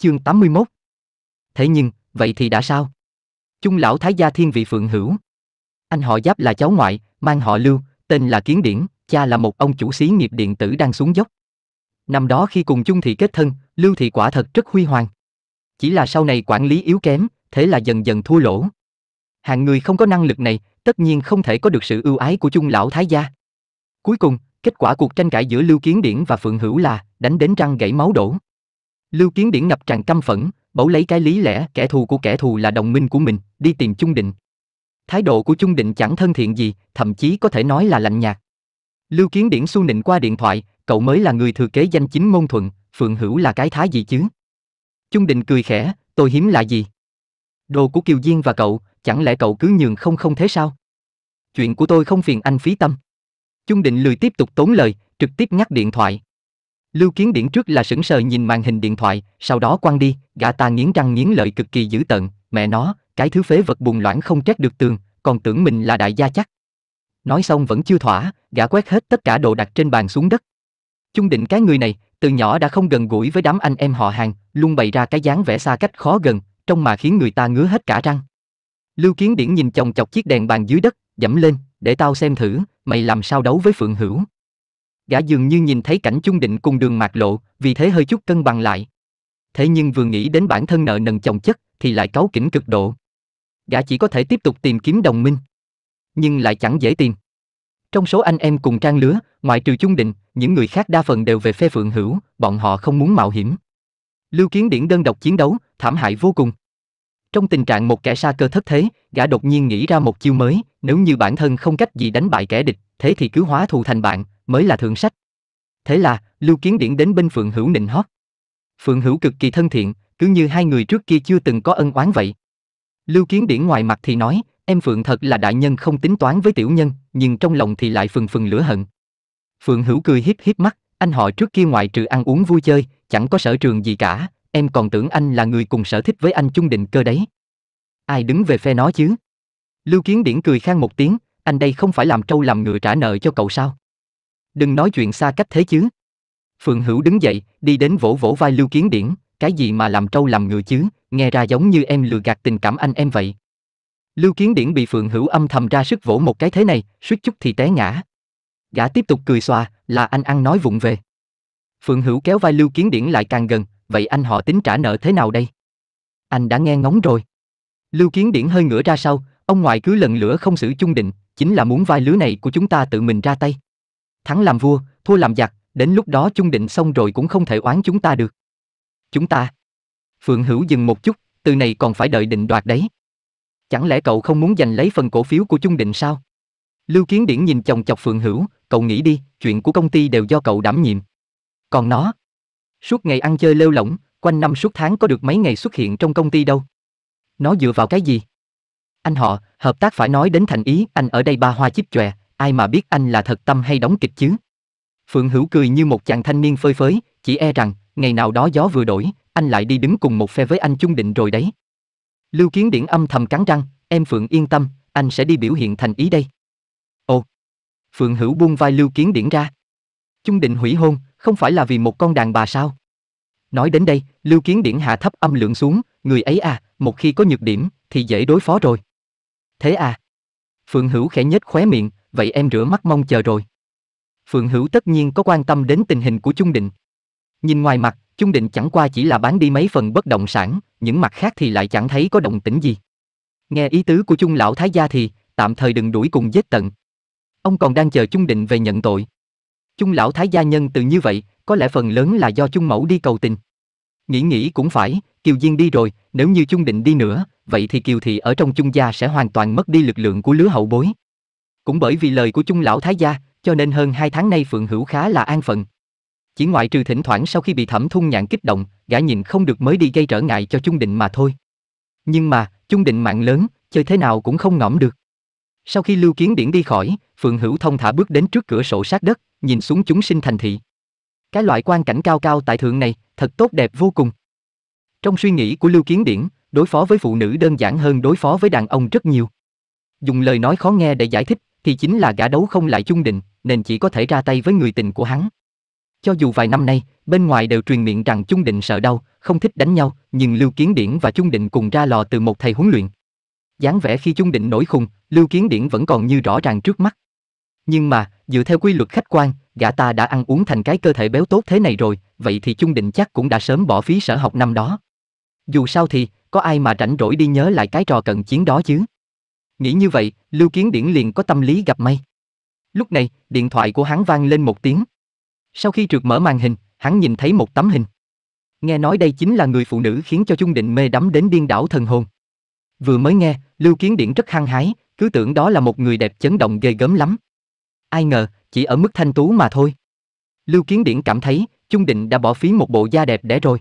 chương 81. Thế nhưng, vậy thì đã sao? Chung lão thái gia thiên vị phượng hữu. Anh họ giáp là cháu ngoại, mang họ lưu, tên là Kiến Điển, cha là một ông chủ xí nghiệp điện tử đang xuống dốc. Năm đó khi cùng chung thị kết thân, lưu thị quả thật rất huy hoàng. Chỉ là sau này quản lý yếu kém, thế là dần dần thua lỗ. hạng người không có năng lực này, tất nhiên không thể có được sự ưu ái của chung lão thái gia. Cuối cùng, kết quả cuộc tranh cãi giữa Lưu Kiến Điển và Phượng Hữu là đánh đến răng gãy máu đổ. Lưu Kiến Điển ngập tràn căm phẫn, bẫu lấy cái lý lẽ kẻ thù của kẻ thù là đồng minh của mình, đi tìm Chung Định. Thái độ của Chung Định chẳng thân thiện gì, thậm chí có thể nói là lạnh nhạt. Lưu Kiến Điển su nịnh qua điện thoại, cậu mới là người thừa kế danh chính môn thuận, Phượng Hữu là cái thái gì chứ? Chung Định cười khẽ, tôi hiếm là gì? Đồ của Kiều Diên và cậu, chẳng lẽ cậu cứ nhường không không thế sao? Chuyện của tôi không phiền anh phí tâm. Chung Định lười tiếp tục tốn lời, trực tiếp ngắt điện thoại. Lưu Kiến Điển trước là sững sờ nhìn màn hình điện thoại, sau đó quăng đi, gã ta nghiến răng nghiến lợi cực kỳ dữ tợn, mẹ nó, cái thứ phế vật bùng loãng không trét được tường, còn tưởng mình là đại gia chắc. Nói xong vẫn chưa thỏa, gã quét hết tất cả đồ đặt trên bàn xuống đất. Chung định cái người này, từ nhỏ đã không gần gũi với đám anh em họ hàng, luôn bày ra cái dáng vẻ xa cách khó gần, trông mà khiến người ta ngứa hết cả răng. Lưu Kiến Điển nhìn chồng chọc chiếc đèn bàn dưới đất, dẫm lên, để tao xem thử, mày làm sao đấu với Phượng Hữu gã dường như nhìn thấy cảnh chung định cùng đường mạc lộ, vì thế hơi chút cân bằng lại. Thế nhưng vừa nghĩ đến bản thân nợ nần chồng chất, thì lại cáu kỉnh cực độ. Gã chỉ có thể tiếp tục tìm kiếm đồng minh. Nhưng lại chẳng dễ tìm. Trong số anh em cùng trang lứa, ngoại trừ chung định, những người khác đa phần đều về phe phượng hữu, bọn họ không muốn mạo hiểm. Lưu Kiến Điển đơn độc chiến đấu, thảm hại vô cùng. Trong tình trạng một kẻ sa cơ thất thế, gã đột nhiên nghĩ ra một chiêu mới, nếu như bản thân không cách gì đánh bại kẻ địch, thế thì cứ hóa thù thành bạn, mới là thượng sách. Thế là, Lưu Kiến Điển đến bên Phượng Hữu nịnh hót. Phượng Hữu cực kỳ thân thiện, cứ như hai người trước kia chưa từng có ân oán vậy. Lưu Kiến Điển ngoài mặt thì nói, em Phượng thật là đại nhân không tính toán với tiểu nhân, nhưng trong lòng thì lại phừng phừng lửa hận. Phượng Hữu cười híp híp mắt, anh họ trước kia ngoại trừ ăn uống vui chơi, chẳng có sở trường gì cả, em còn tưởng anh là người cùng sở thích với anh chung định cơ đấy. Ai đứng về phe nó chứ? Lưu Kiến Điển cười khang một tiếng, anh đây không phải làm trâu làm ngựa trả nợ cho cậu sao? Đừng nói chuyện xa cách thế chứ. Phượng Hữu đứng dậy, đi đến vỗ vỗ vai Lưu Kiến Điển, cái gì mà làm trâu làm ngựa chứ, nghe ra giống như em lừa gạt tình cảm anh em vậy. Lưu Kiến Điển bị Phượng Hữu âm thầm ra sức vỗ một cái thế này, suýt chút thì té ngã. Gã tiếp tục cười xòa, là anh ăn nói vụng về. Phượng Hữu kéo vai Lưu Kiến Điển lại càng gần, vậy anh họ tính trả nợ thế nào đây? Anh đã nghe ngóng rồi. Lưu Kiến Điển hơi ngửa ra sau, ông ngoại cứ lần lửa không xử chung định, chính là muốn vai lứa này của chúng ta tự mình ra tay thắng làm vua, thua làm giặc, đến lúc đó chung định xong rồi cũng không thể oán chúng ta được. Chúng ta. Phượng Hữu dừng một chút, từ này còn phải đợi định đoạt đấy. Chẳng lẽ cậu không muốn giành lấy phần cổ phiếu của chung định sao? Lưu Kiến Điển nhìn chồng chọc Phượng Hữu, cậu nghĩ đi, chuyện của công ty đều do cậu đảm nhiệm. Còn nó, suốt ngày ăn chơi lêu lỏng, quanh năm suốt tháng có được mấy ngày xuất hiện trong công ty đâu. Nó dựa vào cái gì? Anh họ, hợp tác phải nói đến thành ý, anh ở đây ba hoa chip chòe, ai mà biết anh là thật tâm hay đóng kịch chứ? Phượng Hữu cười như một chàng thanh niên phơi phới, chỉ e rằng, ngày nào đó gió vừa đổi, anh lại đi đứng cùng một phe với anh chung định rồi đấy. Lưu Kiến Điển âm thầm cắn răng, em Phượng yên tâm, anh sẽ đi biểu hiện thành ý đây. Ồ! Phượng Hữu buông vai Lưu Kiến Điển ra. Chung định hủy hôn, không phải là vì một con đàn bà sao? Nói đến đây, Lưu Kiến Điển hạ thấp âm lượng xuống, người ấy à, một khi có nhược điểm, thì dễ đối phó rồi. Thế à? Phượng Hữu khẽ nhếch khóe miệng, vậy em rửa mắt mong chờ rồi. Phượng Hữu tất nhiên có quan tâm đến tình hình của Chung Định. Nhìn ngoài mặt, Chung Định chẳng qua chỉ là bán đi mấy phần bất động sản, những mặt khác thì lại chẳng thấy có động tĩnh gì. Nghe ý tứ của Chung lão thái gia thì, tạm thời đừng đuổi cùng giết tận. Ông còn đang chờ Chung Định về nhận tội. Chung lão thái gia nhân từ như vậy, có lẽ phần lớn là do Chung mẫu đi cầu tình. Nghĩ nghĩ cũng phải, Kiều Diên đi rồi, nếu như Chung Định đi nữa, vậy thì Kiều Thị ở trong Chung gia sẽ hoàn toàn mất đi lực lượng của lứa hậu bối. Cũng bởi vì lời của chung lão thái gia, cho nên hơn hai tháng nay Phượng Hữu khá là an phận. Chỉ ngoại trừ thỉnh thoảng sau khi bị thẩm thung nhạn kích động, gã nhìn không được mới đi gây trở ngại cho Chung Định mà thôi. Nhưng mà, Chung Định mạng lớn, chơi thế nào cũng không ngõm được. Sau khi Lưu Kiến Điển đi khỏi, Phượng Hữu thông thả bước đến trước cửa sổ sát đất, nhìn xuống chúng sinh thành thị. Cái loại quan cảnh cao cao tại thượng này, thật tốt đẹp vô cùng. Trong suy nghĩ của Lưu Kiến Điển, đối phó với phụ nữ đơn giản hơn đối phó với đàn ông rất nhiều. Dùng lời nói khó nghe để giải thích, thì chính là gã đấu không lại chung định, nên chỉ có thể ra tay với người tình của hắn. Cho dù vài năm nay, bên ngoài đều truyền miệng rằng Chung Định sợ đau, không thích đánh nhau, nhưng Lưu Kiến Điển và Chung Định cùng ra lò từ một thầy huấn luyện. dáng vẻ khi Chung Định nổi khùng, Lưu Kiến Điển vẫn còn như rõ ràng trước mắt. Nhưng mà, dựa theo quy luật khách quan, gã ta đã ăn uống thành cái cơ thể béo tốt thế này rồi, vậy thì Chung Định chắc cũng đã sớm bỏ phí sở học năm đó. Dù sao thì, có ai mà rảnh rỗi đi nhớ lại cái trò cận chiến đó chứ? Nghĩ như vậy, Lưu Kiến Điển liền có tâm lý gặp may. Lúc này, điện thoại của hắn vang lên một tiếng. Sau khi trượt mở màn hình, hắn nhìn thấy một tấm hình. Nghe nói đây chính là người phụ nữ khiến cho Trung Định mê đắm đến điên đảo thần hồn. Vừa mới nghe, Lưu Kiến Điển rất hăng hái, cứ tưởng đó là một người đẹp chấn động ghê gớm lắm. Ai ngờ, chỉ ở mức thanh tú mà thôi. Lưu Kiến Điển cảm thấy, Trung Định đã bỏ phí một bộ da đẹp đẽ rồi.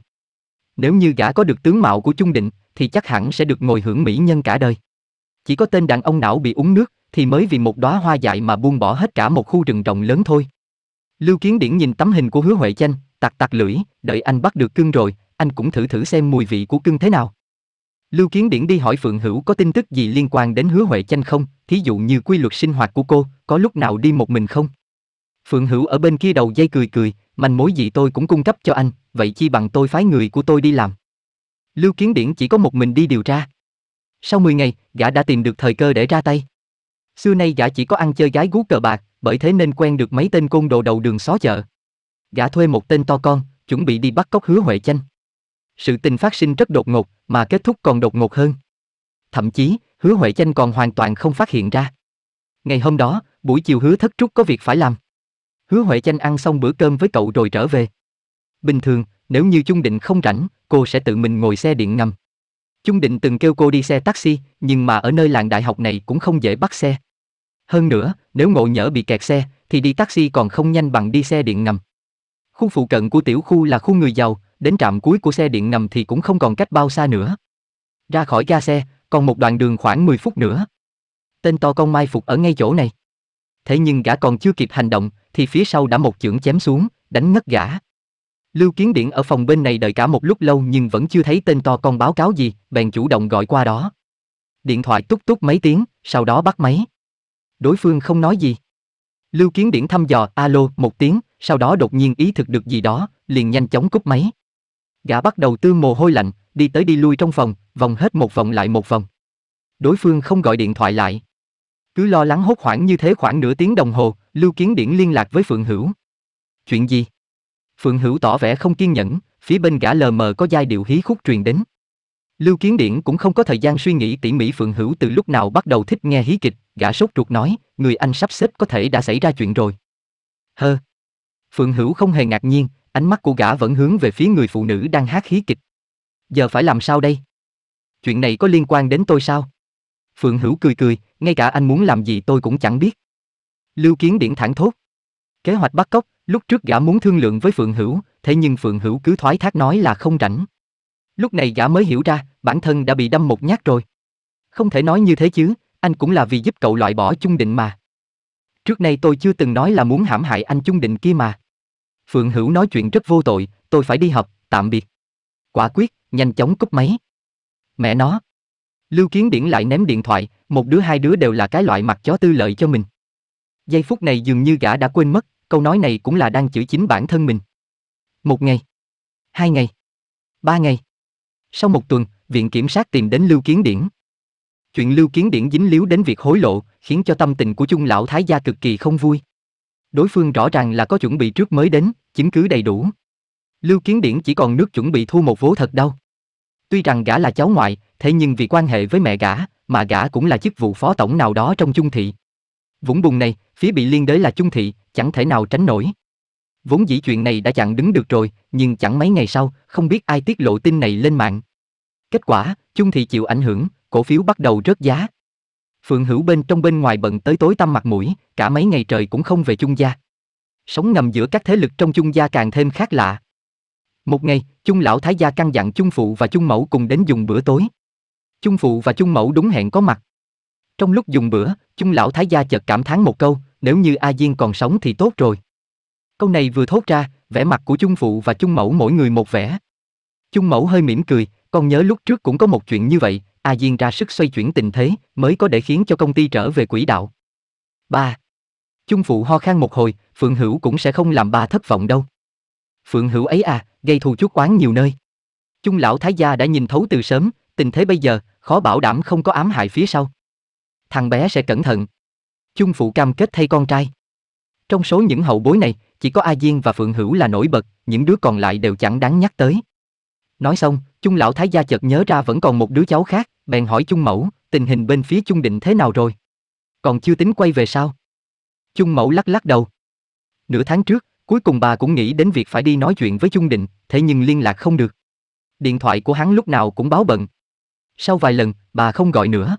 Nếu như gã có được tướng mạo của Trung Định, thì chắc hẳn sẽ được ngồi hưởng mỹ nhân cả đời. Chỉ có tên đàn ông não bị uống nước, thì mới vì một đóa hoa dại mà buông bỏ hết cả một khu rừng rộng lớn thôi. Lưu Kiến Điển nhìn tấm hình của Hứa Huệ Chanh, tặc tặc lưỡi, đợi anh bắt được cưng rồi, anh cũng thử thử xem mùi vị của cưng thế nào. Lưu Kiến Điển đi hỏi Phượng Hữu có tin tức gì liên quan đến Hứa Huệ Chanh không, thí dụ như quy luật sinh hoạt của cô, có lúc nào đi một mình không? Phượng Hữu ở bên kia đầu dây cười cười, manh mối gì tôi cũng cung cấp cho anh, vậy chi bằng tôi phái người của tôi đi làm. Lưu Kiến Điển chỉ có một mình đi điều tra. Sau 10 ngày, gã đã tìm được thời cơ để ra tay. Xưa nay gã chỉ có ăn chơi gái gú cờ bạc, bởi thế nên quen được mấy tên côn đồ đầu đường xó chợ. Gã thuê một tên to con, chuẩn bị đi bắt cóc hứa Huệ Chanh. Sự tình phát sinh rất đột ngột, mà kết thúc còn đột ngột hơn. Thậm chí, hứa Huệ Chanh còn hoàn toàn không phát hiện ra. Ngày hôm đó, buổi chiều hứa thất trúc có việc phải làm. Hứa Huệ Chanh ăn xong bữa cơm với cậu rồi trở về. Bình thường, nếu như chung định không rảnh, cô sẽ tự mình ngồi xe điện ngầm, Chung định từng kêu cô đi xe taxi, nhưng mà ở nơi làng đại học này cũng không dễ bắt xe. Hơn nữa, nếu ngộ nhỡ bị kẹt xe, thì đi taxi còn không nhanh bằng đi xe điện ngầm. Khu phụ cận của tiểu khu là khu người giàu, đến trạm cuối của xe điện ngầm thì cũng không còn cách bao xa nữa. Ra khỏi ga xe, còn một đoạn đường khoảng 10 phút nữa. Tên to con mai phục ở ngay chỗ này. Thế nhưng gã còn chưa kịp hành động, thì phía sau đã một chưởng chém xuống, đánh ngất gã. Lưu Kiến Điển ở phòng bên này đợi cả một lúc lâu nhưng vẫn chưa thấy tên to con báo cáo gì, bèn chủ động gọi qua đó. Điện thoại túc túc mấy tiếng, sau đó bắt máy. Đối phương không nói gì. Lưu Kiến Điển thăm dò alo một tiếng, sau đó đột nhiên ý thực được gì đó, liền nhanh chóng cúp máy. Gã bắt đầu tư mồ hôi lạnh, đi tới đi lui trong phòng, vòng hết một vòng lại một vòng. Đối phương không gọi điện thoại lại. Cứ lo lắng hốt hoảng như thế khoảng nửa tiếng đồng hồ, Lưu Kiến Điển liên lạc với Phượng Hữu. Chuyện gì? Phượng Hữu tỏ vẻ không kiên nhẫn, phía bên gã lờ mờ có giai điệu hí khúc truyền đến. Lưu Kiến Điển cũng không có thời gian suy nghĩ tỉ mỉ Phượng Hữu từ lúc nào bắt đầu thích nghe hí kịch, gã sốt ruột nói, người anh sắp xếp có thể đã xảy ra chuyện rồi. Hơ. Phượng Hữu không hề ngạc nhiên, ánh mắt của gã vẫn hướng về phía người phụ nữ đang hát hí kịch. Giờ phải làm sao đây? Chuyện này có liên quan đến tôi sao? Phượng Hữu cười cười, ngay cả anh muốn làm gì tôi cũng chẳng biết. Lưu Kiến Điển thẳng thốt. Kế hoạch bắt cóc, Lúc trước gã muốn thương lượng với Phượng Hữu, thế nhưng Phượng Hữu cứ thoái thác nói là không rảnh. Lúc này gã mới hiểu ra, bản thân đã bị đâm một nhát rồi. Không thể nói như thế chứ, anh cũng là vì giúp cậu loại bỏ chung định mà. Trước nay tôi chưa từng nói là muốn hãm hại anh chung định kia mà. Phượng Hữu nói chuyện rất vô tội, tôi phải đi học, tạm biệt. Quả quyết, nhanh chóng cúp máy. Mẹ nó. Lưu Kiến Điển lại ném điện thoại, một đứa hai đứa đều là cái loại mặt chó tư lợi cho mình. Giây phút này dường như gã đã quên mất, câu nói này cũng là đang chửi chính bản thân mình. Một ngày, hai ngày, ba ngày. Sau một tuần, Viện Kiểm sát tìm đến Lưu Kiến Điển. Chuyện Lưu Kiến Điển dính líu đến việc hối lộ khiến cho tâm tình của Chung Lão Thái Gia cực kỳ không vui. Đối phương rõ ràng là có chuẩn bị trước mới đến, chứng cứ đầy đủ. Lưu Kiến Điển chỉ còn nước chuẩn bị thu một vố thật đâu Tuy rằng gã là cháu ngoại, thế nhưng vì quan hệ với mẹ gã, mà gã cũng là chức vụ phó tổng nào đó trong chung thị, Vũng bùn này, phía bị liên đới là trung thị, chẳng thể nào tránh nổi. Vốn dĩ chuyện này đã chặn đứng được rồi, nhưng chẳng mấy ngày sau, không biết ai tiết lộ tin này lên mạng. Kết quả, trung thị chịu ảnh hưởng, cổ phiếu bắt đầu rớt giá. Phượng Hữu bên trong bên ngoài bận tới tối tăm mặt mũi, cả mấy ngày trời cũng không về chung gia. Sống ngầm giữa các thế lực trong chung gia càng thêm khác lạ. Một ngày, chung lão thái gia căn dặn chung phụ và chung mẫu cùng đến dùng bữa tối. Chung phụ và chung mẫu đúng hẹn có mặt. Trong lúc dùng bữa, chung lão thái gia chợt cảm thán một câu, nếu như A Diên còn sống thì tốt rồi. Câu này vừa thốt ra, vẻ mặt của chung phụ và chung mẫu mỗi người một vẻ. Chung mẫu hơi mỉm cười, con nhớ lúc trước cũng có một chuyện như vậy, A Diên ra sức xoay chuyển tình thế mới có để khiến cho công ty trở về quỹ đạo. Ba. Chung phụ ho khan một hồi, Phượng Hữu cũng sẽ không làm bà thất vọng đâu. Phượng Hữu ấy à, gây thù chuốc oán nhiều nơi. Chung lão thái gia đã nhìn thấu từ sớm, tình thế bây giờ, khó bảo đảm không có ám hại phía sau thằng bé sẽ cẩn thận. Chung phụ cam kết thay con trai. Trong số những hậu bối này, chỉ có A Diên và Phượng Hữu là nổi bật, những đứa còn lại đều chẳng đáng nhắc tới. Nói xong, Chung lão thái gia chợt nhớ ra vẫn còn một đứa cháu khác, bèn hỏi Chung mẫu, tình hình bên phía Chung định thế nào rồi? Còn chưa tính quay về sao? Chung mẫu lắc lắc đầu. Nửa tháng trước, cuối cùng bà cũng nghĩ đến việc phải đi nói chuyện với Chung định, thế nhưng liên lạc không được. Điện thoại của hắn lúc nào cũng báo bận. Sau vài lần, bà không gọi nữa.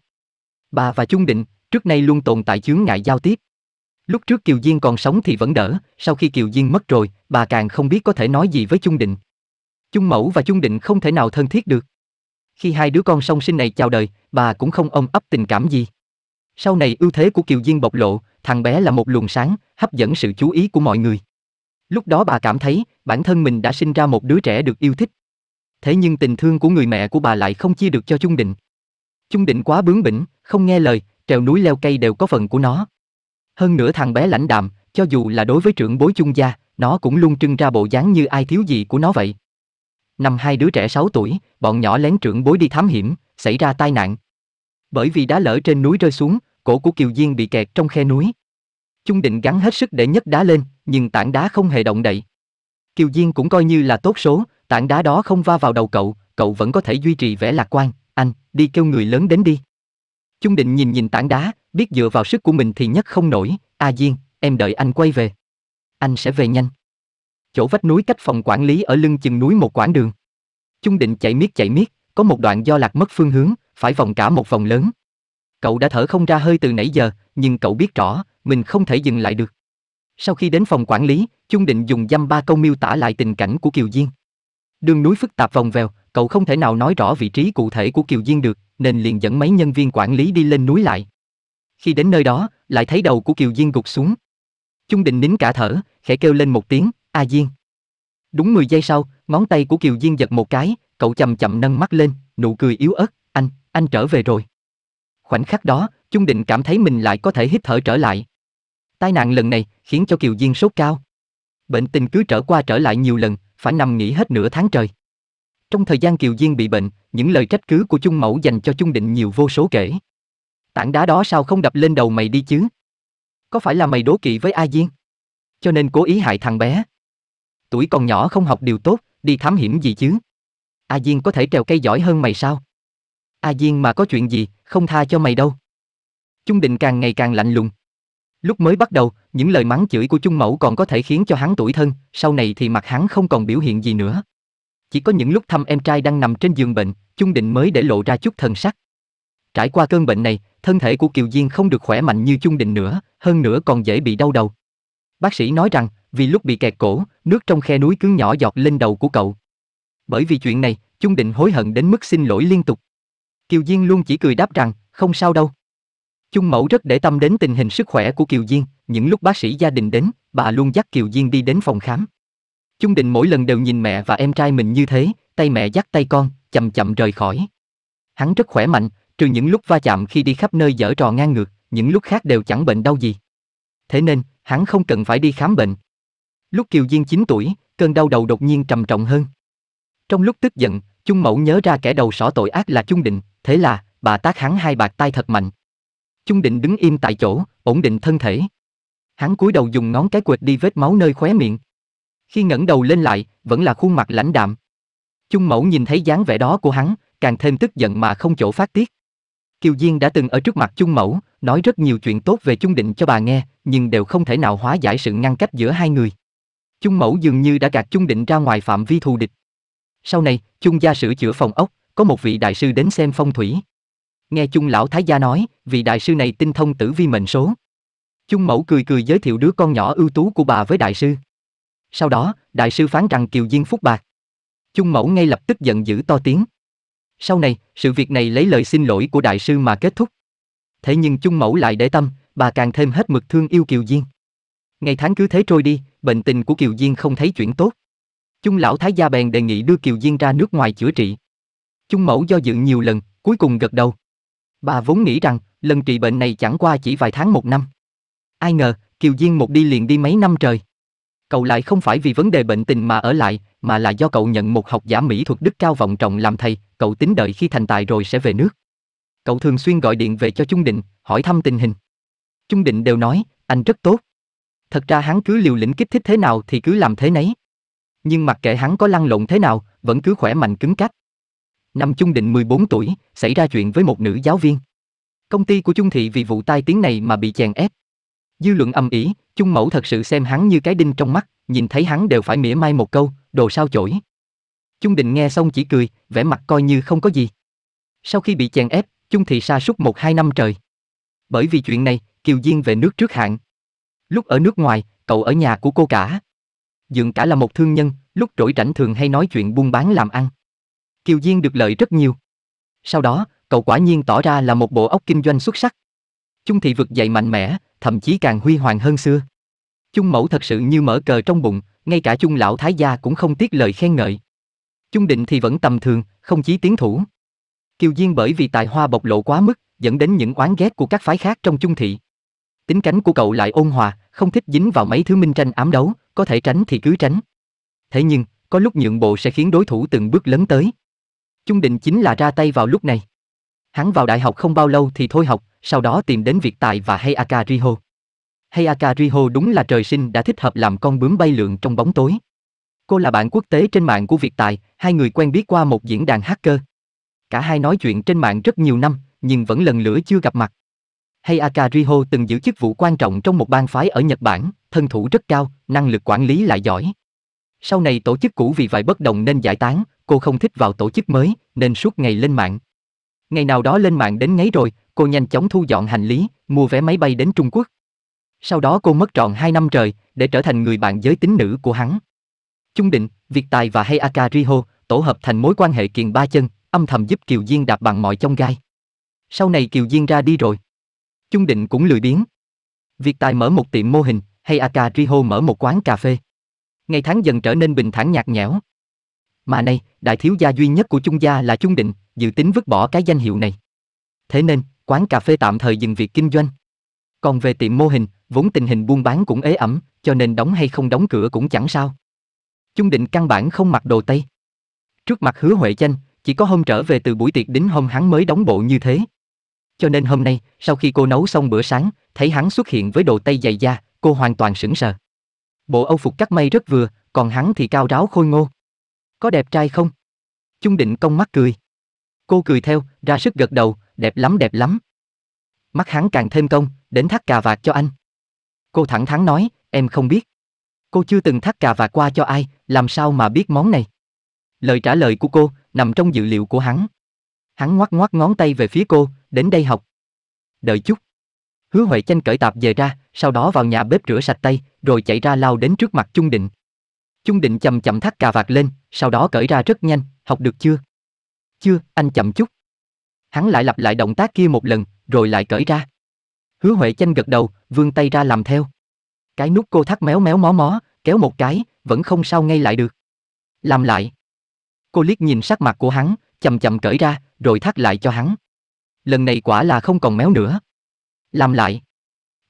Bà và Chung Định, trước nay luôn tồn tại chướng ngại giao tiếp. Lúc trước Kiều Diên còn sống thì vẫn đỡ, sau khi Kiều Diên mất rồi, bà càng không biết có thể nói gì với Chung Định. Chung Mẫu và Chung Định không thể nào thân thiết được. Khi hai đứa con song sinh này chào đời, bà cũng không ôm ấp tình cảm gì. Sau này ưu thế của Kiều Diên bộc lộ, thằng bé là một luồng sáng, hấp dẫn sự chú ý của mọi người. Lúc đó bà cảm thấy bản thân mình đã sinh ra một đứa trẻ được yêu thích. Thế nhưng tình thương của người mẹ của bà lại không chia được cho Chung Định. Chung định quá bướng bỉnh, không nghe lời, trèo núi leo cây đều có phần của nó. Hơn nữa thằng bé lãnh đạm, cho dù là đối với trưởng bối chung gia, nó cũng luôn trưng ra bộ dáng như ai thiếu gì của nó vậy. Năm hai đứa trẻ 6 tuổi, bọn nhỏ lén trưởng bối đi thám hiểm, xảy ra tai nạn. Bởi vì đá lở trên núi rơi xuống, cổ của Kiều Diên bị kẹt trong khe núi. Chung định gắn hết sức để nhấc đá lên, nhưng tảng đá không hề động đậy. Kiều Diên cũng coi như là tốt số, tảng đá đó không va vào đầu cậu, cậu vẫn có thể duy trì vẻ lạc quan, anh, đi kêu người lớn đến đi. Chung định nhìn nhìn tảng đá, biết dựa vào sức của mình thì nhất không nổi, A Diên, em đợi anh quay về. Anh sẽ về nhanh. Chỗ vách núi cách phòng quản lý ở lưng chừng núi một quãng đường. Chung định chạy miết chạy miết, có một đoạn do lạc mất phương hướng, phải vòng cả một vòng lớn. Cậu đã thở không ra hơi từ nãy giờ, nhưng cậu biết rõ, mình không thể dừng lại được. Sau khi đến phòng quản lý, Chung định dùng dăm ba câu miêu tả lại tình cảnh của Kiều Diên. Đường núi phức tạp vòng vèo, cậu không thể nào nói rõ vị trí cụ thể của Kiều Diên được, nên liền dẫn mấy nhân viên quản lý đi lên núi lại. Khi đến nơi đó, lại thấy đầu của Kiều Diên gục xuống. Chung Định nín cả thở, khẽ kêu lên một tiếng, A Diên. Đúng 10 giây sau, ngón tay của Kiều Diên giật một cái, cậu chậm chậm nâng mắt lên, nụ cười yếu ớt, anh, anh trở về rồi. Khoảnh khắc đó, Chung Định cảm thấy mình lại có thể hít thở trở lại. Tai nạn lần này khiến cho Kiều Diên sốt cao. Bệnh tình cứ trở qua trở lại nhiều lần, phải nằm nghỉ hết nửa tháng trời. Trong thời gian Kiều Diên bị bệnh, những lời trách cứ của Chung Mẫu dành cho Chung Định nhiều vô số kể. Tảng đá đó sao không đập lên đầu mày đi chứ? Có phải là mày đố kỵ với A Diên? Cho nên cố ý hại thằng bé. Tuổi còn nhỏ không học điều tốt, đi thám hiểm gì chứ? A Diên có thể trèo cây giỏi hơn mày sao? A Diên mà có chuyện gì, không tha cho mày đâu. Chung Định càng ngày càng lạnh lùng. Lúc mới bắt đầu, những lời mắng chửi của Chung Mẫu còn có thể khiến cho hắn tủi thân, sau này thì mặt hắn không còn biểu hiện gì nữa. Chỉ có những lúc thăm em trai đang nằm trên giường bệnh, Chung Định mới để lộ ra chút thần sắc. Trải qua cơn bệnh này, thân thể của Kiều Diên không được khỏe mạnh như Chung Định nữa, hơn nữa còn dễ bị đau đầu. Bác sĩ nói rằng, vì lúc bị kẹt cổ, nước trong khe núi cứ nhỏ giọt lên đầu của cậu. Bởi vì chuyện này, Chung Định hối hận đến mức xin lỗi liên tục. Kiều Diên luôn chỉ cười đáp rằng, không sao đâu. Chung Mẫu rất để tâm đến tình hình sức khỏe của Kiều Diên, những lúc bác sĩ gia đình đến, bà luôn dắt Kiều Diên đi đến phòng khám. Chung Định mỗi lần đều nhìn mẹ và em trai mình như thế, tay mẹ dắt tay con, chậm chậm rời khỏi. Hắn rất khỏe mạnh, trừ những lúc va chạm khi đi khắp nơi dở trò ngang ngược, những lúc khác đều chẳng bệnh đau gì. Thế nên, hắn không cần phải đi khám bệnh. Lúc Kiều Diên 9 tuổi, cơn đau đầu đột nhiên trầm trọng hơn. Trong lúc tức giận, Chung Mẫu nhớ ra kẻ đầu sỏ tội ác là Chung Định, thế là bà tác hắn hai bạc tay thật mạnh. Chung Định đứng im tại chỗ, ổn định thân thể. Hắn cúi đầu dùng ngón cái quệt đi vết máu nơi khóe miệng. Khi ngẩng đầu lên lại, vẫn là khuôn mặt lãnh đạm. Chung mẫu nhìn thấy dáng vẻ đó của hắn, càng thêm tức giận mà không chỗ phát tiết. Kiều Diên đã từng ở trước mặt Chung Mẫu, nói rất nhiều chuyện tốt về Chung Định cho bà nghe, nhưng đều không thể nào hóa giải sự ngăn cách giữa hai người. Chung Mẫu dường như đã gạt Chung Định ra ngoài phạm vi thù địch. Sau này, Chung gia sửa chữa phòng ốc, có một vị đại sư đến xem phong thủy. Nghe Chung lão thái gia nói, vị đại sư này tinh thông tử vi mệnh số. Chung Mẫu cười cười giới thiệu đứa con nhỏ ưu tú của bà với đại sư. Sau đó, đại sư phán rằng Kiều Diên phúc bạc. Chung mẫu ngay lập tức giận dữ to tiếng. Sau này, sự việc này lấy lời xin lỗi của đại sư mà kết thúc. Thế nhưng Chung mẫu lại để tâm, bà càng thêm hết mực thương yêu Kiều Diên. Ngày tháng cứ thế trôi đi, bệnh tình của Kiều Diên không thấy chuyển tốt. Chung lão thái gia bèn đề nghị đưa Kiều Diên ra nước ngoài chữa trị. Chung mẫu do dự nhiều lần, cuối cùng gật đầu. Bà vốn nghĩ rằng, lần trị bệnh này chẳng qua chỉ vài tháng một năm. Ai ngờ, Kiều Diên một đi liền đi mấy năm trời. Cậu lại không phải vì vấn đề bệnh tình mà ở lại, mà là do cậu nhận một học giả mỹ thuật đức cao vọng trọng làm thầy, cậu tính đợi khi thành tài rồi sẽ về nước. Cậu thường xuyên gọi điện về cho Trung Định, hỏi thăm tình hình. Trung Định đều nói, anh rất tốt. Thật ra hắn cứ liều lĩnh kích thích thế nào thì cứ làm thế nấy. Nhưng mặc kệ hắn có lăn lộn thế nào, vẫn cứ khỏe mạnh cứng cáp. Năm Trung Định 14 tuổi, xảy ra chuyện với một nữ giáo viên. Công ty của Trung Thị vì vụ tai tiếng này mà bị chèn ép. Dư luận âm ỉ, Chung mẫu thật sự xem hắn như cái đinh trong mắt, nhìn thấy hắn đều phải mỉa mai một câu, đồ sao chổi. Chung định nghe xong chỉ cười, vẻ mặt coi như không có gì. Sau khi bị chèn ép, Chung thị sa suốt một hai năm trời. Bởi vì chuyện này, Kiều Diên về nước trước hạn. Lúc ở nước ngoài, cậu ở nhà của cô cả. Dượng cả là một thương nhân, lúc rỗi rảnh thường hay nói chuyện buôn bán làm ăn. Kiều Diên được lợi rất nhiều. Sau đó, cậu quả nhiên tỏ ra là một bộ óc kinh doanh xuất sắc. Chung thị vực dậy mạnh mẽ, thậm chí càng huy hoàng hơn xưa. Chung mẫu thật sự như mở cờ trong bụng, ngay cả chung lão thái gia cũng không tiếc lời khen ngợi. Chung định thì vẫn tầm thường, không chí tiến thủ. Kiều Diên bởi vì tài hoa bộc lộ quá mức, dẫn đến những oán ghét của các phái khác trong chung thị. Tính cánh của cậu lại ôn hòa, không thích dính vào mấy thứ minh tranh ám đấu, có thể tránh thì cứ tránh. Thế nhưng, có lúc nhượng bộ sẽ khiến đối thủ từng bước lớn tới. Chung định chính là ra tay vào lúc này. Hắn vào đại học không bao lâu thì thôi học, sau đó tìm đến việc tài và hay Riho. Hayaka Riho đúng là trời sinh đã thích hợp làm con bướm bay lượn trong bóng tối. Cô là bạn quốc tế trên mạng của Việt Tài, hai người quen biết qua một diễn đàn hacker. Cả hai nói chuyện trên mạng rất nhiều năm, nhưng vẫn lần lửa chưa gặp mặt. Hayaka Riho từng giữ chức vụ quan trọng trong một bang phái ở Nhật Bản, thân thủ rất cao, năng lực quản lý lại giỏi. Sau này tổ chức cũ vì vài bất đồng nên giải tán, cô không thích vào tổ chức mới, nên suốt ngày lên mạng. Ngày nào đó lên mạng đến ngấy rồi, cô nhanh chóng thu dọn hành lý, mua vé máy bay đến Trung Quốc. Sau đó cô mất trọn 2 năm trời để trở thành người bạn giới tính nữ của hắn. Chung định, Việt Tài và Hayaka Riho tổ hợp thành mối quan hệ kiền ba chân, âm thầm giúp Kiều Diên đạp bằng mọi trong gai. Sau này Kiều Diên ra đi rồi. Chung định cũng lười biếng. Việt Tài mở một tiệm mô hình, Hayaka Riho mở một quán cà phê. Ngày tháng dần trở nên bình thản nhạt nhẽo. Mà nay, đại thiếu gia duy nhất của Chung gia là Trung Định, dự tính vứt bỏ cái danh hiệu này. Thế nên, quán cà phê tạm thời dừng việc kinh doanh. Còn về tiệm mô hình, vốn tình hình buôn bán cũng ế ẩm, cho nên đóng hay không đóng cửa cũng chẳng sao. Chung định căn bản không mặc đồ Tây. Trước mặt hứa Huệ Chanh, chỉ có hôm trở về từ buổi tiệc đến hôm hắn mới đóng bộ như thế. Cho nên hôm nay, sau khi cô nấu xong bữa sáng, thấy hắn xuất hiện với đồ Tây dày da, cô hoàn toàn sững sờ. Bộ âu phục cắt may rất vừa, còn hắn thì cao ráo khôi ngô. Có đẹp trai không? Chung định công mắt cười. Cô cười theo, ra sức gật đầu, đẹp lắm đẹp lắm. Mắt hắn càng thêm công, đến thắt cà vạt cho anh. Cô thẳng thắn nói, em không biết. Cô chưa từng thắt cà và qua cho ai, làm sao mà biết món này? Lời trả lời của cô nằm trong dự liệu của hắn. Hắn ngoắc ngoắc ngón tay về phía cô, đến đây học. Đợi chút. Hứa Huệ chanh cởi tạp về ra, sau đó vào nhà bếp rửa sạch tay, rồi chạy ra lao đến trước mặt Trung Định. Trung Định chậm chậm thắt cà vạt lên, sau đó cởi ra rất nhanh, học được chưa? Chưa, anh chậm chút. Hắn lại lặp lại động tác kia một lần, rồi lại cởi ra. Hứa Huệ chanh gật đầu, vươn tay ra làm theo. Cái nút cô thắt méo méo mó mó, kéo một cái, vẫn không sao ngay lại được. Làm lại. Cô liếc nhìn sắc mặt của hắn, chậm chậm cởi ra, rồi thắt lại cho hắn. Lần này quả là không còn méo nữa. Làm lại.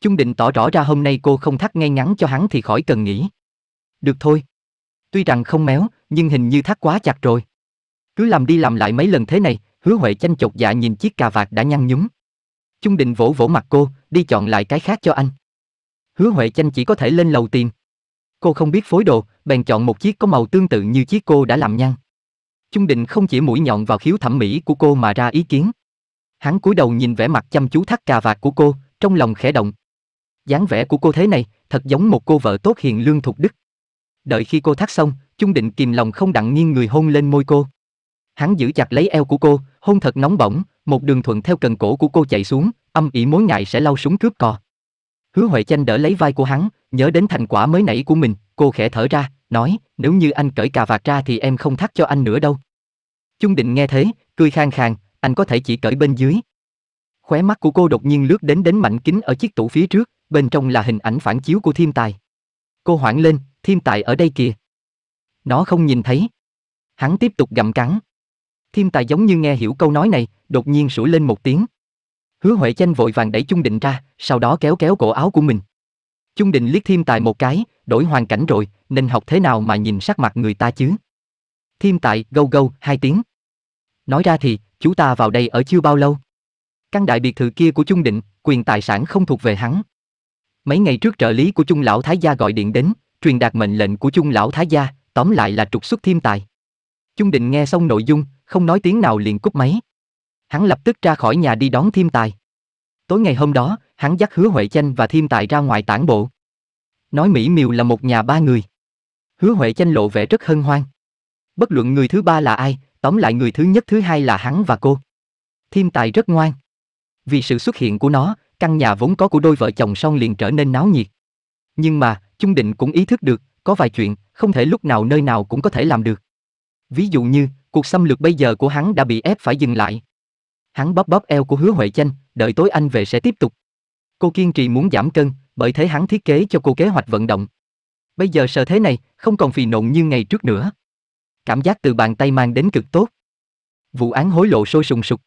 Chung định tỏ rõ ra hôm nay cô không thắt ngay ngắn cho hắn thì khỏi cần nghĩ. Được thôi. Tuy rằng không méo, nhưng hình như thắt quá chặt rồi. Cứ làm đi làm lại mấy lần thế này, hứa Huệ chanh chột dạ nhìn chiếc cà vạt đã nhăn nhúm. Trung Định vỗ vỗ mặt cô, đi chọn lại cái khác cho anh. Hứa Huệ Chanh chỉ có thể lên lầu tìm. Cô không biết phối đồ, bèn chọn một chiếc có màu tương tự như chiếc cô đã làm nhăn. Trung Định không chỉ mũi nhọn vào khiếu thẩm mỹ của cô mà ra ý kiến. Hắn cúi đầu nhìn vẻ mặt chăm chú thắt cà vạt của cô, trong lòng khẽ động. dáng vẻ của cô thế này, thật giống một cô vợ tốt hiền lương thục đức. Đợi khi cô thắt xong, Trung Định kìm lòng không đặng nghiêng người hôn lên môi cô hắn giữ chặt lấy eo của cô, hôn thật nóng bỏng, một đường thuận theo cần cổ của cô chạy xuống, âm ỉ mối ngại sẽ lau súng cướp cò. Hứa Huệ Chanh đỡ lấy vai của hắn, nhớ đến thành quả mới nãy của mình, cô khẽ thở ra, nói, nếu như anh cởi cà vạt ra thì em không thắt cho anh nữa đâu. Chung định nghe thế, cười khang khang, anh có thể chỉ cởi bên dưới. Khóe mắt của cô đột nhiên lướt đến đến mảnh kính ở chiếc tủ phía trước, bên trong là hình ảnh phản chiếu của thiên tài. Cô hoảng lên, thiên tài ở đây kìa. Nó không nhìn thấy. Hắn tiếp tục gặm cắn. Thiên tài giống như nghe hiểu câu nói này, đột nhiên sủi lên một tiếng. Hứa Huệ Chanh vội vàng đẩy Chung Định ra, sau đó kéo kéo cổ áo của mình. Chung Định liếc Thiêm Tài một cái, đổi hoàn cảnh rồi, nên học thế nào mà nhìn sắc mặt người ta chứ? Thiêm Tài gâu gâu hai tiếng. Nói ra thì, chú ta vào đây ở chưa bao lâu. Căn đại biệt thự kia của Chung Định, quyền tài sản không thuộc về hắn. Mấy ngày trước trợ lý của Chung Lão Thái Gia gọi điện đến, truyền đạt mệnh lệnh của Chung Lão Thái Gia, tóm lại là trục xuất Thiêm Tài. Chung Định nghe xong nội dung, không nói tiếng nào liền cúp máy. Hắn lập tức ra khỏi nhà đi đón Thiêm Tài. Tối ngày hôm đó, hắn dắt Hứa Huệ Chanh và Thiêm Tài ra ngoài tản bộ. Nói Mỹ Miều là một nhà ba người. Hứa Huệ Chanh lộ vẻ rất hân hoan. Bất luận người thứ ba là ai, tóm lại người thứ nhất thứ hai là hắn và cô. Thiêm Tài rất ngoan. Vì sự xuất hiện của nó, căn nhà vốn có của đôi vợ chồng song liền trở nên náo nhiệt. Nhưng mà, Chung Định cũng ý thức được, có vài chuyện, không thể lúc nào nơi nào cũng có thể làm được. Ví dụ như, cuộc xâm lược bây giờ của hắn đã bị ép phải dừng lại. Hắn bóp bóp eo của Hứa Huệ Chanh, đợi tối anh về sẽ tiếp tục. Cô kiên trì muốn giảm cân, bởi thế hắn thiết kế cho cô kế hoạch vận động. Bây giờ sờ thế này, không còn phì nộn như ngày trước nữa. Cảm giác từ bàn tay mang đến cực tốt. Vụ án hối lộ sôi sùng sục.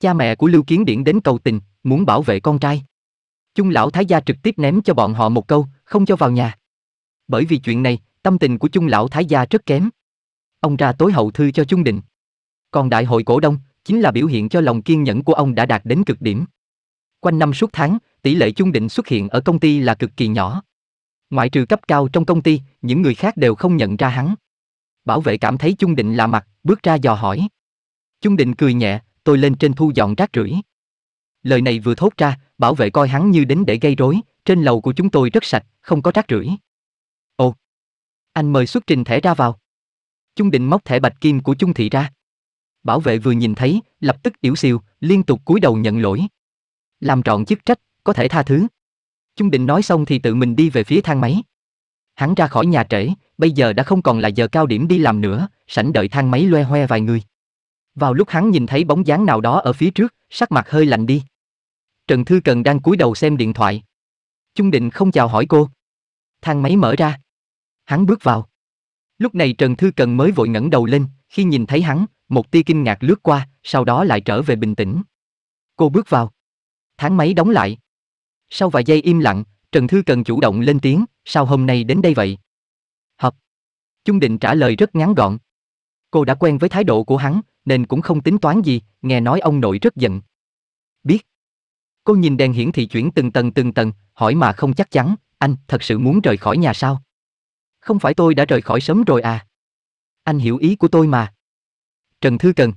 Cha mẹ của Lưu Kiến Điển đến cầu tình, muốn bảo vệ con trai. Chung lão thái gia trực tiếp ném cho bọn họ một câu, không cho vào nhà. Bởi vì chuyện này, tâm tình của chung lão thái gia rất kém. Ông ra tối hậu thư cho Chung Định. Còn đại hội cổ đông, chính là biểu hiện cho lòng kiên nhẫn của ông đã đạt đến cực điểm. Quanh năm suốt tháng, tỷ lệ Chung Định xuất hiện ở công ty là cực kỳ nhỏ. Ngoại trừ cấp cao trong công ty, những người khác đều không nhận ra hắn. Bảo vệ cảm thấy Chung Định lạ mặt, bước ra dò hỏi. Chung Định cười nhẹ, tôi lên trên thu dọn rác rưởi. Lời này vừa thốt ra, bảo vệ coi hắn như đến để gây rối, trên lầu của chúng tôi rất sạch, không có rác rưởi. Ồ, anh mời xuất trình thẻ ra vào. Chung định móc thẻ bạch kim của Chung thị ra. Bảo vệ vừa nhìn thấy, lập tức yếu siêu, liên tục cúi đầu nhận lỗi. Làm trọn chức trách, có thể tha thứ. Chung định nói xong thì tự mình đi về phía thang máy. Hắn ra khỏi nhà trễ, bây giờ đã không còn là giờ cao điểm đi làm nữa, sảnh đợi thang máy loe hoe vài người. Vào lúc hắn nhìn thấy bóng dáng nào đó ở phía trước, sắc mặt hơi lạnh đi. Trần Thư Cần đang cúi đầu xem điện thoại. Chung định không chào hỏi cô. Thang máy mở ra. Hắn bước vào. Lúc này Trần Thư Cần mới vội ngẩng đầu lên, khi nhìn thấy hắn, một tia kinh ngạc lướt qua, sau đó lại trở về bình tĩnh. Cô bước vào. Tháng máy đóng lại. Sau vài giây im lặng, Trần Thư Cần chủ động lên tiếng, sao hôm nay đến đây vậy? Hợp. Chung định trả lời rất ngắn gọn. Cô đã quen với thái độ của hắn, nên cũng không tính toán gì, nghe nói ông nội rất giận. Biết. Cô nhìn đèn hiển thị chuyển từng tầng từng tầng, hỏi mà không chắc chắn, anh thật sự muốn rời khỏi nhà sao? không phải tôi đã rời khỏi sớm rồi à? Anh hiểu ý của tôi mà. Trần Thư Cần.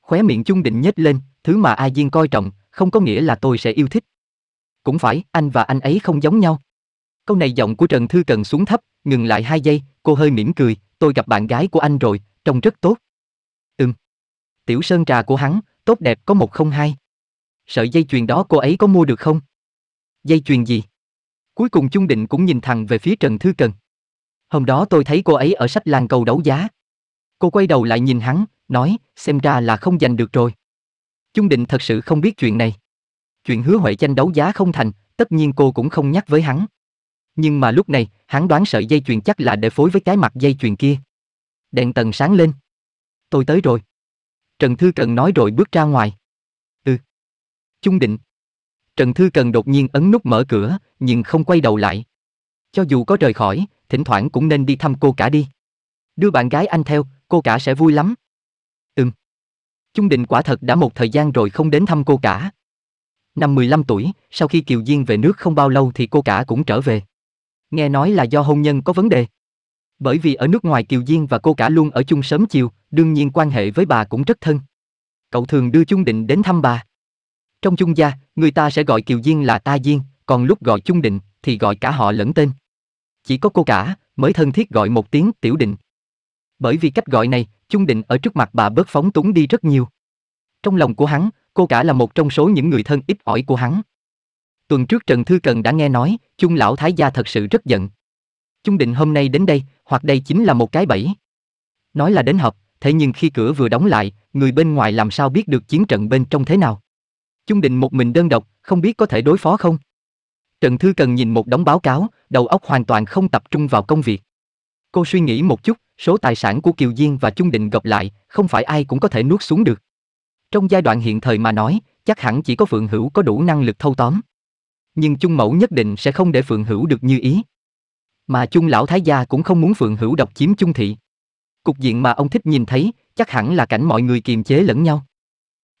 Khóe miệng chung định nhếch lên, thứ mà ai Diên coi trọng, không có nghĩa là tôi sẽ yêu thích. Cũng phải, anh và anh ấy không giống nhau. Câu này giọng của Trần Thư Cần xuống thấp, ngừng lại hai giây, cô hơi mỉm cười, tôi gặp bạn gái của anh rồi, trông rất tốt. Ừm. Tiểu sơn trà của hắn, tốt đẹp có một không hai. Sợi dây chuyền đó cô ấy có mua được không? Dây chuyền gì? Cuối cùng Chung Định cũng nhìn thẳng về phía Trần Thư Cần. Hôm đó tôi thấy cô ấy ở sách làng cầu đấu giá. Cô quay đầu lại nhìn hắn, nói, xem ra là không giành được rồi. Chung Định thật sự không biết chuyện này. Chuyện hứa Huệ tranh đấu giá không thành, tất nhiên cô cũng không nhắc với hắn. Nhưng mà lúc này, hắn đoán sợi dây chuyền chắc là để phối với cái mặt dây chuyền kia. Đèn tầng sáng lên. Tôi tới rồi. Trần Thư Cần nói rồi bước ra ngoài. Ừ. Chung Định. Trần Thư Cần đột nhiên ấn nút mở cửa, nhưng không quay đầu lại. Cho dù có rời khỏi, thỉnh thoảng cũng nên đi thăm cô cả đi. Đưa bạn gái anh theo, cô cả sẽ vui lắm. Ừm. Chung Định quả thật đã một thời gian rồi không đến thăm cô cả. Năm 15 tuổi, sau khi Kiều Diên về nước không bao lâu thì cô cả cũng trở về. Nghe nói là do hôn nhân có vấn đề. Bởi vì ở nước ngoài Kiều Diên và cô cả luôn ở chung sớm chiều, đương nhiên quan hệ với bà cũng rất thân. Cậu thường đưa Chung Định đến thăm bà. Trong Chung gia, người ta sẽ gọi Kiều Diên là Ta Diên, còn lúc gọi Chung Định thì gọi cả họ lẫn tên chỉ có cô cả mới thân thiết gọi một tiếng tiểu định. Bởi vì cách gọi này, Chung Định ở trước mặt bà bớt phóng túng đi rất nhiều. Trong lòng của hắn, cô cả là một trong số những người thân ít ỏi của hắn. Tuần trước Trần Thư Cần đã nghe nói, Chung lão thái gia thật sự rất giận. Chung Định hôm nay đến đây, hoặc đây chính là một cái bẫy. Nói là đến họp, thế nhưng khi cửa vừa đóng lại, người bên ngoài làm sao biết được chiến trận bên trong thế nào? Chung Định một mình đơn độc, không biết có thể đối phó không? Trần Thư Cần nhìn một đống báo cáo, đầu óc hoàn toàn không tập trung vào công việc. Cô suy nghĩ một chút, số tài sản của Kiều Diên và Trung Định gộp lại, không phải ai cũng có thể nuốt xuống được. Trong giai đoạn hiện thời mà nói, chắc hẳn chỉ có Phượng Hữu có đủ năng lực thâu tóm. Nhưng Trung Mẫu nhất định sẽ không để Phượng Hữu được như ý. Mà Trung Lão Thái Gia cũng không muốn Phượng Hữu độc chiếm Trung Thị. Cục diện mà ông thích nhìn thấy, chắc hẳn là cảnh mọi người kiềm chế lẫn nhau.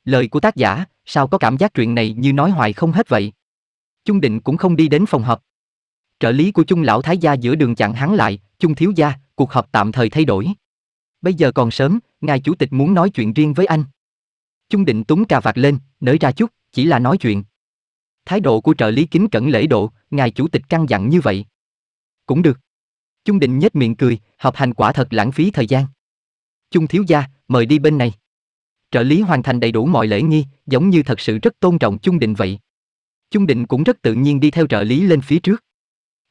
Lời của tác giả, sao có cảm giác chuyện này như nói hoài không hết vậy? Chung Định cũng không đi đến phòng họp. Trợ lý của Chung lão thái gia giữa đường chặn hắn lại, "Chung thiếu gia, cuộc họp tạm thời thay đổi. Bây giờ còn sớm, ngài chủ tịch muốn nói chuyện riêng với anh." Chung Định túm cà vạt lên, nới ra chút, chỉ là nói chuyện. Thái độ của trợ lý kính cẩn lễ độ, ngài chủ tịch căn dặn như vậy. Cũng được. Chung Định nhếch miệng cười, họp hành quả thật lãng phí thời gian. Chung thiếu gia, mời đi bên này. Trợ lý hoàn thành đầy đủ mọi lễ nghi, giống như thật sự rất tôn trọng Chung Định vậy. Chung Định cũng rất tự nhiên đi theo trợ lý lên phía trước.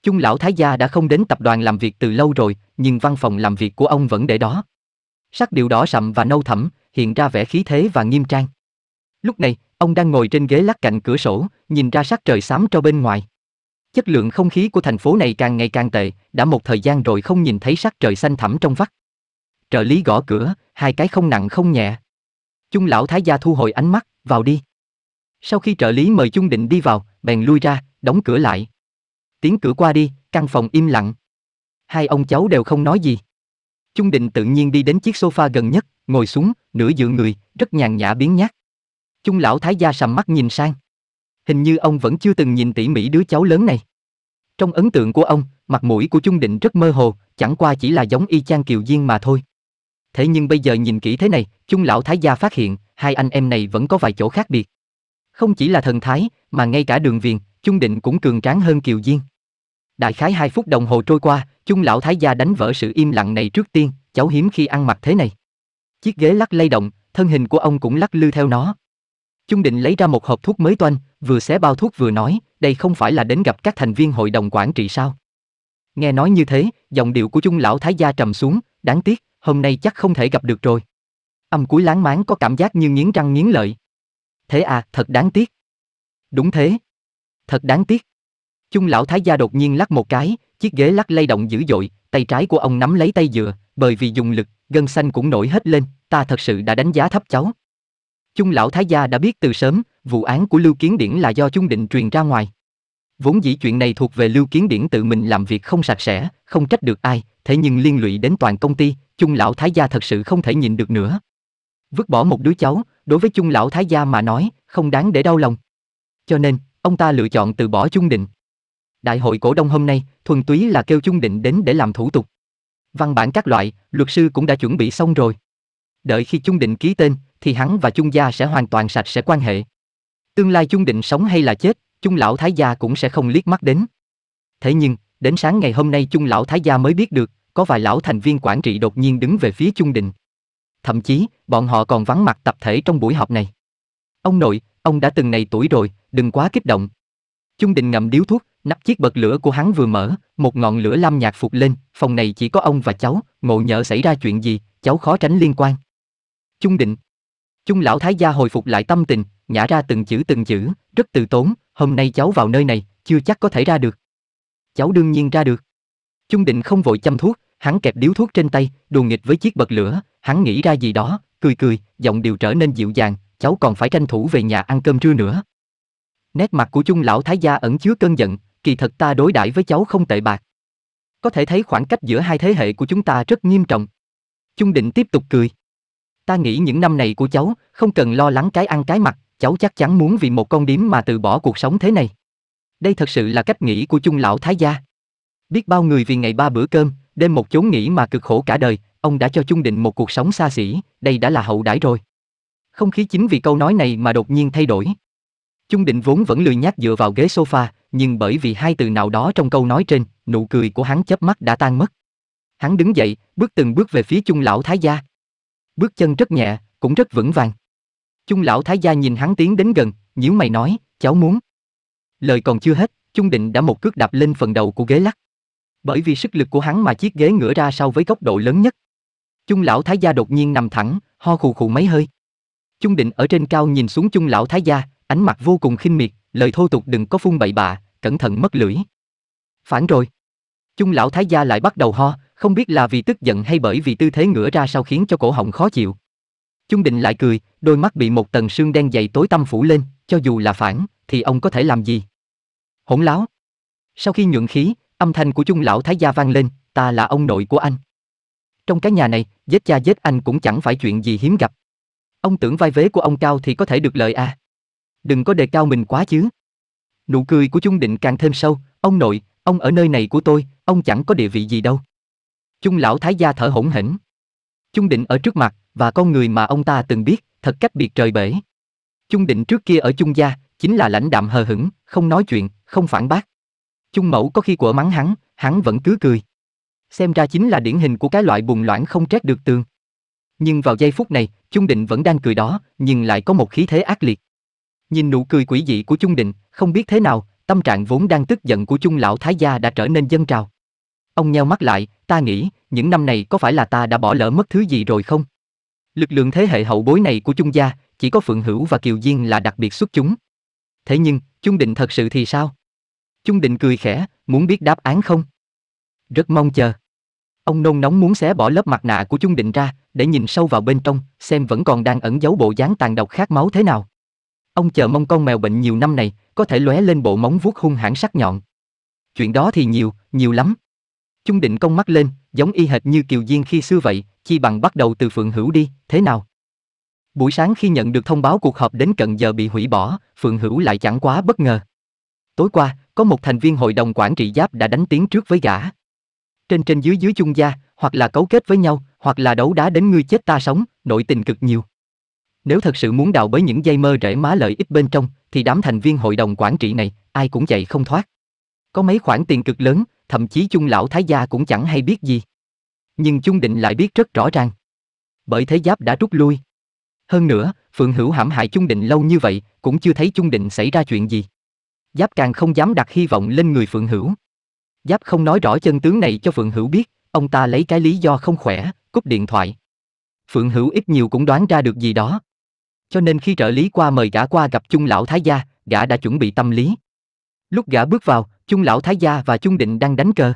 Chung lão thái gia đã không đến tập đoàn làm việc từ lâu rồi, nhưng văn phòng làm việc của ông vẫn để đó. Sắc điệu đỏ sậm và nâu thẳm, hiện ra vẻ khí thế và nghiêm trang. Lúc này, ông đang ngồi trên ghế lắc cạnh cửa sổ, nhìn ra sắc trời xám cho bên ngoài. Chất lượng không khí của thành phố này càng ngày càng tệ, đã một thời gian rồi không nhìn thấy sắc trời xanh thẳm trong vắt. Trợ lý gõ cửa, hai cái không nặng không nhẹ. Chung lão thái gia thu hồi ánh mắt, vào đi. Sau khi trợ lý mời Chung Định đi vào, bèn lui ra, đóng cửa lại. Tiếng cửa qua đi, căn phòng im lặng. Hai ông cháu đều không nói gì. Chung Định tự nhiên đi đến chiếc sofa gần nhất, ngồi xuống, nửa dựa người, rất nhàn nhã biến nhát. Chung lão thái gia sầm mắt nhìn sang. Hình như ông vẫn chưa từng nhìn tỉ mỉ đứa cháu lớn này. Trong ấn tượng của ông, mặt mũi của Chung Định rất mơ hồ, chẳng qua chỉ là giống y chang Kiều Diên mà thôi. Thế nhưng bây giờ nhìn kỹ thế này, Chung lão thái gia phát hiện, hai anh em này vẫn có vài chỗ khác biệt. Không chỉ là thần thái, mà ngay cả đường viền, Chung Định cũng cường tráng hơn Kiều Diên. Đại khái hai phút đồng hồ trôi qua, Chung lão thái gia đánh vỡ sự im lặng này trước tiên, cháu hiếm khi ăn mặc thế này. Chiếc ghế lắc lay động, thân hình của ông cũng lắc lư theo nó. Chung Định lấy ra một hộp thuốc mới toanh, vừa xé bao thuốc vừa nói, đây không phải là đến gặp các thành viên hội đồng quản trị sao? Nghe nói như thế, giọng điệu của Chung lão thái gia trầm xuống, đáng tiếc, hôm nay chắc không thể gặp được rồi. Âm cuối láng máng có cảm giác như nghiến răng nghiến lợi. Thế à, thật đáng tiếc. Đúng thế. Thật đáng tiếc. Chung lão thái gia đột nhiên lắc một cái, chiếc ghế lắc lay động dữ dội, tay trái của ông nắm lấy tay dừa, bởi vì dùng lực, gân xanh cũng nổi hết lên, ta thật sự đã đánh giá thấp cháu. Chung lão thái gia đã biết từ sớm, vụ án của Lưu Kiến Điển là do Chung Định truyền ra ngoài. Vốn dĩ chuyện này thuộc về Lưu Kiến Điển tự mình làm việc không sạch sẽ, không trách được ai, thế nhưng liên lụy đến toàn công ty, Chung lão thái gia thật sự không thể nhìn được nữa. Vứt bỏ một đứa cháu, đối với chung lão thái gia mà nói, không đáng để đau lòng. Cho nên, ông ta lựa chọn từ bỏ chung định. Đại hội cổ đông hôm nay, thuần túy là kêu chung định đến để làm thủ tục. Văn bản các loại, luật sư cũng đã chuẩn bị xong rồi. Đợi khi chung định ký tên, thì hắn và chung gia sẽ hoàn toàn sạch sẽ quan hệ. Tương lai chung định sống hay là chết, chung lão thái gia cũng sẽ không liếc mắt đến. Thế nhưng, đến sáng ngày hôm nay chung lão thái gia mới biết được, có vài lão thành viên quản trị đột nhiên đứng về phía chung định thậm chí, bọn họ còn vắng mặt tập thể trong buổi họp này. Ông nội, ông đã từng này tuổi rồi, đừng quá kích động. Chung định ngậm điếu thuốc, nắp chiếc bật lửa của hắn vừa mở, một ngọn lửa lam nhạt phục lên, phòng này chỉ có ông và cháu, ngộ nhỡ xảy ra chuyện gì, cháu khó tránh liên quan. Chung định. Chung lão thái gia hồi phục lại tâm tình, nhả ra từng chữ từng chữ, rất từ tốn, hôm nay cháu vào nơi này, chưa chắc có thể ra được. Cháu đương nhiên ra được. Chung định không vội chăm thuốc, hắn kẹp điếu thuốc trên tay, đùa nghịch với chiếc bật lửa, Hắn nghĩ ra gì đó, cười cười, giọng điều trở nên dịu dàng, cháu còn phải tranh thủ về nhà ăn cơm trưa nữa. Nét mặt của trung lão thái gia ẩn chứa cơn giận, kỳ thật ta đối đãi với cháu không tệ bạc. Có thể thấy khoảng cách giữa hai thế hệ của chúng ta rất nghiêm trọng. trung định tiếp tục cười. Ta nghĩ những năm này của cháu, không cần lo lắng cái ăn cái mặc, cháu chắc chắn muốn vì một con điếm mà từ bỏ cuộc sống thế này. Đây thật sự là cách nghĩ của trung lão thái gia. Biết bao người vì ngày ba bữa cơm, Đêm một chốn nghĩ mà cực khổ cả đời, ông đã cho chung định một cuộc sống xa xỉ, đây đã là hậu đãi rồi. Không khí chính vì câu nói này mà đột nhiên thay đổi. Chung định vốn vẫn lười nhác dựa vào ghế sofa, nhưng bởi vì hai từ nào đó trong câu nói trên, nụ cười của hắn chớp mắt đã tan mất. Hắn đứng dậy, bước từng bước về phía chung lão thái gia. Bước chân rất nhẹ, cũng rất vững vàng. Chung lão thái gia nhìn hắn tiến đến gần, nhíu mày nói, cháu muốn. Lời còn chưa hết, Chung định đã một cước đạp lên phần đầu của ghế lắc bởi vì sức lực của hắn mà chiếc ghế ngửa ra sau với góc độ lớn nhất. Chung lão thái gia đột nhiên nằm thẳng, ho khù khù mấy hơi. Chung định ở trên cao nhìn xuống chung lão thái gia, ánh mặt vô cùng khinh miệt, lời thô tục đừng có phun bậy bạ, cẩn thận mất lưỡi. Phản rồi. Chung lão thái gia lại bắt đầu ho, không biết là vì tức giận hay bởi vì tư thế ngửa ra sau khiến cho cổ họng khó chịu. Chung định lại cười, đôi mắt bị một tầng sương đen dày tối tăm phủ lên, cho dù là phản, thì ông có thể làm gì? Hỗn láo. Sau khi nhuận khí, Âm thanh của chung lão thái gia vang lên, ta là ông nội của anh. Trong cái nhà này, giết cha giết anh cũng chẳng phải chuyện gì hiếm gặp. Ông tưởng vai vế của ông cao thì có thể được lợi à. Đừng có đề cao mình quá chứ. Nụ cười của Chung Định càng thêm sâu, ông nội, ông ở nơi này của tôi, ông chẳng có địa vị gì đâu. Chung lão thái gia thở hổn hển. Chung Định ở trước mặt, và con người mà ông ta từng biết, thật cách biệt trời bể. Chung Định trước kia ở Chung gia, chính là lãnh đạm hờ hững, không nói chuyện, không phản bác. Chung mẫu có khi quở mắng hắn, hắn vẫn cứ cười. Xem ra chính là điển hình của cái loại bùng loãng không trét được tường. Nhưng vào giây phút này, Chung Định vẫn đang cười đó, nhưng lại có một khí thế ác liệt. Nhìn nụ cười quỷ dị của Chung Định, không biết thế nào, tâm trạng vốn đang tức giận của Chung lão thái gia đã trở nên dân trào. Ông nheo mắt lại, ta nghĩ, những năm này có phải là ta đã bỏ lỡ mất thứ gì rồi không? Lực lượng thế hệ hậu bối này của Chung gia, chỉ có Phượng Hữu và Kiều Diên là đặc biệt xuất chúng. Thế nhưng, Chung Định thật sự thì sao? Chung định cười khẽ, muốn biết đáp án không? Rất mong chờ. Ông nôn nóng muốn xé bỏ lớp mặt nạ của Chung định ra, để nhìn sâu vào bên trong, xem vẫn còn đang ẩn giấu bộ dáng tàn độc khát máu thế nào. Ông chờ mong con mèo bệnh nhiều năm này, có thể lóe lên bộ móng vuốt hung hãn sắc nhọn. Chuyện đó thì nhiều, nhiều lắm. Chung định công mắt lên, giống y hệt như Kiều Diên khi xưa vậy, chi bằng bắt đầu từ Phượng Hữu đi, thế nào? Buổi sáng khi nhận được thông báo cuộc họp đến cận giờ bị hủy bỏ, Phượng Hữu lại chẳng quá bất ngờ. Tối qua, có một thành viên hội đồng quản trị Giáp đã đánh tiếng trước với gã. Trên trên dưới dưới chung gia, hoặc là cấu kết với nhau, hoặc là đấu đá đến ngươi chết ta sống, nội tình cực nhiều. Nếu thật sự muốn đào bới những dây mơ rễ má lợi ích bên trong, thì đám thành viên hội đồng quản trị này, ai cũng chạy không thoát. Có mấy khoản tiền cực lớn, thậm chí chung lão thái gia cũng chẳng hay biết gì. Nhưng chung định lại biết rất rõ ràng. Bởi thế giáp đã rút lui. Hơn nữa, Phượng Hữu hãm hại chung định lâu như vậy, cũng chưa thấy chung định xảy ra chuyện gì. Giáp càng không dám đặt hy vọng lên người Phượng Hữu. Giáp không nói rõ chân tướng này cho Phượng Hữu biết, ông ta lấy cái lý do không khỏe, cúp điện thoại. Phượng Hữu ít nhiều cũng đoán ra được gì đó. Cho nên khi trợ lý qua mời gã qua gặp Chung lão thái gia, gã đã chuẩn bị tâm lý. Lúc gã bước vào, Chung lão thái gia và Chung Định đang đánh cờ.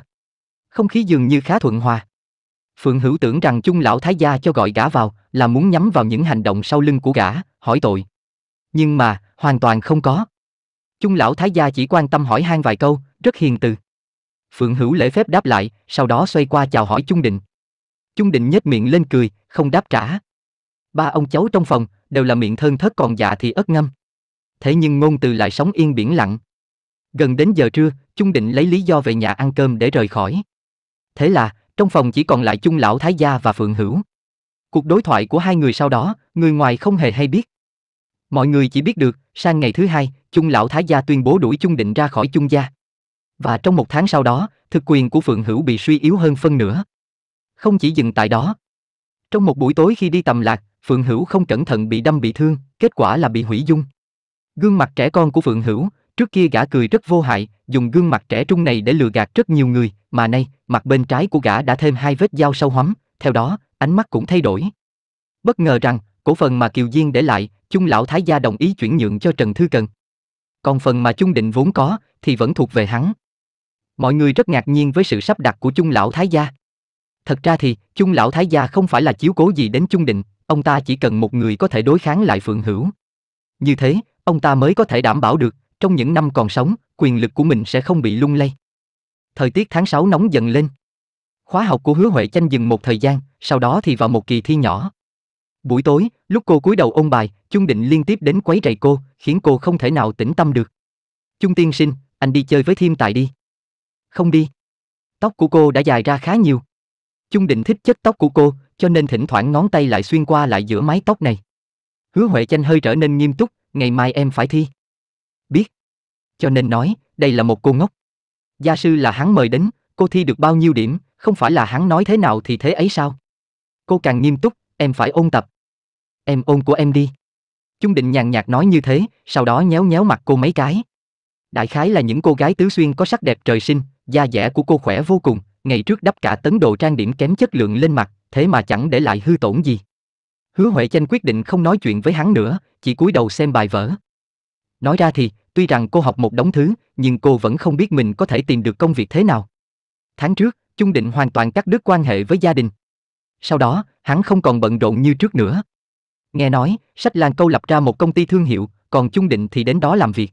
Không khí dường như khá thuận hòa. Phượng Hữu tưởng rằng Chung lão thái gia cho gọi gã vào là muốn nhắm vào những hành động sau lưng của gã, hỏi tội. Nhưng mà, hoàn toàn không có. Chung lão thái gia chỉ quan tâm hỏi han vài câu, rất hiền từ. Phượng Hữu lễ phép đáp lại, sau đó xoay qua chào hỏi Chung Định. Chung Định nhếch miệng lên cười, không đáp trả. Ba ông cháu trong phòng đều là miệng thân thớt còn dạ thì ớt ngâm. Thế nhưng ngôn từ lại sóng yên biển lặng. Gần đến giờ trưa, Chung Định lấy lý do về nhà ăn cơm để rời khỏi. Thế là, trong phòng chỉ còn lại Chung lão thái gia và Phượng Hữu. Cuộc đối thoại của hai người sau đó, người ngoài không hề hay biết. Mọi người chỉ biết được, sang ngày thứ hai, Chung lão thái gia tuyên bố đuổi Chung Định ra khỏi Chung gia. Và trong một tháng sau đó, thực quyền của Phượng Hữu bị suy yếu hơn phân nửa. Không chỉ dừng tại đó. Trong một buổi tối khi đi tầm lạc, Phượng Hữu không cẩn thận bị đâm bị thương, kết quả là bị hủy dung. Gương mặt trẻ con của Phượng Hữu, trước kia gã cười rất vô hại, dùng gương mặt trẻ trung này để lừa gạt rất nhiều người, mà nay, mặt bên trái của gã đã thêm hai vết dao sâu hóm, theo đó, ánh mắt cũng thay đổi. Bất ngờ rằng, cổ phần mà Kiều Diên để lại, Chung lão thái gia đồng ý chuyển nhượng cho Trần Thư Cần. Còn phần mà Chung định vốn có thì vẫn thuộc về hắn. Mọi người rất ngạc nhiên với sự sắp đặt của Chung lão thái gia. Thật ra thì, Chung lão thái gia không phải là chiếu cố gì đến Chung định, ông ta chỉ cần một người có thể đối kháng lại Phượng Hữu. Như thế, ông ta mới có thể đảm bảo được, trong những năm còn sống, quyền lực của mình sẽ không bị lung lay. Thời tiết tháng 6 nóng dần lên. Khóa học của Hứa Huệ chanh dừng một thời gian, sau đó thì vào một kỳ thi nhỏ. Buổi tối, lúc cô cúi đầu ôn bài, Chung Định liên tiếp đến quấy rầy cô, khiến cô không thể nào tĩnh tâm được. Chung tiên sinh, anh đi chơi với Thiêm Tài đi. Không đi. Tóc của cô đã dài ra khá nhiều. Chung Định thích chất tóc của cô, cho nên thỉnh thoảng ngón tay lại xuyên qua lại giữa mái tóc này. Hứa Huệ Chanh hơi trở nên nghiêm túc, ngày mai em phải thi. Biết. Cho nên nói, đây là một cô ngốc. Gia sư là hắn mời đến, cô thi được bao nhiêu điểm, không phải là hắn nói thế nào thì thế ấy sao? Cô càng nghiêm túc, em phải ôn tập, Em ôn của em đi. Chung định nhàn nhạt nói như thế, sau đó nhéo nhéo mặt cô mấy cái. Đại khái là những cô gái tứ xuyên có sắc đẹp trời sinh, da dẻ của cô khỏe vô cùng, ngày trước đắp cả tấn đồ trang điểm kém chất lượng lên mặt, thế mà chẳng để lại hư tổn gì. Hứa Huệ Chanh quyết định không nói chuyện với hắn nữa, chỉ cúi đầu xem bài vở. Nói ra thì, tuy rằng cô học một đống thứ, nhưng cô vẫn không biết mình có thể tìm được công việc thế nào. Tháng trước, Chung Định hoàn toàn cắt đứt quan hệ với gia đình. Sau đó, hắn không còn bận rộn như trước nữa. Nghe nói, sách làng câu lập ra một công ty thương hiệu, còn Chung Định thì đến đó làm việc.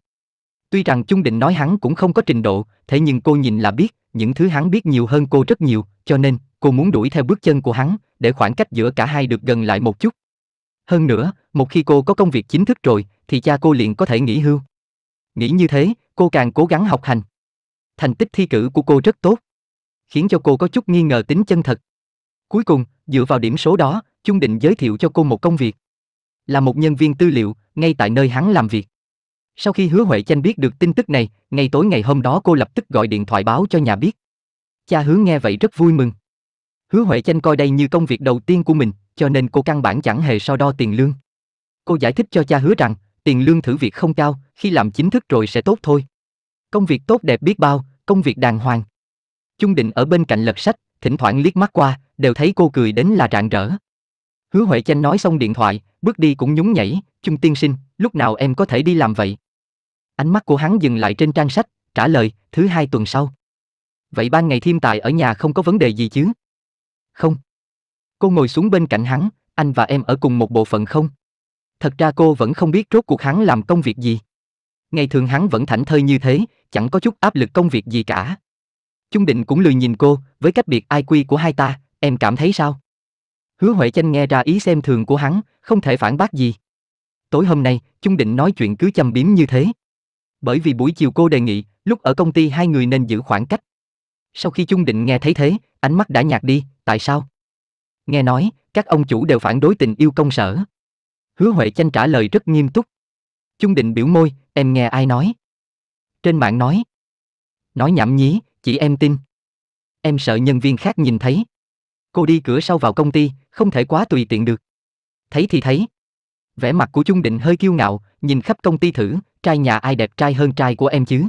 Tuy rằng Chung Định nói hắn cũng không có trình độ, thế nhưng cô nhìn là biết, những thứ hắn biết nhiều hơn cô rất nhiều, cho nên cô muốn đuổi theo bước chân của hắn, để khoảng cách giữa cả hai được gần lại một chút. Hơn nữa, một khi cô có công việc chính thức rồi, thì cha cô liền có thể nghỉ hưu. Nghĩ như thế, cô càng cố gắng học hành. Thành tích thi cử của cô rất tốt, khiến cho cô có chút nghi ngờ tính chân thật. Cuối cùng, dựa vào điểm số đó, Chung Định giới thiệu cho cô một công việc là một nhân viên tư liệu, ngay tại nơi hắn làm việc. Sau khi Hứa Huệ Chanh biết được tin tức này, ngay tối ngày hôm đó cô lập tức gọi điện thoại báo cho nhà biết. Cha Hứa nghe vậy rất vui mừng. Hứa Huệ Chanh coi đây như công việc đầu tiên của mình, cho nên cô căn bản chẳng hề so đo tiền lương. Cô giải thích cho cha Hứa rằng, tiền lương thử việc không cao, khi làm chính thức rồi sẽ tốt thôi. Công việc tốt đẹp biết bao, công việc đàng hoàng. Trung Định ở bên cạnh lật sách, thỉnh thoảng liếc mắt qua, đều thấy cô cười đến là rạng rỡ. Hứa Huệ Chanh nói xong điện thoại, bước đi cũng nhún nhảy, Chung tiên sinh, lúc nào em có thể đi làm vậy? Ánh mắt của hắn dừng lại trên trang sách, trả lời, thứ hai tuần sau. Vậy ban ngày thiêm tài ở nhà không có vấn đề gì chứ? Không. Cô ngồi xuống bên cạnh hắn, anh và em ở cùng một bộ phận không? Thật ra cô vẫn không biết rốt cuộc hắn làm công việc gì. Ngày thường hắn vẫn thảnh thơi như thế, chẳng có chút áp lực công việc gì cả. Chung định cũng lười nhìn cô, với cách biệt IQ của hai ta, em cảm thấy sao? Hứa Huệ Chanh nghe ra ý xem thường của hắn, không thể phản bác gì. Tối hôm nay, chung định nói chuyện cứ châm biếm như thế. Bởi vì buổi chiều cô đề nghị, lúc ở công ty hai người nên giữ khoảng cách. Sau khi chung định nghe thấy thế, ánh mắt đã nhạt đi, tại sao? Nghe nói, các ông chủ đều phản đối tình yêu công sở. Hứa Huệ Chanh trả lời rất nghiêm túc. Chung định biểu môi, em nghe ai nói? Trên mạng nói. Nói nhảm nhí, chỉ em tin. Em sợ nhân viên khác nhìn thấy cô đi cửa sau vào công ty, không thể quá tùy tiện được. Thấy thì thấy. Vẻ mặt của Chung Định hơi kiêu ngạo, nhìn khắp công ty thử, trai nhà ai đẹp trai hơn trai của em chứ?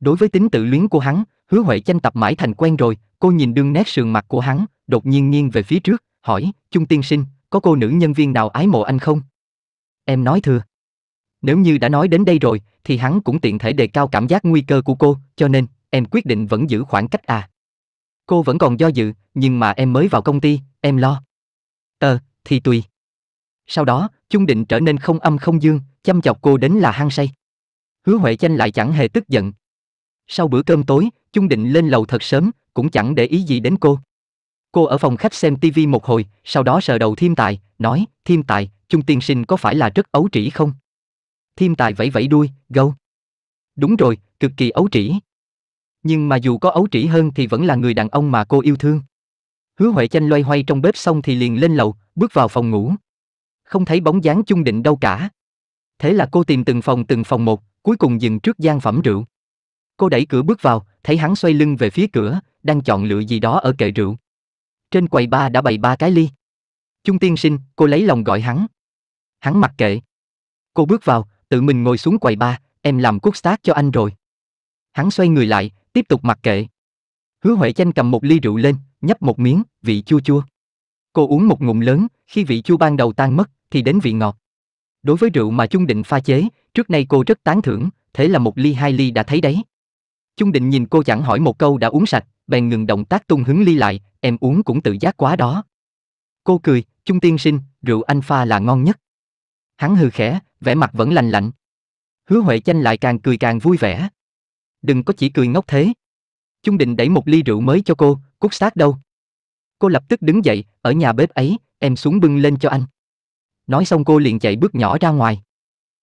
Đối với tính tự luyến của hắn, Hứa Huệ tranh tập mãi thành quen rồi, cô nhìn đương nét sườn mặt của hắn, đột nhiên nghiêng về phía trước, hỏi, Chung tiên sinh, có cô nữ nhân viên nào ái mộ anh không? Em nói thừa. Nếu như đã nói đến đây rồi, thì hắn cũng tiện thể đề cao cảm giác nguy cơ của cô, cho nên, em quyết định vẫn giữ khoảng cách à. Cô vẫn còn do dự, nhưng mà em mới vào công ty, em lo. Ờ, thì tùy. Sau đó, chung định trở nên không âm không dương, chăm chọc cô đến là hăng say. Hứa Huệ Chanh lại chẳng hề tức giận. Sau bữa cơm tối, chung định lên lầu thật sớm, cũng chẳng để ý gì đến cô. Cô ở phòng khách xem tivi một hồi, sau đó sờ đầu Thiêm Tài, nói, Thiêm Tài, Chung tiên sinh có phải là rất ấu trĩ không? Thiêm Tài vẫy vẫy đuôi, gâu. Đúng rồi, cực kỳ ấu trĩ. Nhưng mà dù có ấu trĩ hơn thì vẫn là người đàn ông mà cô yêu thương. Hứa Huệ Chanh loay hoay trong bếp xong thì liền lên lầu, bước vào phòng ngủ. Không thấy bóng dáng chung định đâu cả. Thế là cô tìm từng phòng từng phòng một, cuối cùng dừng trước gian phẩm rượu. Cô đẩy cửa bước vào, thấy hắn xoay lưng về phía cửa, đang chọn lựa gì đó ở kệ rượu. Trên quầy ba đã bày ba cái ly. Chung tiên sinh, cô lấy lòng gọi hắn. Hắn mặc kệ. Cô bước vào, tự mình ngồi xuống quầy ba, em làm cút tác cho anh rồi. Hắn xoay người lại, tiếp tục mặc kệ. Hứa Huệ Chanh cầm một ly rượu lên, nhấp một miếng, vị chua chua. Cô uống một ngụm lớn, khi vị chua ban đầu tan mất, thì đến vị ngọt. Đối với rượu mà Trung Định pha chế, trước nay cô rất tán thưởng, thế là một ly hai ly đã thấy đấy. Trung Định nhìn cô chẳng hỏi một câu đã uống sạch, bèn ngừng động tác tung hứng ly lại, em uống cũng tự giác quá đó. Cô cười, Trung tiên sinh, rượu anh pha là ngon nhất. Hắn hừ khẽ, vẻ mặt vẫn lành lạnh. Hứa Huệ Chanh lại càng cười càng vui vẻ đừng có chỉ cười ngốc thế. Chung định đẩy một ly rượu mới cho cô, cút sát đâu. Cô lập tức đứng dậy, ở nhà bếp ấy, em xuống bưng lên cho anh. Nói xong cô liền chạy bước nhỏ ra ngoài.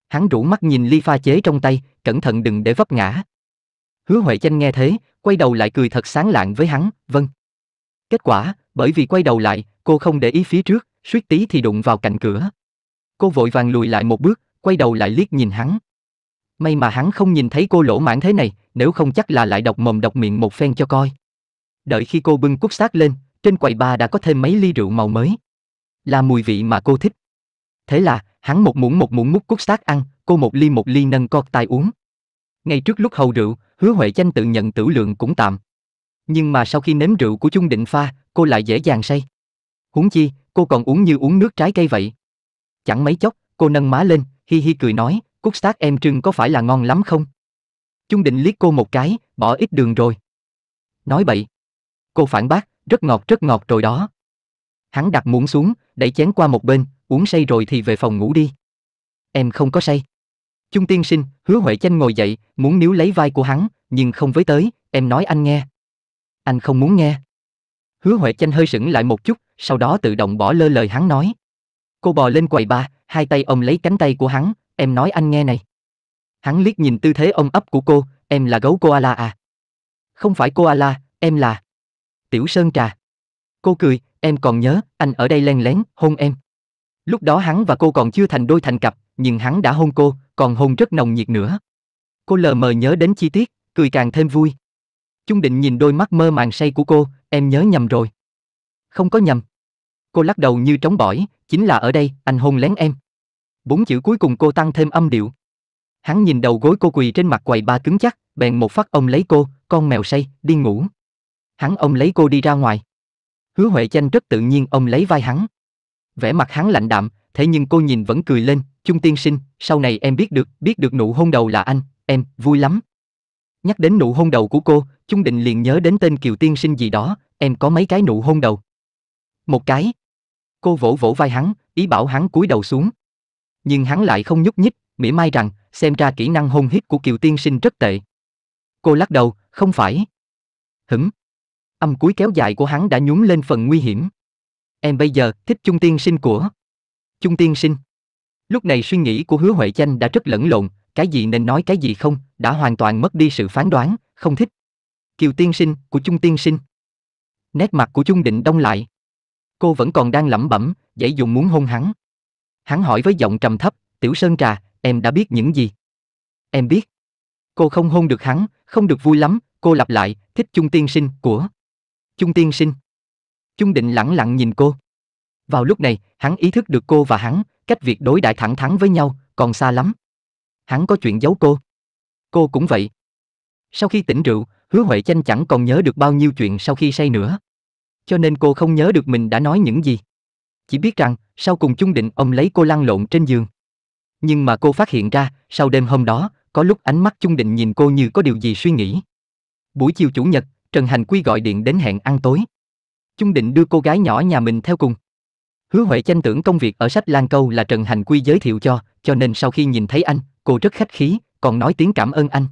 Hắn rủ mắt nhìn ly pha chế trong tay, cẩn thận đừng để vấp ngã. Hứa Huệ Chanh nghe thế, quay đầu lại cười thật sáng lạng với hắn, vâng. Kết quả, bởi vì quay đầu lại, cô không để ý phía trước, suýt tí thì đụng vào cạnh cửa. Cô vội vàng lùi lại một bước, quay đầu lại liếc nhìn hắn. May mà hắn không nhìn thấy cô lỗ mãn thế này, nếu không chắc là lại độc mồm độc miệng một phen cho coi. Đợi khi cô bưng cút sát lên, trên quầy ba đã có thêm mấy ly rượu màu mới. Là mùi vị mà cô thích. Thế là, hắn một muỗng một muỗng múc cút sát ăn, cô một ly một ly nâng cọt tay uống. Ngay trước lúc hầu rượu, hứa Huệ chanh tự nhận tử lượng cũng tạm. Nhưng mà sau khi nếm rượu của chung định pha, cô lại dễ dàng say. Huống chi, cô còn uống như uống nước trái cây vậy. Chẳng mấy chốc, cô nâng má lên, hi hi cười nói, cút tác em trưng có phải là ngon lắm không? Chung định liếc cô một cái, bỏ ít đường rồi. Nói bậy. Cô phản bác, rất ngọt rất ngọt rồi đó. Hắn đặt muỗng xuống, đẩy chén qua một bên, uống say rồi thì về phòng ngủ đi. Em không có say. Chung tiên sinh, hứa Huệ chanh ngồi dậy, muốn níu lấy vai của hắn, nhưng không với tới, em nói anh nghe. Anh không muốn nghe. Hứa Huệ chanh hơi sững lại một chút, sau đó tự động bỏ lơ lời hắn nói. Cô bò lên quầy ba, hai tay ôm lấy cánh tay của hắn, em nói anh nghe này. Hắn liếc nhìn tư thế ôm ấp của cô, em là gấu koala à? Không phải koala, em là... Tiểu Sơn Trà. Cô cười, em còn nhớ, anh ở đây len lén, hôn em. Lúc đó hắn và cô còn chưa thành đôi thành cặp, nhưng hắn đã hôn cô, còn hôn rất nồng nhiệt nữa. Cô lờ mờ nhớ đến chi tiết, cười càng thêm vui. Trung định nhìn đôi mắt mơ màng say của cô, em nhớ nhầm rồi. Không có nhầm. Cô lắc đầu như trống bỏi, chính là ở đây, anh hôn lén em. Bốn chữ cuối cùng cô tăng thêm âm điệu. Hắn nhìn đầu gối cô quỳ trên mặt quầy ba cứng chắc, bèn một phát ông lấy cô, con mèo say, đi ngủ. Hắn ông lấy cô đi ra ngoài. Hứa Huệ Chanh rất tự nhiên ông lấy vai hắn. Vẻ mặt hắn lạnh đạm, thế nhưng cô nhìn vẫn cười lên, Trung tiên sinh, sau này em biết được, biết được nụ hôn đầu là anh, em, vui lắm. Nhắc đến nụ hôn đầu của cô, Trung Định liền nhớ đến tên Kiều tiên sinh gì đó, em có mấy cái nụ hôn đầu. Một cái. Cô vỗ vỗ vai hắn, ý bảo hắn cúi đầu xuống nhưng hắn lại không nhúc nhích, mỉa mai rằng, xem ra kỹ năng hôn hít của Kiều Tiên sinh rất tệ. Cô lắc đầu, không phải. Hửng. Âm cuối kéo dài của hắn đã nhún lên phần nguy hiểm. Em bây giờ thích Trung Tiên sinh của. Trung Tiên sinh. Lúc này suy nghĩ của Hứa Huệ Chanh đã rất lẫn lộn, cái gì nên nói cái gì không, đã hoàn toàn mất đi sự phán đoán, không thích. Kiều Tiên sinh của Trung Tiên sinh. Nét mặt của Trung Định đông lại. Cô vẫn còn đang lẩm bẩm, dãy dùng muốn hôn hắn. Hắn hỏi với giọng trầm thấp, Tiểu Sơn Trà, em đã biết những gì? Em biết. Cô không hôn được hắn, không được vui lắm, cô lặp lại, thích Chung Tiên Sinh của. Chung Tiên Sinh. Chung Định lẳng lặng nhìn cô. Vào lúc này, hắn ý thức được cô và hắn, cách việc đối đại thẳng thắn với nhau, còn xa lắm. Hắn có chuyện giấu cô. Cô cũng vậy. Sau khi tỉnh rượu, Hứa Huệ Chanh chẳng còn nhớ được bao nhiêu chuyện sau khi say nữa. Cho nên cô không nhớ được mình đã nói những gì. Chỉ biết rằng, sau cùng chung định ông lấy cô lăn lộn trên giường. Nhưng mà cô phát hiện ra, sau đêm hôm đó, có lúc ánh mắt chung định nhìn cô như có điều gì suy nghĩ. Buổi chiều chủ nhật, Trần Hành Quy gọi điện đến hẹn ăn tối. Chung định đưa cô gái nhỏ nhà mình theo cùng. Hứa Huệ Chanh tưởng công việc ở sách Lan Câu là Trần Hành Quy giới thiệu cho, cho nên sau khi nhìn thấy anh, cô rất khách khí, còn nói tiếng cảm ơn anh.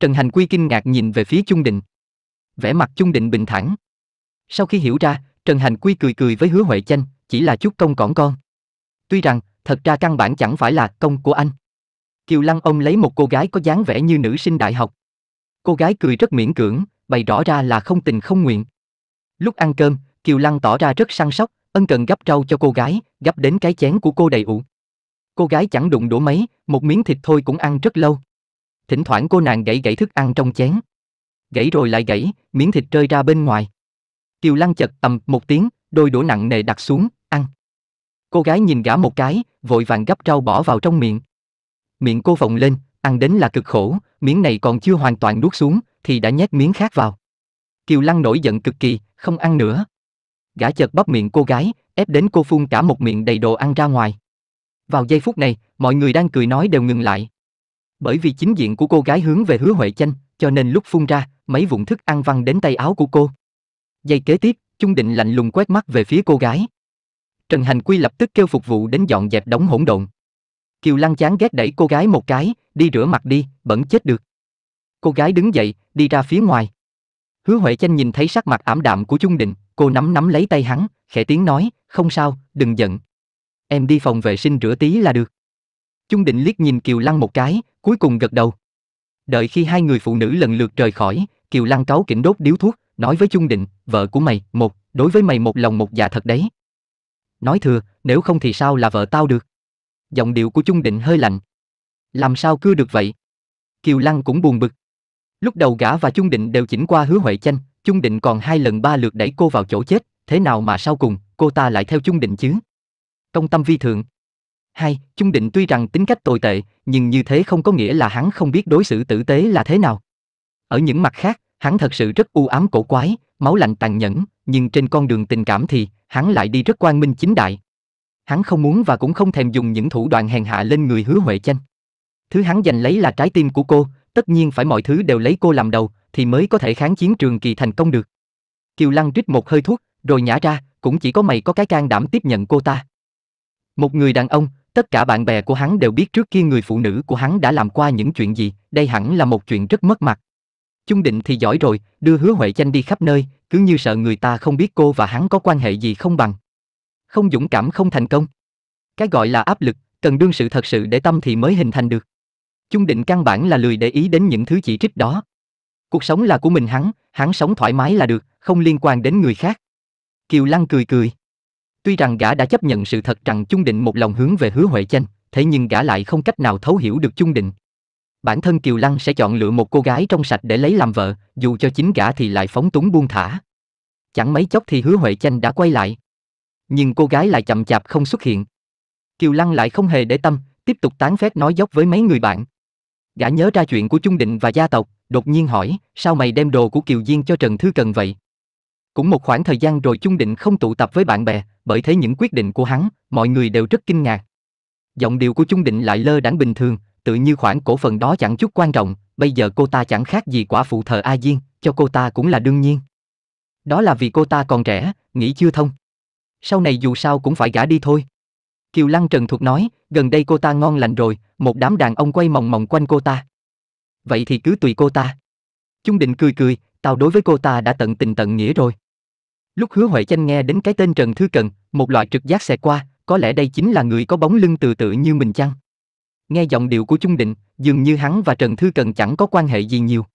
Trần Hành Quy kinh ngạc nhìn về phía Chung Định. Vẻ mặt Chung Định bình thản. Sau khi hiểu ra, Trần Hành Quy cười cười với Hứa Huệ Chanh, chỉ là chút công cỏn con. Tuy rằng, thật ra căn bản chẳng phải là công của anh. Kiều Lăng ông lấy một cô gái có dáng vẻ như nữ sinh đại học. Cô gái cười rất miễn cưỡng, bày rõ ra là không tình không nguyện. Lúc ăn cơm, Kiều Lăng tỏ ra rất săn sóc, ân cần gấp rau cho cô gái, gấp đến cái chén của cô đầy ụ. Cô gái chẳng đụng đũa mấy, một miếng thịt thôi cũng ăn rất lâu. Thỉnh thoảng cô nàng gãy gãy thức ăn trong chén. Gãy rồi lại gãy, miếng thịt rơi ra bên ngoài. Kiều Lăng chật tầm một tiếng, đôi đũa nặng nề đặt xuống, Ăn. Cô gái nhìn gã một cái, vội vàng gấp rau bỏ vào trong miệng. Miệng cô vọng lên, ăn đến là cực khổ, miếng này còn chưa hoàn toàn nuốt xuống, thì đã nhét miếng khác vào. Kiều Lăng nổi giận cực kỳ, không ăn nữa. Gã chợt bóp miệng cô gái, ép đến cô phun cả một miệng đầy đồ ăn ra ngoài. Vào giây phút này, mọi người đang cười nói đều ngừng lại. Bởi vì chính diện của cô gái hướng về hứa Huệ Chanh, cho nên lúc phun ra, mấy vụn thức ăn văng đến tay áo của cô. Giây kế tiếp, Trung Định lạnh lùng quét mắt về phía cô gái. Trần Hành Quy lập tức kêu phục vụ đến dọn dẹp đống hỗn độn. Kiều Lăng chán ghét đẩy cô gái một cái, đi rửa mặt đi, bẩn chết được. Cô gái đứng dậy, đi ra phía ngoài. Hứa Huệ Chanh nhìn thấy sắc mặt ảm đạm của Trung Định, cô nắm nắm lấy tay hắn, khẽ tiếng nói, không sao, đừng giận. Em đi phòng vệ sinh rửa tí là được. Trung Định liếc nhìn Kiều Lăng một cái, cuối cùng gật đầu. Đợi khi hai người phụ nữ lần lượt rời khỏi, Kiều Lăng cáu kỉnh đốt điếu thuốc, nói với Trung Định, vợ của mày, một, đối với mày một lòng một dạ thật đấy. Nói thừa, nếu không thì sao là vợ tao được? Giọng điệu của Chung Định hơi lạnh. Làm sao cưa được vậy? Kiều Lăng cũng buồn bực. Lúc đầu gã và Chung Định đều chỉnh qua hứa Huệ Chanh, Chung Định còn hai lần ba lượt đẩy cô vào chỗ chết, thế nào mà sau cùng, cô ta lại theo Chung Định chứ? Công tâm vi thượng. Hai, Chung Định tuy rằng tính cách tồi tệ, nhưng như thế không có nghĩa là hắn không biết đối xử tử tế là thế nào. Ở những mặt khác, hắn thật sự rất u ám cổ quái, máu lạnh tàn nhẫn, nhưng trên con đường tình cảm thì, hắn lại đi rất quang minh chính đại. Hắn không muốn và cũng không thèm dùng những thủ đoạn hèn hạ lên người hứa Huệ Chanh. Thứ hắn giành lấy là trái tim của cô, tất nhiên phải mọi thứ đều lấy cô làm đầu, thì mới có thể kháng chiến trường kỳ thành công được. Kiều Lăng rít một hơi thuốc, rồi nhả ra, cũng chỉ có mày có cái can đảm tiếp nhận cô ta. Một người đàn ông, tất cả bạn bè của hắn đều biết trước kia người phụ nữ của hắn đã làm qua những chuyện gì, đây hẳn là một chuyện rất mất mặt chung định thì giỏi rồi đưa hứa huệ chanh đi khắp nơi cứ như sợ người ta không biết cô và hắn có quan hệ gì không bằng không dũng cảm không thành công cái gọi là áp lực cần đương sự thật sự để tâm thì mới hình thành được chung định căn bản là lười để ý đến những thứ chỉ trích đó cuộc sống là của mình hắn hắn sống thoải mái là được không liên quan đến người khác kiều lăng cười cười tuy rằng gã đã chấp nhận sự thật rằng chung định một lòng hướng về hứa huệ chanh thế nhưng gã lại không cách nào thấu hiểu được chung định bản thân Kiều Lăng sẽ chọn lựa một cô gái trong sạch để lấy làm vợ, dù cho chính gã thì lại phóng túng buông thả. Chẳng mấy chốc thì Hứa Huệ Chanh đã quay lại. Nhưng cô gái lại chậm chạp không xuất hiện. Kiều Lăng lại không hề để tâm, tiếp tục tán phét nói dốc với mấy người bạn. Gã nhớ ra chuyện của Trung Định và gia tộc, đột nhiên hỏi, sao mày đem đồ của Kiều Diên cho Trần Thư Cần vậy? Cũng một khoảng thời gian rồi Trung Định không tụ tập với bạn bè, bởi thế những quyết định của hắn, mọi người đều rất kinh ngạc. Giọng điệu của Trung Định lại lơ đãng bình thường, tự như khoản cổ phần đó chẳng chút quan trọng, bây giờ cô ta chẳng khác gì quả phụ thờ A Diên, cho cô ta cũng là đương nhiên. Đó là vì cô ta còn trẻ, nghĩ chưa thông. Sau này dù sao cũng phải gả đi thôi. Kiều Lăng Trần Thuộc nói, gần đây cô ta ngon lành rồi, một đám đàn ông quay mòng mòng quanh cô ta. Vậy thì cứ tùy cô ta. Trung Định cười cười, tao đối với cô ta đã tận tình tận nghĩa rồi. Lúc Hứa Huệ Chanh nghe đến cái tên Trần Thư Cần, một loại trực giác xẹt qua, có lẽ đây chính là người có bóng lưng từ tự như mình chăng? Nghe giọng điệu của Trung Định, dường như hắn và Trần Thư Cần chẳng có quan hệ gì nhiều.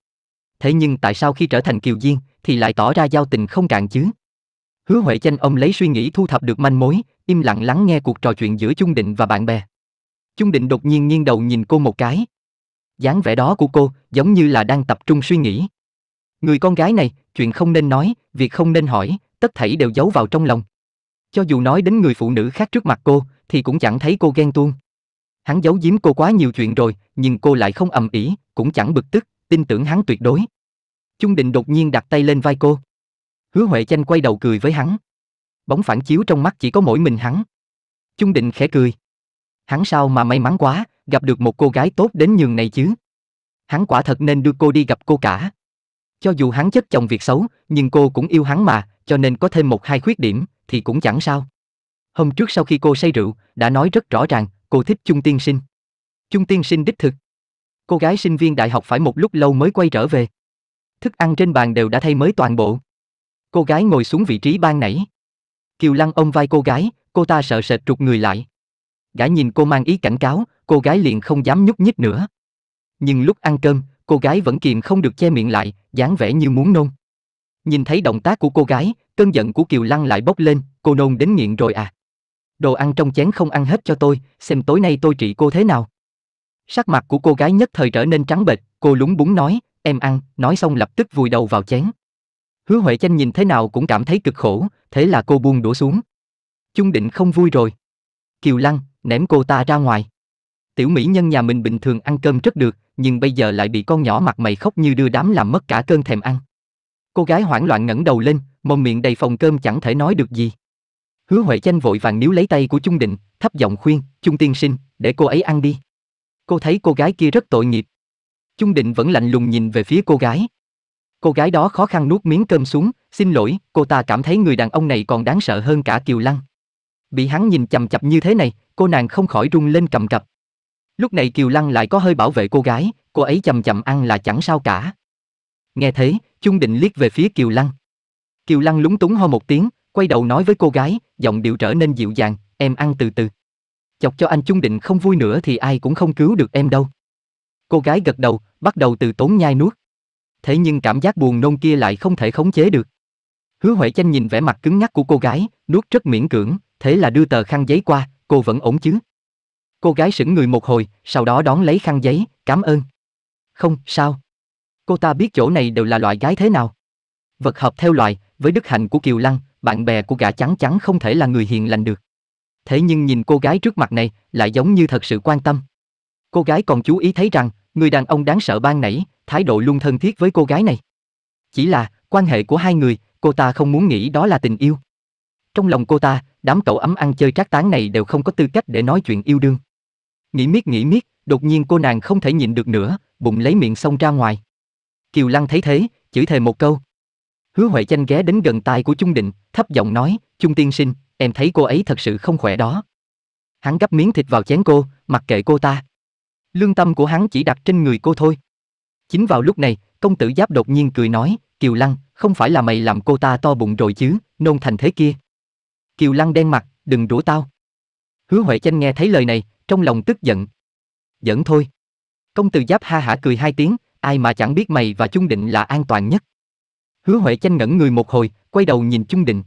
Thế nhưng tại sao khi trở thành kiều diên thì lại tỏ ra giao tình không cạn chứ? Hứa Huệ Chanh ông lấy suy nghĩ thu thập được manh mối, im lặng lắng nghe cuộc trò chuyện giữa Trung Định và bạn bè. Trung Định đột nhiên nghiêng đầu nhìn cô một cái. dáng vẻ đó của cô giống như là đang tập trung suy nghĩ. Người con gái này, chuyện không nên nói, việc không nên hỏi, tất thảy đều giấu vào trong lòng. Cho dù nói đến người phụ nữ khác trước mặt cô, thì cũng chẳng thấy cô ghen tuông. Hắn giấu giếm cô quá nhiều chuyện rồi, nhưng cô lại không ầm ĩ, cũng chẳng bực tức, tin tưởng hắn tuyệt đối. Trung Định đột nhiên đặt tay lên vai cô. Hứa Huệ Chanh quay đầu cười với hắn. Bóng phản chiếu trong mắt chỉ có mỗi mình hắn. Trung Định khẽ cười. Hắn sao mà may mắn quá, gặp được một cô gái tốt đến nhường này chứ. Hắn quả thật nên đưa cô đi gặp cô cả. Cho dù hắn chất chồng việc xấu, nhưng cô cũng yêu hắn mà, cho nên có thêm một hai khuyết điểm, thì cũng chẳng sao. Hôm trước sau khi cô say rượu, đã nói rất rõ ràng, cô thích Chung Tiên Sinh. Chung Tiên Sinh đích thực. Cô gái sinh viên đại học phải một lúc lâu mới quay trở về. Thức ăn trên bàn đều đã thay mới toàn bộ. Cô gái ngồi xuống vị trí ban nãy. Kiều Lăng ôm vai cô gái, cô ta sợ sệt trục người lại. Gã nhìn cô mang ý cảnh cáo, cô gái liền không dám nhúc nhích nữa. Nhưng lúc ăn cơm, cô gái vẫn kìm không được che miệng lại, dáng vẻ như muốn nôn. Nhìn thấy động tác của cô gái, cơn giận của Kiều Lăng lại bốc lên, cô nôn đến nghiện rồi à đồ ăn trong chén không ăn hết cho tôi, xem tối nay tôi trị cô thế nào. Sắc mặt của cô gái nhất thời trở nên trắng bệch, cô lúng búng nói, em ăn, nói xong lập tức vùi đầu vào chén. Hứa Huệ Chanh nhìn thế nào cũng cảm thấy cực khổ, thế là cô buông đũa xuống. Chung định không vui rồi. Kiều Lăng, ném cô ta ra ngoài. Tiểu mỹ nhân nhà mình bình thường ăn cơm rất được, nhưng bây giờ lại bị con nhỏ mặt mày khóc như đưa đám làm mất cả cơn thèm ăn. Cô gái hoảng loạn ngẩng đầu lên, mồm miệng đầy phòng cơm chẳng thể nói được gì. Hứa Huệ Chanh vội vàng níu lấy tay của trung Định, thấp giọng khuyên, trung tiên sinh, để cô ấy ăn đi. Cô thấy cô gái kia rất tội nghiệp. trung Định vẫn lạnh lùng nhìn về phía cô gái. Cô gái đó khó khăn nuốt miếng cơm xuống, xin lỗi, cô ta cảm thấy người đàn ông này còn đáng sợ hơn cả Kiều Lăng. Bị hắn nhìn chầm chập như thế này, cô nàng không khỏi run lên cầm cập. Lúc này Kiều Lăng lại có hơi bảo vệ cô gái, cô ấy chầm chậm ăn là chẳng sao cả. Nghe thế, trung Định liếc về phía Kiều Lăng. Kiều Lăng lúng túng ho một tiếng, quay đầu nói với cô gái, giọng điệu trở nên dịu dàng, em ăn từ từ. Chọc cho anh Trung Định không vui nữa thì ai cũng không cứu được em đâu. Cô gái gật đầu, bắt đầu từ tốn nhai nuốt. Thế nhưng cảm giác buồn nôn kia lại không thể khống chế được. Hứa Huệ Chanh nhìn vẻ mặt cứng nhắc của cô gái, nuốt rất miễn cưỡng, thế là đưa tờ khăn giấy qua, cô vẫn ổn chứ. Cô gái sững người một hồi, sau đó đón lấy khăn giấy, cảm ơn. Không, sao? Cô ta biết chỗ này đều là loại gái thế nào. Vật hợp theo loại, với đức hạnh của Kiều Lăng, bạn bè của gã trắng trắng không thể là người hiền lành được. Thế nhưng nhìn cô gái trước mặt này lại giống như thật sự quan tâm. Cô gái còn chú ý thấy rằng, người đàn ông đáng sợ ban nãy, thái độ luôn thân thiết với cô gái này. Chỉ là, quan hệ của hai người, cô ta không muốn nghĩ đó là tình yêu. Trong lòng cô ta, đám cậu ấm ăn chơi trác tán này đều không có tư cách để nói chuyện yêu đương. Nghĩ miết nghĩ miết, đột nhiên cô nàng không thể nhịn được nữa, bụng lấy miệng xông ra ngoài. Kiều Lăng thấy thế, chửi thề một câu, Hứa Huệ Chanh ghé đến gần tai của Chung Định, thấp giọng nói, Chung tiên sinh, em thấy cô ấy thật sự không khỏe đó. Hắn gắp miếng thịt vào chén cô, mặc kệ cô ta. Lương tâm của hắn chỉ đặt trên người cô thôi. Chính vào lúc này, công tử giáp đột nhiên cười nói, Kiều Lăng, không phải là mày làm cô ta to bụng rồi chứ, nôn thành thế kia. Kiều Lăng đen mặt, đừng rủa tao. Hứa Huệ Chanh nghe thấy lời này, trong lòng tức giận. Giỡn thôi. Công tử giáp ha hả cười hai tiếng, ai mà chẳng biết mày và Chung Định là an toàn nhất. Hứa Huệ chanh ngẩn người một hồi, quay đầu nhìn Trung Định.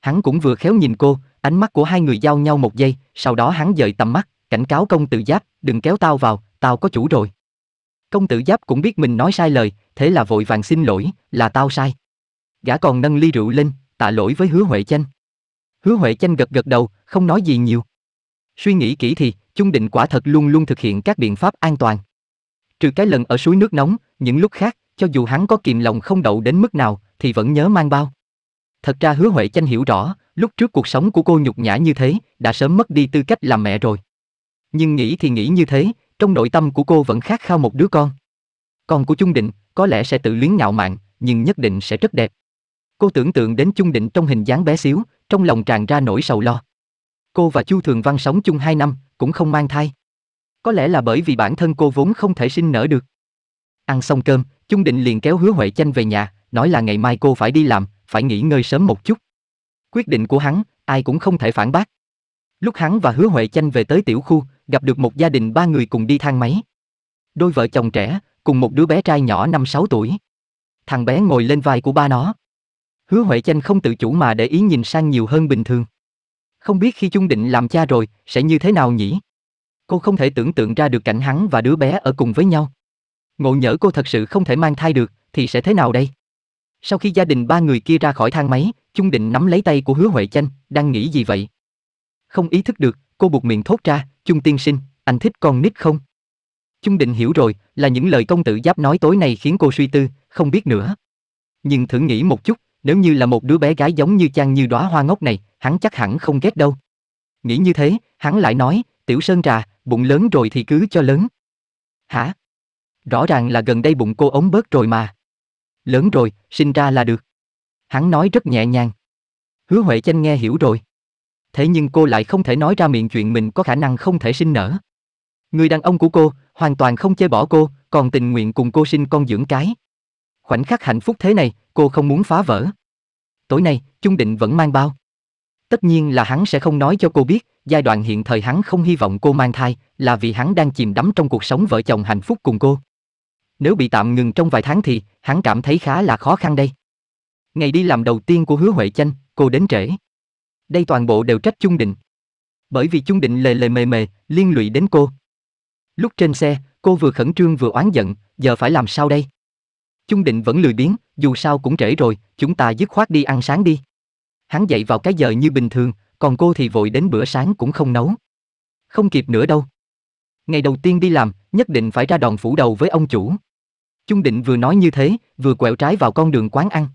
Hắn cũng vừa khéo nhìn cô, ánh mắt của hai người giao nhau một giây, sau đó hắn dời tầm mắt, cảnh cáo công tử giáp, đừng kéo tao vào, tao có chủ rồi. Công tử giáp cũng biết mình nói sai lời, thế là vội vàng xin lỗi, là tao sai. Gã còn nâng ly rượu lên, tạ lỗi với Hứa Huệ chanh. Hứa Huệ chanh gật gật đầu, không nói gì nhiều. Suy nghĩ kỹ thì, Trung Định quả thật luôn luôn thực hiện các biện pháp an toàn. Trừ cái lần ở suối nước nóng, những lúc khác, cho dù hắn có kìm lòng không đậu đến mức nào, thì vẫn nhớ mang bao. Thật ra hứa Huệ chanh hiểu rõ, lúc trước cuộc sống của cô nhục nhã như thế, đã sớm mất đi tư cách làm mẹ rồi. Nhưng nghĩ thì nghĩ như thế, trong nội tâm của cô vẫn khát khao một đứa con. Con của Trung Định, có lẽ sẽ tự luyến ngạo mạn, nhưng nhất định sẽ rất đẹp. Cô tưởng tượng đến Trung Định trong hình dáng bé xíu, trong lòng tràn ra nỗi sầu lo. Cô và Chu Thường Văn sống chung hai năm, cũng không mang thai. Có lẽ là bởi vì bản thân cô vốn không thể sinh nở được. Ăn xong cơm, Chung Định liền kéo Hứa Huệ Chanh về nhà, nói là ngày mai cô phải đi làm, phải nghỉ ngơi sớm một chút. Quyết định của hắn, ai cũng không thể phản bác. Lúc hắn và Hứa Huệ Chanh về tới tiểu khu, gặp được một gia đình ba người cùng đi thang máy. Đôi vợ chồng trẻ, cùng một đứa bé trai nhỏ năm sáu tuổi. Thằng bé ngồi lên vai của ba nó. Hứa Huệ Chanh không tự chủ mà để ý nhìn sang nhiều hơn bình thường. Không biết khi Chung Định làm cha rồi, sẽ như thế nào nhỉ? Cô không thể tưởng tượng ra được cảnh hắn và đứa bé ở cùng với nhau ngộ nhỡ cô thật sự không thể mang thai được, thì sẽ thế nào đây? Sau khi gia đình ba người kia ra khỏi thang máy, Chung Định nắm lấy tay của Hứa Huệ Chanh, đang nghĩ gì vậy? Không ý thức được, cô buộc miệng thốt ra, Chung tiên sinh, anh thích con nít không? Chung Định hiểu rồi, là những lời công tử giáp nói tối nay khiến cô suy tư, không biết nữa. Nhưng thử nghĩ một chút, nếu như là một đứa bé gái giống như chàng như đóa hoa ngốc này, hắn chắc hẳn không ghét đâu. Nghĩ như thế, hắn lại nói, tiểu sơn trà, bụng lớn rồi thì cứ cho lớn. Hả, Rõ ràng là gần đây bụng cô ống bớt rồi mà. Lớn rồi, sinh ra là được. Hắn nói rất nhẹ nhàng. Hứa Huệ chanh nghe hiểu rồi. Thế nhưng cô lại không thể nói ra miệng chuyện mình có khả năng không thể sinh nở. Người đàn ông của cô, hoàn toàn không chê bỏ cô, còn tình nguyện cùng cô sinh con dưỡng cái. Khoảnh khắc hạnh phúc thế này, cô không muốn phá vỡ. Tối nay, Trung Định vẫn mang bao. Tất nhiên là hắn sẽ không nói cho cô biết, giai đoạn hiện thời hắn không hy vọng cô mang thai, là vì hắn đang chìm đắm trong cuộc sống vợ chồng hạnh phúc cùng cô nếu bị tạm ngừng trong vài tháng thì hắn cảm thấy khá là khó khăn đây. Ngày đi làm đầu tiên của Hứa Huệ Chanh, cô đến trễ. Đây toàn bộ đều trách Chung Định. Bởi vì Chung Định lề lề mề mề, liên lụy đến cô. Lúc trên xe, cô vừa khẩn trương vừa oán giận, giờ phải làm sao đây? Chung Định vẫn lười biếng, dù sao cũng trễ rồi, chúng ta dứt khoát đi ăn sáng đi. Hắn dậy vào cái giờ như bình thường, còn cô thì vội đến bữa sáng cũng không nấu. Không kịp nữa đâu. Ngày đầu tiên đi làm, nhất định phải ra đòn phủ đầu với ông chủ. Chung Định vừa nói như thế, vừa quẹo trái vào con đường quán ăn.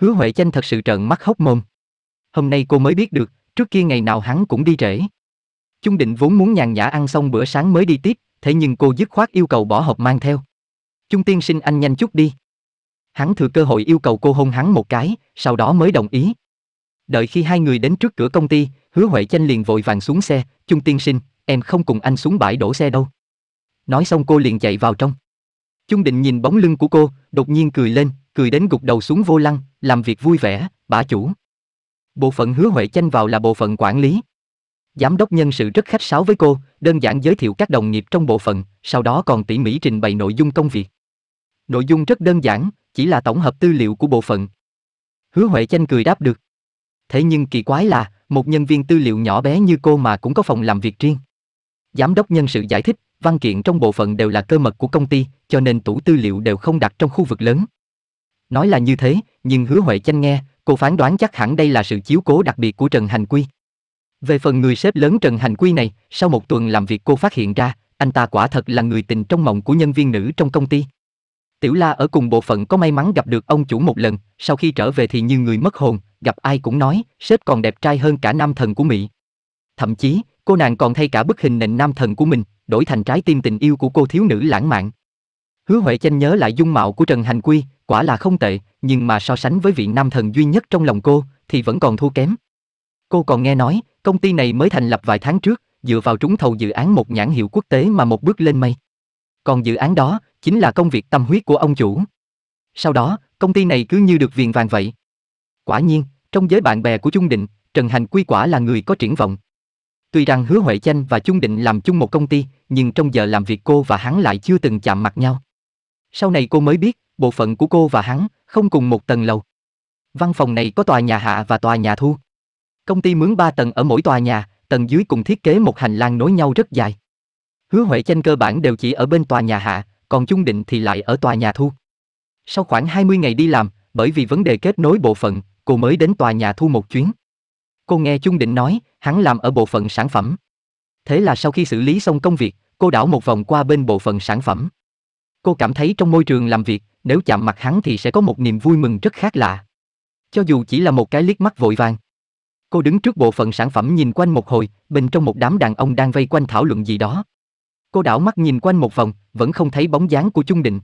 Hứa Huệ Chanh thật sự trợn mắt hốc mồm. Hôm nay cô mới biết được, trước kia ngày nào hắn cũng đi trễ. Chung Định vốn muốn nhàn nhã ăn xong bữa sáng mới đi tiếp, thế nhưng cô dứt khoát yêu cầu bỏ hộp mang theo. Chung tiên sinh anh nhanh chút đi. Hắn thừa cơ hội yêu cầu cô hôn hắn một cái, sau đó mới đồng ý. Đợi khi hai người đến trước cửa công ty, Hứa Huệ Chanh liền vội vàng xuống xe, Chung tiên sinh, em không cùng anh xuống bãi đổ xe đâu. Nói xong cô liền chạy vào trong. Chung định nhìn bóng lưng của cô, đột nhiên cười lên, cười đến gục đầu xuống vô lăng, làm việc vui vẻ, bả chủ. Bộ phận hứa Huệ chanh vào là bộ phận quản lý. Giám đốc nhân sự rất khách sáo với cô, đơn giản giới thiệu các đồng nghiệp trong bộ phận, sau đó còn tỉ mỉ trình bày nội dung công việc. Nội dung rất đơn giản, chỉ là tổng hợp tư liệu của bộ phận. Hứa Huệ chanh cười đáp được. Thế nhưng kỳ quái là, một nhân viên tư liệu nhỏ bé như cô mà cũng có phòng làm việc riêng. Giám đốc nhân sự giải thích, văn kiện trong bộ phận đều là cơ mật của công ty, cho nên tủ tư liệu đều không đặt trong khu vực lớn. Nói là như thế, nhưng hứa Huệ chanh nghe, cô phán đoán chắc hẳn đây là sự chiếu cố đặc biệt của Trần Hành Quy. Về phần người sếp lớn Trần Hành Quy này, sau một tuần làm việc cô phát hiện ra, anh ta quả thật là người tình trong mộng của nhân viên nữ trong công ty. Tiểu La ở cùng bộ phận có may mắn gặp được ông chủ một lần, sau khi trở về thì như người mất hồn, gặp ai cũng nói, sếp còn đẹp trai hơn cả nam thần của Mỹ. Thậm chí, cô nàng còn thay cả bức hình nền nam thần của mình, đổi thành trái tim tình yêu của cô thiếu nữ lãng mạn. Hứa Huệ chanh nhớ lại dung mạo của Trần Hành Quy, quả là không tệ, nhưng mà so sánh với vị nam thần duy nhất trong lòng cô, thì vẫn còn thua kém. Cô còn nghe nói, công ty này mới thành lập vài tháng trước, dựa vào trúng thầu dự án một nhãn hiệu quốc tế mà một bước lên mây. Còn dự án đó, chính là công việc tâm huyết của ông chủ. Sau đó, công ty này cứ như được viền vàng vậy. Quả nhiên, trong giới bạn bè của Trung Định, Trần Hành Quy quả là người có triển vọng. Tuy rằng Hứa Huệ Chanh và Chung Định làm chung một công ty, nhưng trong giờ làm việc cô và hắn lại chưa từng chạm mặt nhau. Sau này cô mới biết, bộ phận của cô và hắn không cùng một tầng lầu. Văn phòng này có tòa nhà hạ và tòa nhà thu. Công ty mướn 3 tầng ở mỗi tòa nhà, tầng dưới cùng thiết kế một hành lang nối nhau rất dài. Hứa Huệ Chanh cơ bản đều chỉ ở bên tòa nhà hạ, còn Chung Định thì lại ở tòa nhà thu. Sau khoảng 20 ngày đi làm, bởi vì vấn đề kết nối bộ phận, cô mới đến tòa nhà thu một chuyến. Cô nghe Chung Định nói, hắn làm ở bộ phận sản phẩm. Thế là sau khi xử lý xong công việc, cô đảo một vòng qua bên bộ phận sản phẩm. Cô cảm thấy trong môi trường làm việc, nếu chạm mặt hắn thì sẽ có một niềm vui mừng rất khác lạ. Cho dù chỉ là một cái liếc mắt vội vàng. Cô đứng trước bộ phận sản phẩm nhìn quanh một hồi, bên trong một đám đàn ông đang vây quanh thảo luận gì đó. Cô đảo mắt nhìn quanh một vòng, vẫn không thấy bóng dáng của Chung Định.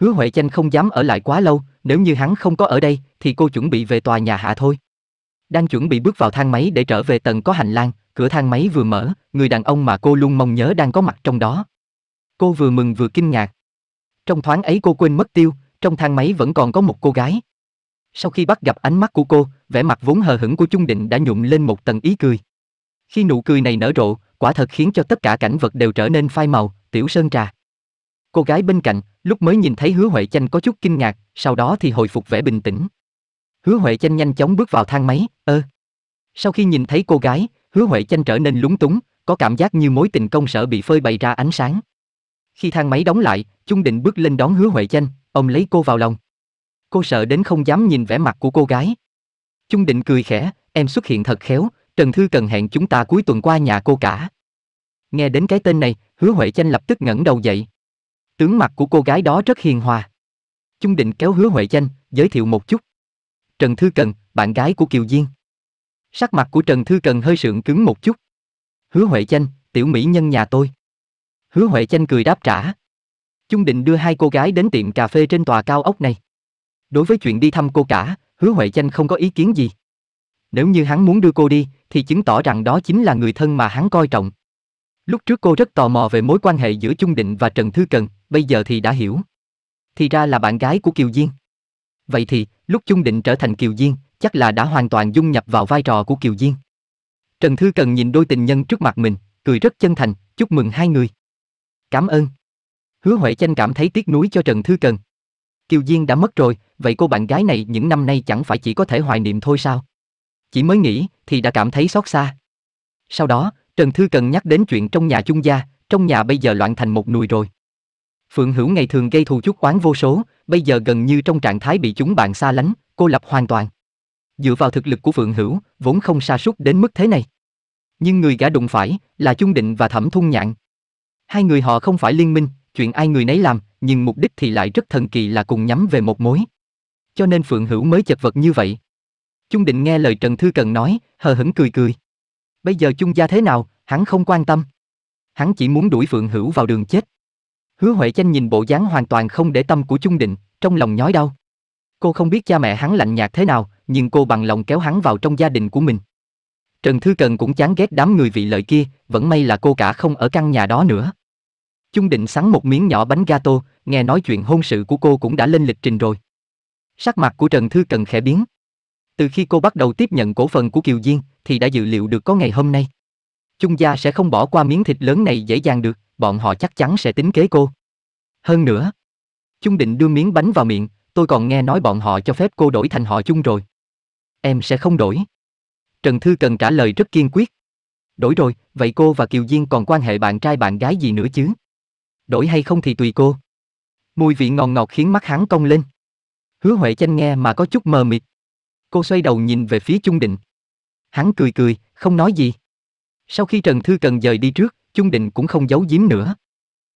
Hứa Huệ Chanh không dám ở lại quá lâu, nếu như hắn không có ở đây thì cô chuẩn bị về tòa nhà hạ thôi. Đang chuẩn bị bước vào thang máy để trở về tầng có hành lang, cửa thang máy vừa mở, người đàn ông mà cô luôn mong nhớ đang có mặt trong đó. Cô vừa mừng vừa kinh ngạc. Trong thoáng ấy cô quên mất tiêu, trong thang máy vẫn còn có một cô gái. Sau khi bắt gặp ánh mắt của cô, vẻ mặt vốn hờ hững của Trung Định đã nhụm lên một tầng ý cười. Khi nụ cười này nở rộ, quả thật khiến cho tất cả cảnh vật đều trở nên phai màu, tiểu sơn trà. Cô gái bên cạnh, lúc mới nhìn thấy Hứa Huệ Chanh có chút kinh ngạc, sau đó thì hồi phục vẻ bình tĩnh. Hứa Huệ Chanh nhanh chóng bước vào thang máy, ơ. Sau khi nhìn thấy cô gái, Hứa Huệ Chanh trở nên lúng túng, có cảm giác như mối tình công sở bị phơi bày ra ánh sáng. Khi thang máy đóng lại, Chung Định bước lên đón Hứa Huệ Chanh, ông lấy cô vào lòng. Cô sợ đến không dám nhìn vẻ mặt của cô gái. Chung Định cười khẽ, em xuất hiện thật khéo, Trần Thư cần hẹn chúng ta cuối tuần qua nhà cô cả. Nghe đến cái tên này, Hứa Huệ Chanh lập tức ngẩng đầu dậy. Tướng mặt của cô gái đó rất hiền hòa. Chung Định kéo Hứa Huệ Chanh, giới thiệu một chút. Trần Thư Cần, bạn gái của Kiều Diên. Sắc mặt của Trần Thư Cần hơi sượng cứng một chút. Hứa Huệ Chanh, tiểu mỹ nhân nhà tôi. Hứa Huệ Chanh cười đáp trả. Chung định đưa hai cô gái đến tiệm cà phê trên tòa cao ốc này. Đối với chuyện đi thăm cô cả, Hứa Huệ Chanh không có ý kiến gì. Nếu như hắn muốn đưa cô đi, thì chứng tỏ rằng đó chính là người thân mà hắn coi trọng. Lúc trước cô rất tò mò về mối quan hệ giữa Chung Định và Trần Thư Cần, bây giờ thì đã hiểu. Thì ra là bạn gái của Kiều Diên. Vậy thì, lúc chung định trở thành Kiều Diên, chắc là đã hoàn toàn dung nhập vào vai trò của Kiều Diên. Trần Thư Cần nhìn đôi tình nhân trước mặt mình, cười rất chân thành, chúc mừng hai người. Cảm ơn. Hứa Huệ Chanh cảm thấy tiếc nuối cho Trần Thư Cần. Kiều Diên đã mất rồi, vậy cô bạn gái này những năm nay chẳng phải chỉ có thể hoài niệm thôi sao? Chỉ mới nghĩ thì đã cảm thấy xót xa. Sau đó, Trần Thư Cần nhắc đến chuyện trong nhà chung gia, trong nhà bây giờ loạn thành một nùi rồi. Phượng Hữu ngày thường gây thù chuốc quán vô số, bây giờ gần như trong trạng thái bị chúng bạn xa lánh, cô lập hoàn toàn. Dựa vào thực lực của Phượng Hữu, vốn không sa sút đến mức thế này. Nhưng người gã đụng phải là Chung Định và Thẩm Thung Nhạn. Hai người họ không phải liên minh, chuyện ai người nấy làm, nhưng mục đích thì lại rất thần kỳ là cùng nhắm về một mối. Cho nên Phượng Hữu mới chật vật như vậy. Chung Định nghe lời Trần Thư Cần nói, hờ hững cười cười. Bây giờ Chung gia thế nào, hắn không quan tâm. Hắn chỉ muốn đuổi Phượng Hữu vào đường chết. Hứa Huệ Chanh nhìn bộ dáng hoàn toàn không để tâm của Chung Định, trong lòng nhói đau. Cô không biết cha mẹ hắn lạnh nhạt thế nào, nhưng cô bằng lòng kéo hắn vào trong gia đình của mình. Trần Thư Cần cũng chán ghét đám người vị lợi kia, vẫn may là cô cả không ở căn nhà đó nữa. Chung Định sắn một miếng nhỏ bánh gato, nghe nói chuyện hôn sự của cô cũng đã lên lịch trình rồi. Sắc mặt của Trần Thư Cần khẽ biến. Từ khi cô bắt đầu tiếp nhận cổ phần của Kiều Diên, thì đã dự liệu được có ngày hôm nay. Chung gia sẽ không bỏ qua miếng thịt lớn này dễ dàng được bọn họ chắc chắn sẽ tính kế cô. Hơn nữa, Chung định đưa miếng bánh vào miệng, tôi còn nghe nói bọn họ cho phép cô đổi thành họ chung rồi. Em sẽ không đổi. Trần Thư cần trả lời rất kiên quyết. Đổi rồi, vậy cô và Kiều Diên còn quan hệ bạn trai bạn gái gì nữa chứ? Đổi hay không thì tùy cô. Mùi vị ngọt ngọt khiến mắt hắn cong lên. Hứa Huệ chanh nghe mà có chút mờ mịt. Cô xoay đầu nhìn về phía Trung Định. Hắn cười cười, không nói gì. Sau khi Trần Thư Cần rời đi trước, Chung Định cũng không giấu giếm nữa.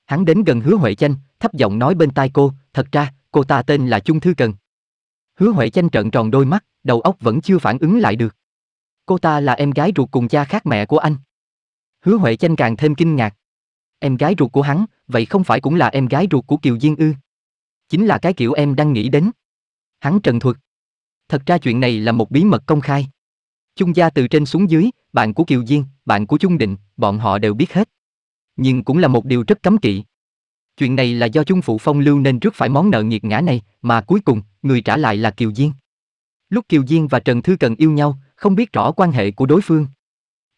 Hắn đến gần Hứa Huệ Chanh, thấp giọng nói bên tai cô, thật ra, cô ta tên là Chung Thư Cần. Hứa Huệ Chanh trợn tròn đôi mắt, đầu óc vẫn chưa phản ứng lại được. Cô ta là em gái ruột cùng cha khác mẹ của anh. Hứa Huệ Chanh càng thêm kinh ngạc. Em gái ruột của hắn, vậy không phải cũng là em gái ruột của Kiều Diên ư? Chính là cái kiểu em đang nghĩ đến. Hắn trần thuật. Thật ra chuyện này là một bí mật công khai. Chung gia từ trên xuống dưới, bạn của Kiều Diên, bạn của Chung Định, bọn họ đều biết hết. Nhưng cũng là một điều rất cấm kỵ. Chuyện này là do Chung Phụ Phong lưu nên trước phải món nợ nghiệt ngã này, mà cuối cùng, người trả lại là Kiều Diên. Lúc Kiều Diên và Trần Thư Cần yêu nhau, không biết rõ quan hệ của đối phương.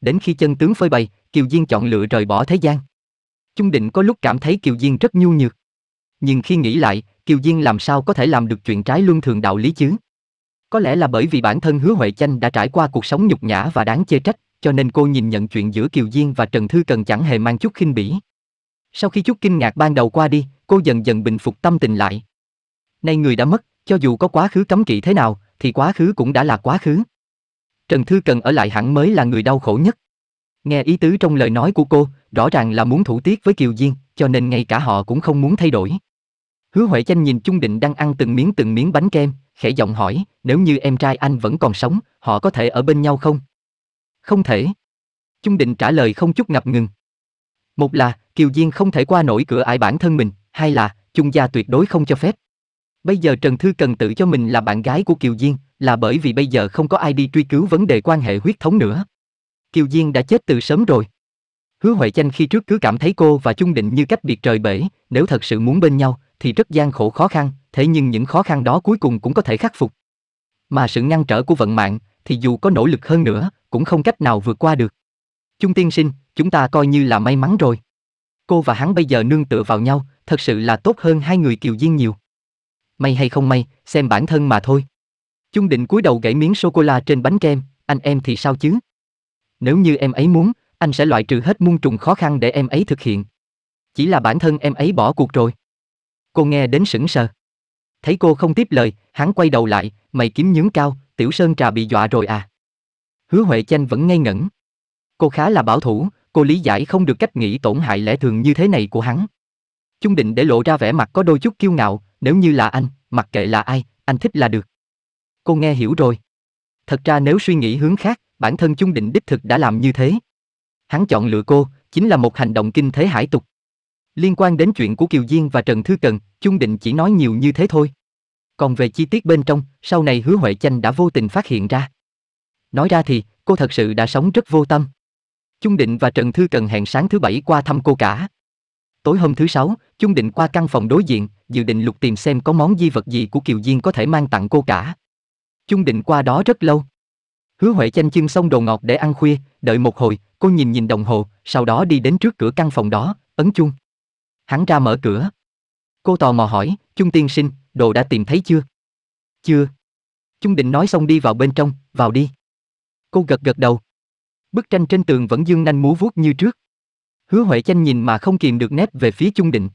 Đến khi chân tướng phơi bày, Kiều Diên chọn lựa rời bỏ thế gian. Chung Định có lúc cảm thấy Kiều Diên rất nhu nhược. Nhưng khi nghĩ lại, Kiều Diên làm sao có thể làm được chuyện trái luân thường đạo lý chứ? Có lẽ là bởi vì bản thân Hứa Huệ Chanh đã trải qua cuộc sống nhục nhã và đáng chê trách, cho nên cô nhìn nhận chuyện giữa Kiều Diên và Trần Thư Cần chẳng hề mang chút khinh bỉ. Sau khi chút kinh ngạc ban đầu qua đi, cô dần dần bình phục tâm tình lại. Nay người đã mất, cho dù có quá khứ cấm kỵ thế nào, thì quá khứ cũng đã là quá khứ. Trần Thư Cần ở lại hẳn mới là người đau khổ nhất. Nghe ý tứ trong lời nói của cô, rõ ràng là muốn thủ tiết với Kiều Diên, cho nên ngay cả họ cũng không muốn thay đổi. Hứa Huệ Chanh nhìn Chung Định đang ăn từng miếng từng miếng bánh kem, khẽ giọng hỏi, nếu như em trai anh vẫn còn sống, họ có thể ở bên nhau không? Không thể. Chung Định trả lời không chút ngập ngừng. Một là, Kiều Diên không thể qua nổi cửa ải bản thân mình, hai là, Chung gia tuyệt đối không cho phép. Bây giờ Trần Thư cần tự cho mình là bạn gái của Kiều Diên, là bởi vì bây giờ không có ai đi truy cứu vấn đề quan hệ huyết thống nữa. Kiều Diên đã chết từ sớm rồi. Hứa Huệ Chanh khi trước cứ cảm thấy cô và Chung Định như cách biệt trời bể, nếu thật sự muốn bên nhau, thì rất gian khổ khó khăn, thế nhưng những khó khăn đó cuối cùng cũng có thể khắc phục. Mà sự ngăn trở của vận mạng thì dù có nỗ lực hơn nữa, cũng không cách nào vượt qua được. Chung tiên sinh, chúng ta coi như là may mắn rồi. Cô và hắn bây giờ nương tựa vào nhau, thật sự là tốt hơn hai người kiều diên nhiều. May hay không may, xem bản thân mà thôi. Chung định cúi đầu gãy miếng sô-cô-la trên bánh kem, anh em thì sao chứ? Nếu như em ấy muốn, anh sẽ loại trừ hết muôn trùng khó khăn để em ấy thực hiện. Chỉ là bản thân em ấy bỏ cuộc rồi. Cô nghe đến sững sờ. Thấy cô không tiếp lời, hắn quay đầu lại, mày kiếm nhướng cao, tiểu sơn trà bị dọa rồi à. Hứa Huệ Chanh vẫn ngây ngẩn. Cô khá là bảo thủ, cô lý giải không được cách nghĩ tổn hại lẽ thường như thế này của hắn. Chung định để lộ ra vẻ mặt có đôi chút kiêu ngạo, nếu như là anh, mặc kệ là ai, anh thích là được. Cô nghe hiểu rồi. Thật ra nếu suy nghĩ hướng khác, bản thân Chung định đích thực đã làm như thế. Hắn chọn lựa cô, chính là một hành động kinh thế hải tục. Liên quan đến chuyện của Kiều Diên và Trần Thư Cần, Chung Định chỉ nói nhiều như thế thôi. Còn về chi tiết bên trong, sau này Hứa Huệ Chanh đã vô tình phát hiện ra. Nói ra thì, cô thật sự đã sống rất vô tâm. Chung Định và Trần Thư Cần hẹn sáng thứ bảy qua thăm cô cả. Tối hôm thứ sáu, Chung Định qua căn phòng đối diện, dự định lục tìm xem có món di vật gì của Kiều Diên có thể mang tặng cô cả. Chung Định qua đó rất lâu. Hứa Huệ Chanh chưng xong đồ ngọt để ăn khuya, đợi một hồi, cô nhìn nhìn đồng hồ, sau đó đi đến trước cửa căn phòng đó, ấn chuông. Hắn ra mở cửa. Cô tò mò hỏi, Chung tiên sinh, đồ đã tìm thấy chưa? Chưa. Chung định nói xong đi vào bên trong, vào đi. Cô gật gật đầu. Bức tranh trên tường vẫn dương nanh múa vuốt như trước. Hứa Huệ chanh nhìn mà không kìm được nét về phía Chung định.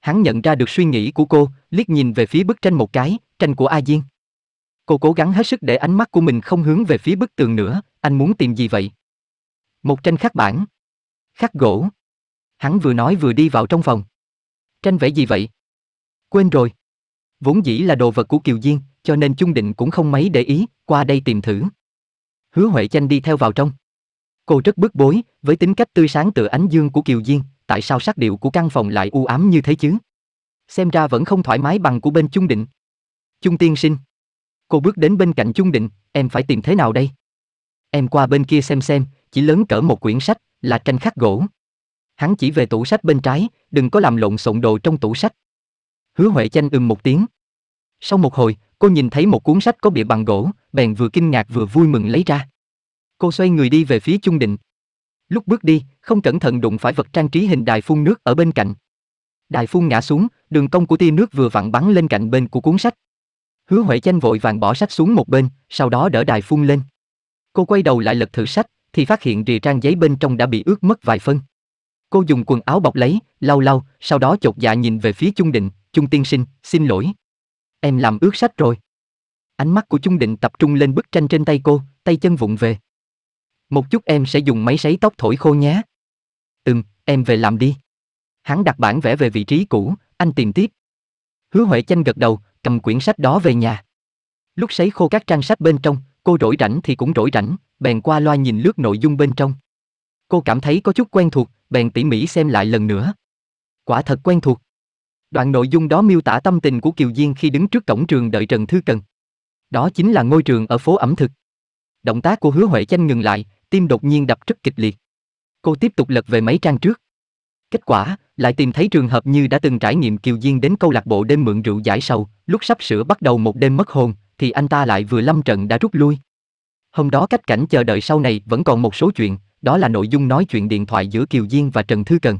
Hắn nhận ra được suy nghĩ của cô, liếc nhìn về phía bức tranh một cái, tranh của A Diên. Cô cố gắng hết sức để ánh mắt của mình không hướng về phía bức tường nữa, anh muốn tìm gì vậy? Một tranh khắc bản. Khắc gỗ. Hắn vừa nói vừa đi vào trong phòng. Tranh vẽ gì vậy? Quên rồi. Vốn dĩ là đồ vật của Kiều Diên, cho nên trung Định cũng không mấy để ý, qua đây tìm thử. Hứa Huệ Chanh đi theo vào trong. Cô rất bức bối, với tính cách tươi sáng tựa ánh dương của Kiều Diên, tại sao sắc điệu của căn phòng lại u ám như thế chứ? Xem ra vẫn không thoải mái bằng của bên trung Định. trung tiên sinh. Cô bước đến bên cạnh trung Định, em phải tìm thế nào đây? Em qua bên kia xem xem, chỉ lớn cỡ một quyển sách, là tranh khắc gỗ hắn chỉ về tủ sách bên trái, đừng có làm lộn xộn đồ trong tủ sách. Hứa Huệ chanh ừm một tiếng. Sau một hồi, cô nhìn thấy một cuốn sách có bìa bằng gỗ, bèn vừa kinh ngạc vừa vui mừng lấy ra. Cô xoay người đi về phía trung định. Lúc bước đi, không cẩn thận đụng phải vật trang trí hình đài phun nước ở bên cạnh. Đài phun ngã xuống, đường cong của tia nước vừa vặn bắn lên cạnh bên của cuốn sách. Hứa Huệ chanh vội vàng bỏ sách xuống một bên, sau đó đỡ đài phun lên. Cô quay đầu lại lật thử sách, thì phát hiện rìa trang giấy bên trong đã bị ướt mất vài phân. Cô dùng quần áo bọc lấy, lau lau, sau đó chột dạ nhìn về phía Chung Định, Chung tiên sinh, xin lỗi. Em làm ướt sách rồi. Ánh mắt của Chung Định tập trung lên bức tranh trên tay cô, tay chân vụng về. Một chút em sẽ dùng máy sấy tóc thổi khô nhé. Ừm, em về làm đi. Hắn đặt bản vẽ về vị trí cũ, anh tìm tiếp. Hứa Huệ chanh gật đầu, cầm quyển sách đó về nhà. Lúc sấy khô các trang sách bên trong, cô rỗi rảnh thì cũng rỗi rảnh, bèn qua loa nhìn lướt nội dung bên trong. Cô cảm thấy có chút quen thuộc, bèn tỉ mỉ xem lại lần nữa. Quả thật quen thuộc. Đoạn nội dung đó miêu tả tâm tình của Kiều Diên khi đứng trước cổng trường đợi Trần Thư Cần. Đó chính là ngôi trường ở phố ẩm thực. Động tác của Hứa Huệ Chanh ngừng lại, tim đột nhiên đập rất kịch liệt. Cô tiếp tục lật về mấy trang trước. Kết quả, lại tìm thấy trường hợp như đã từng trải nghiệm Kiều Diên đến câu lạc bộ đêm mượn rượu giải sầu, lúc sắp sửa bắt đầu một đêm mất hồn, thì anh ta lại vừa lâm trận đã rút lui. Hôm đó cách cảnh chờ đợi sau này vẫn còn một số chuyện, đó là nội dung nói chuyện điện thoại giữa Kiều Diên và Trần Thư Cần.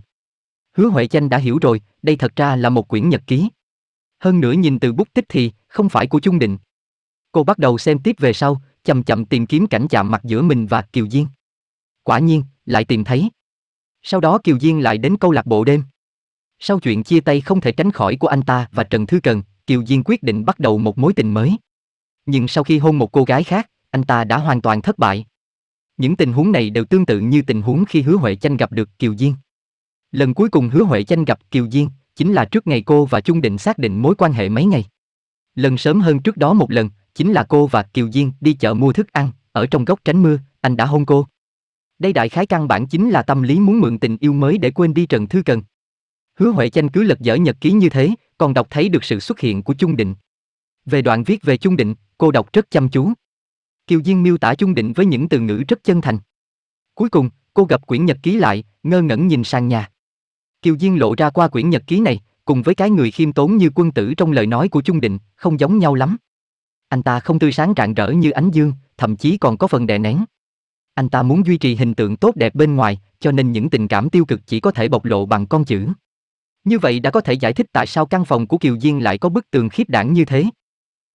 Hứa Huệ Chanh đã hiểu rồi, đây thật ra là một quyển nhật ký. Hơn nữa nhìn từ bút tích thì, không phải của Trung Định. Cô bắt đầu xem tiếp về sau, chậm chậm tìm kiếm cảnh chạm mặt giữa mình và Kiều Diên. Quả nhiên, lại tìm thấy. Sau đó Kiều Diên lại đến câu lạc bộ đêm. Sau chuyện chia tay không thể tránh khỏi của anh ta và Trần Thư Cần, Kiều Diên quyết định bắt đầu một mối tình mới. Nhưng sau khi hôn một cô gái khác, anh ta đã hoàn toàn thất bại, những tình huống này đều tương tự như tình huống khi Hứa Huệ Chanh gặp được Kiều Diên. Lần cuối cùng Hứa Huệ Chanh gặp Kiều Diên chính là trước ngày cô và Chung Định xác định mối quan hệ mấy ngày. Lần sớm hơn trước đó một lần, chính là cô và Kiều Diên đi chợ mua thức ăn, ở trong góc tránh mưa, anh đã hôn cô. Đây đại khái căn bản chính là tâm lý muốn mượn tình yêu mới để quên đi Trần Thư Cần. Hứa Huệ Chanh cứ lật dở nhật ký như thế, còn đọc thấy được sự xuất hiện của Chung Định. Về đoạn viết về Chung Định, cô đọc rất chăm chú. Kiều Diên miêu tả chung định với những từ ngữ rất chân thành. Cuối cùng, cô gặp quyển nhật ký lại, ngơ ngẩn nhìn sang nhà. Kiều Diên lộ ra qua quyển nhật ký này, cùng với cái người khiêm tốn như quân tử trong lời nói của Trung Định, không giống nhau lắm. Anh ta không tươi sáng rạng rỡ như ánh dương, thậm chí còn có phần đè nén. Anh ta muốn duy trì hình tượng tốt đẹp bên ngoài, cho nên những tình cảm tiêu cực chỉ có thể bộc lộ bằng con chữ. Như vậy đã có thể giải thích tại sao căn phòng của Kiều Diên lại có bức tường khiếp đảng như thế.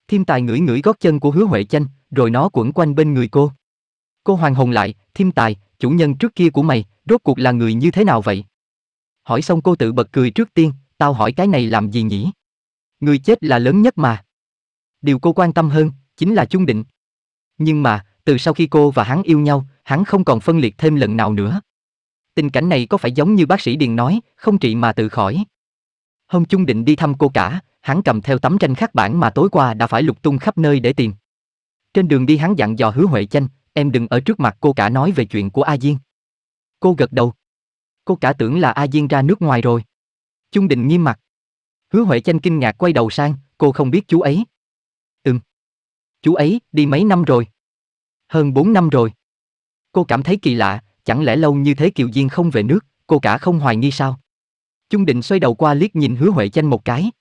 Thiêm tài ngửi ngửi gót chân của Hứa Huệ Chanh, rồi nó quẩn quanh bên người cô. Cô hoàng hồn lại, thiêm tài, chủ nhân trước kia của mày, rốt cuộc là người như thế nào vậy? Hỏi xong cô tự bật cười trước tiên, tao hỏi cái này làm gì nhỉ? Người chết là lớn nhất mà. Điều cô quan tâm hơn, chính là chung định. Nhưng mà, từ sau khi cô và hắn yêu nhau, hắn không còn phân liệt thêm lần nào nữa. Tình cảnh này có phải giống như bác sĩ Điền nói, không trị mà tự khỏi. Hôm chung định đi thăm cô cả, hắn cầm theo tấm tranh khắc bản mà tối qua đã phải lục tung khắp nơi để tìm. Trên đường đi hắn dặn dò hứa Huệ Chanh, em đừng ở trước mặt cô cả nói về chuyện của A Diên. Cô gật đầu. Cô cả tưởng là A Diên ra nước ngoài rồi. trung định nghiêm mặt. Hứa Huệ Chanh kinh ngạc quay đầu sang, cô không biết chú ấy. Ừm. Chú ấy đi mấy năm rồi? Hơn 4 năm rồi. Cô cảm thấy kỳ lạ, chẳng lẽ lâu như thế Kiều Diên không về nước, cô cả không hoài nghi sao? trung Định xoay đầu qua liếc nhìn Hứa Huệ Chanh một cái.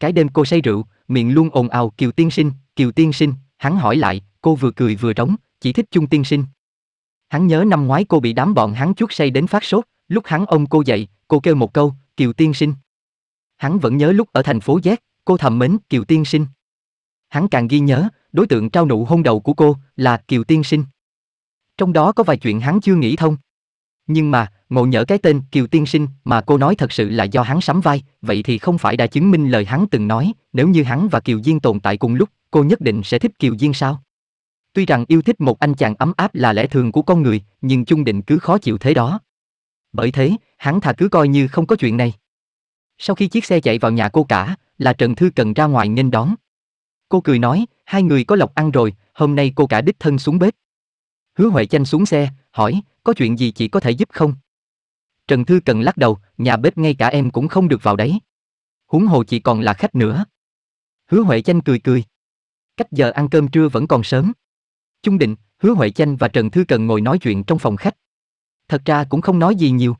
Cái đêm cô say rượu, miệng luôn ồn ào Kiều Tiên Sinh, Kiều Tiên Sinh, Hắn hỏi lại, cô vừa cười vừa trống, chỉ thích chung tiên sinh. Hắn nhớ năm ngoái cô bị đám bọn hắn chuốt say đến phát sốt, lúc hắn ôm cô dậy, cô kêu một câu, Kiều tiên sinh. Hắn vẫn nhớ lúc ở thành phố Z, cô thầm mến Kiều tiên sinh. Hắn càng ghi nhớ, đối tượng trao nụ hôn đầu của cô là Kiều tiên sinh. Trong đó có vài chuyện hắn chưa nghĩ thông. Nhưng mà, ngộ nhỡ cái tên Kiều Tiên Sinh mà cô nói thật sự là do hắn sắm vai, vậy thì không phải đã chứng minh lời hắn từng nói, nếu như hắn và Kiều Diên tồn tại cùng lúc, cô nhất định sẽ thích Kiều Diên sao? Tuy rằng yêu thích một anh chàng ấm áp là lẽ thường của con người, nhưng chung định cứ khó chịu thế đó. Bởi thế, hắn thà cứ coi như không có chuyện này. Sau khi chiếc xe chạy vào nhà cô cả, là Trần Thư Cần ra ngoài nên đón. Cô cười nói, hai người có lộc ăn rồi, hôm nay cô cả đích thân xuống bếp. Hứa Huệ Chanh xuống xe, hỏi, có chuyện gì chị có thể giúp không? Trần Thư Cần lắc đầu, nhà bếp ngay cả em cũng không được vào đấy. Huống hồ chị còn là khách nữa. Hứa Huệ Chanh cười cười cách giờ ăn cơm trưa vẫn còn sớm. Chung định, Hứa Huệ Chanh và Trần Thư Cần ngồi nói chuyện trong phòng khách. Thật ra cũng không nói gì nhiều.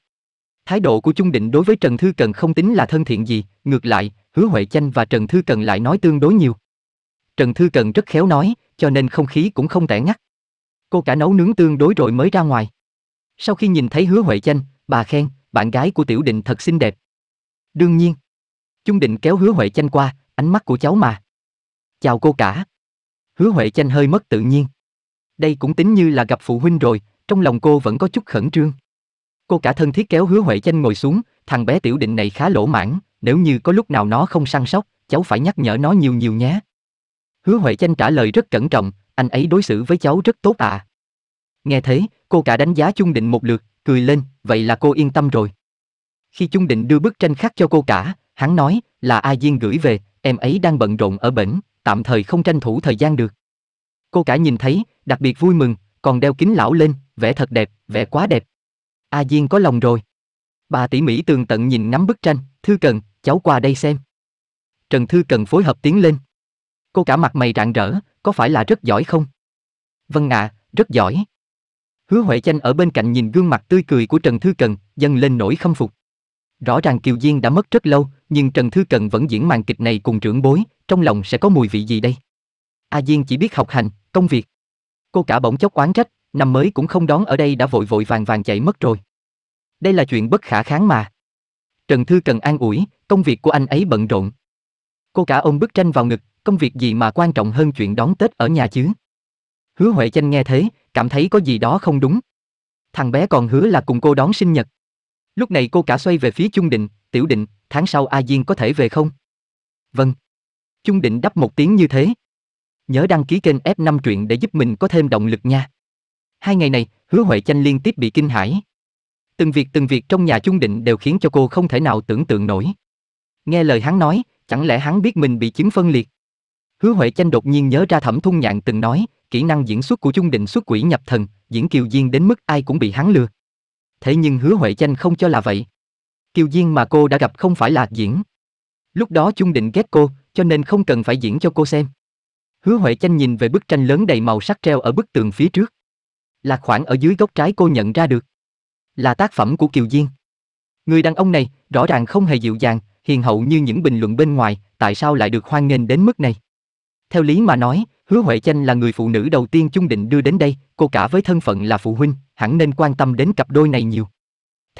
Thái độ của Chung định đối với Trần Thư Cần không tính là thân thiện gì, ngược lại, Hứa Huệ Chanh và Trần Thư Cần lại nói tương đối nhiều. Trần Thư Cần rất khéo nói, cho nên không khí cũng không tẻ ngắt. Cô cả nấu nướng tương đối rồi mới ra ngoài. Sau khi nhìn thấy Hứa Huệ Chanh, bà khen, bạn gái của Tiểu Định thật xinh đẹp. Đương nhiên. Chung Định kéo Hứa Huệ Chanh qua, ánh mắt của cháu mà. Chào cô cả, Hứa Huệ chanh hơi mất tự nhiên. Đây cũng tính như là gặp phụ huynh rồi, trong lòng cô vẫn có chút khẩn trương. Cô cả thân thiết kéo Hứa Huệ chanh ngồi xuống, thằng bé tiểu định này khá lỗ mãn, nếu như có lúc nào nó không săn sóc, cháu phải nhắc nhở nó nhiều nhiều nhé. Hứa Huệ chanh trả lời rất cẩn trọng, anh ấy đối xử với cháu rất tốt à. Nghe thế, cô cả đánh giá Chung Định một lượt, cười lên, vậy là cô yên tâm rồi. Khi Chung Định đưa bức tranh khắc cho cô cả, hắn nói, là ai Diên gửi về, em ấy đang bận rộn ở bệnh tạm thời không tranh thủ thời gian được. Cô cả nhìn thấy, đặc biệt vui mừng, còn đeo kính lão lên, vẻ thật đẹp, vẻ quá đẹp. A Diên có lòng rồi. Bà tỉ mỉ tường tận nhìn ngắm bức tranh, Thư Cần, cháu qua đây xem. Trần Thư Cần phối hợp tiến lên. Cô cả mặt mày rạng rỡ, có phải là rất giỏi không? Vâng ạ, à, rất giỏi. Hứa Huệ Chanh ở bên cạnh nhìn gương mặt tươi cười của Trần Thư Cần, dâng lên nỗi khâm phục. Rõ ràng Kiều Diên đã mất rất lâu, nhưng Trần Thư Cần vẫn diễn màn kịch này cùng trưởng bối, trong lòng sẽ có mùi vị gì đây? A Diên chỉ biết học hành, công việc. Cô cả bỗng chốc oán trách, năm mới cũng không đón ở đây đã vội vội vàng vàng chạy mất rồi. Đây là chuyện bất khả kháng mà. Trần Thư Cần an ủi, công việc của anh ấy bận rộn. Cô cả ôm bức tranh vào ngực, công việc gì mà quan trọng hơn chuyện đón Tết ở nhà chứ? Hứa Huệ Chanh nghe thế, cảm thấy có gì đó không đúng. Thằng bé còn hứa là cùng cô đón sinh nhật. Lúc này cô cả xoay về phía Chung Định, Tiểu định, tháng sau A Diên có thể về không? Vâng. Chung định đáp một tiếng như thế. Nhớ đăng ký kênh F5 truyện để giúp mình có thêm động lực nha. Hai ngày này, hứa Huệ Chanh liên tiếp bị kinh hãi. Từng việc từng việc trong nhà Chung định đều khiến cho cô không thể nào tưởng tượng nổi. Nghe lời hắn nói, chẳng lẽ hắn biết mình bị chứng phân liệt? Hứa Huệ Chanh đột nhiên nhớ ra Thẩm Thung Nhạn từng nói, kỹ năng diễn xuất của Chung Định xuất quỷ nhập thần, diễn kiều diên đến mức ai cũng bị hắn lừa. Thế nhưng Hứa Huệ Chanh không cho là vậy. Kiều Diên mà cô đã gặp không phải là diễn. Lúc đó Chung định ghét cô, cho nên không cần phải diễn cho cô xem. Hứa Huệ Chanh nhìn về bức tranh lớn đầy màu sắc treo ở bức tường phía trước. Là khoảng ở dưới góc trái cô nhận ra được. Là tác phẩm của Kiều Diên. Người đàn ông này rõ ràng không hề dịu dàng, hiền hậu như những bình luận bên ngoài, tại sao lại được hoan nghênh đến mức này? Theo lý mà nói, Hứa Huệ Chanh là người phụ nữ đầu tiên Chung Định đưa đến đây, cô cả với thân phận là phụ huynh, hẳn nên quan tâm đến cặp đôi này nhiều.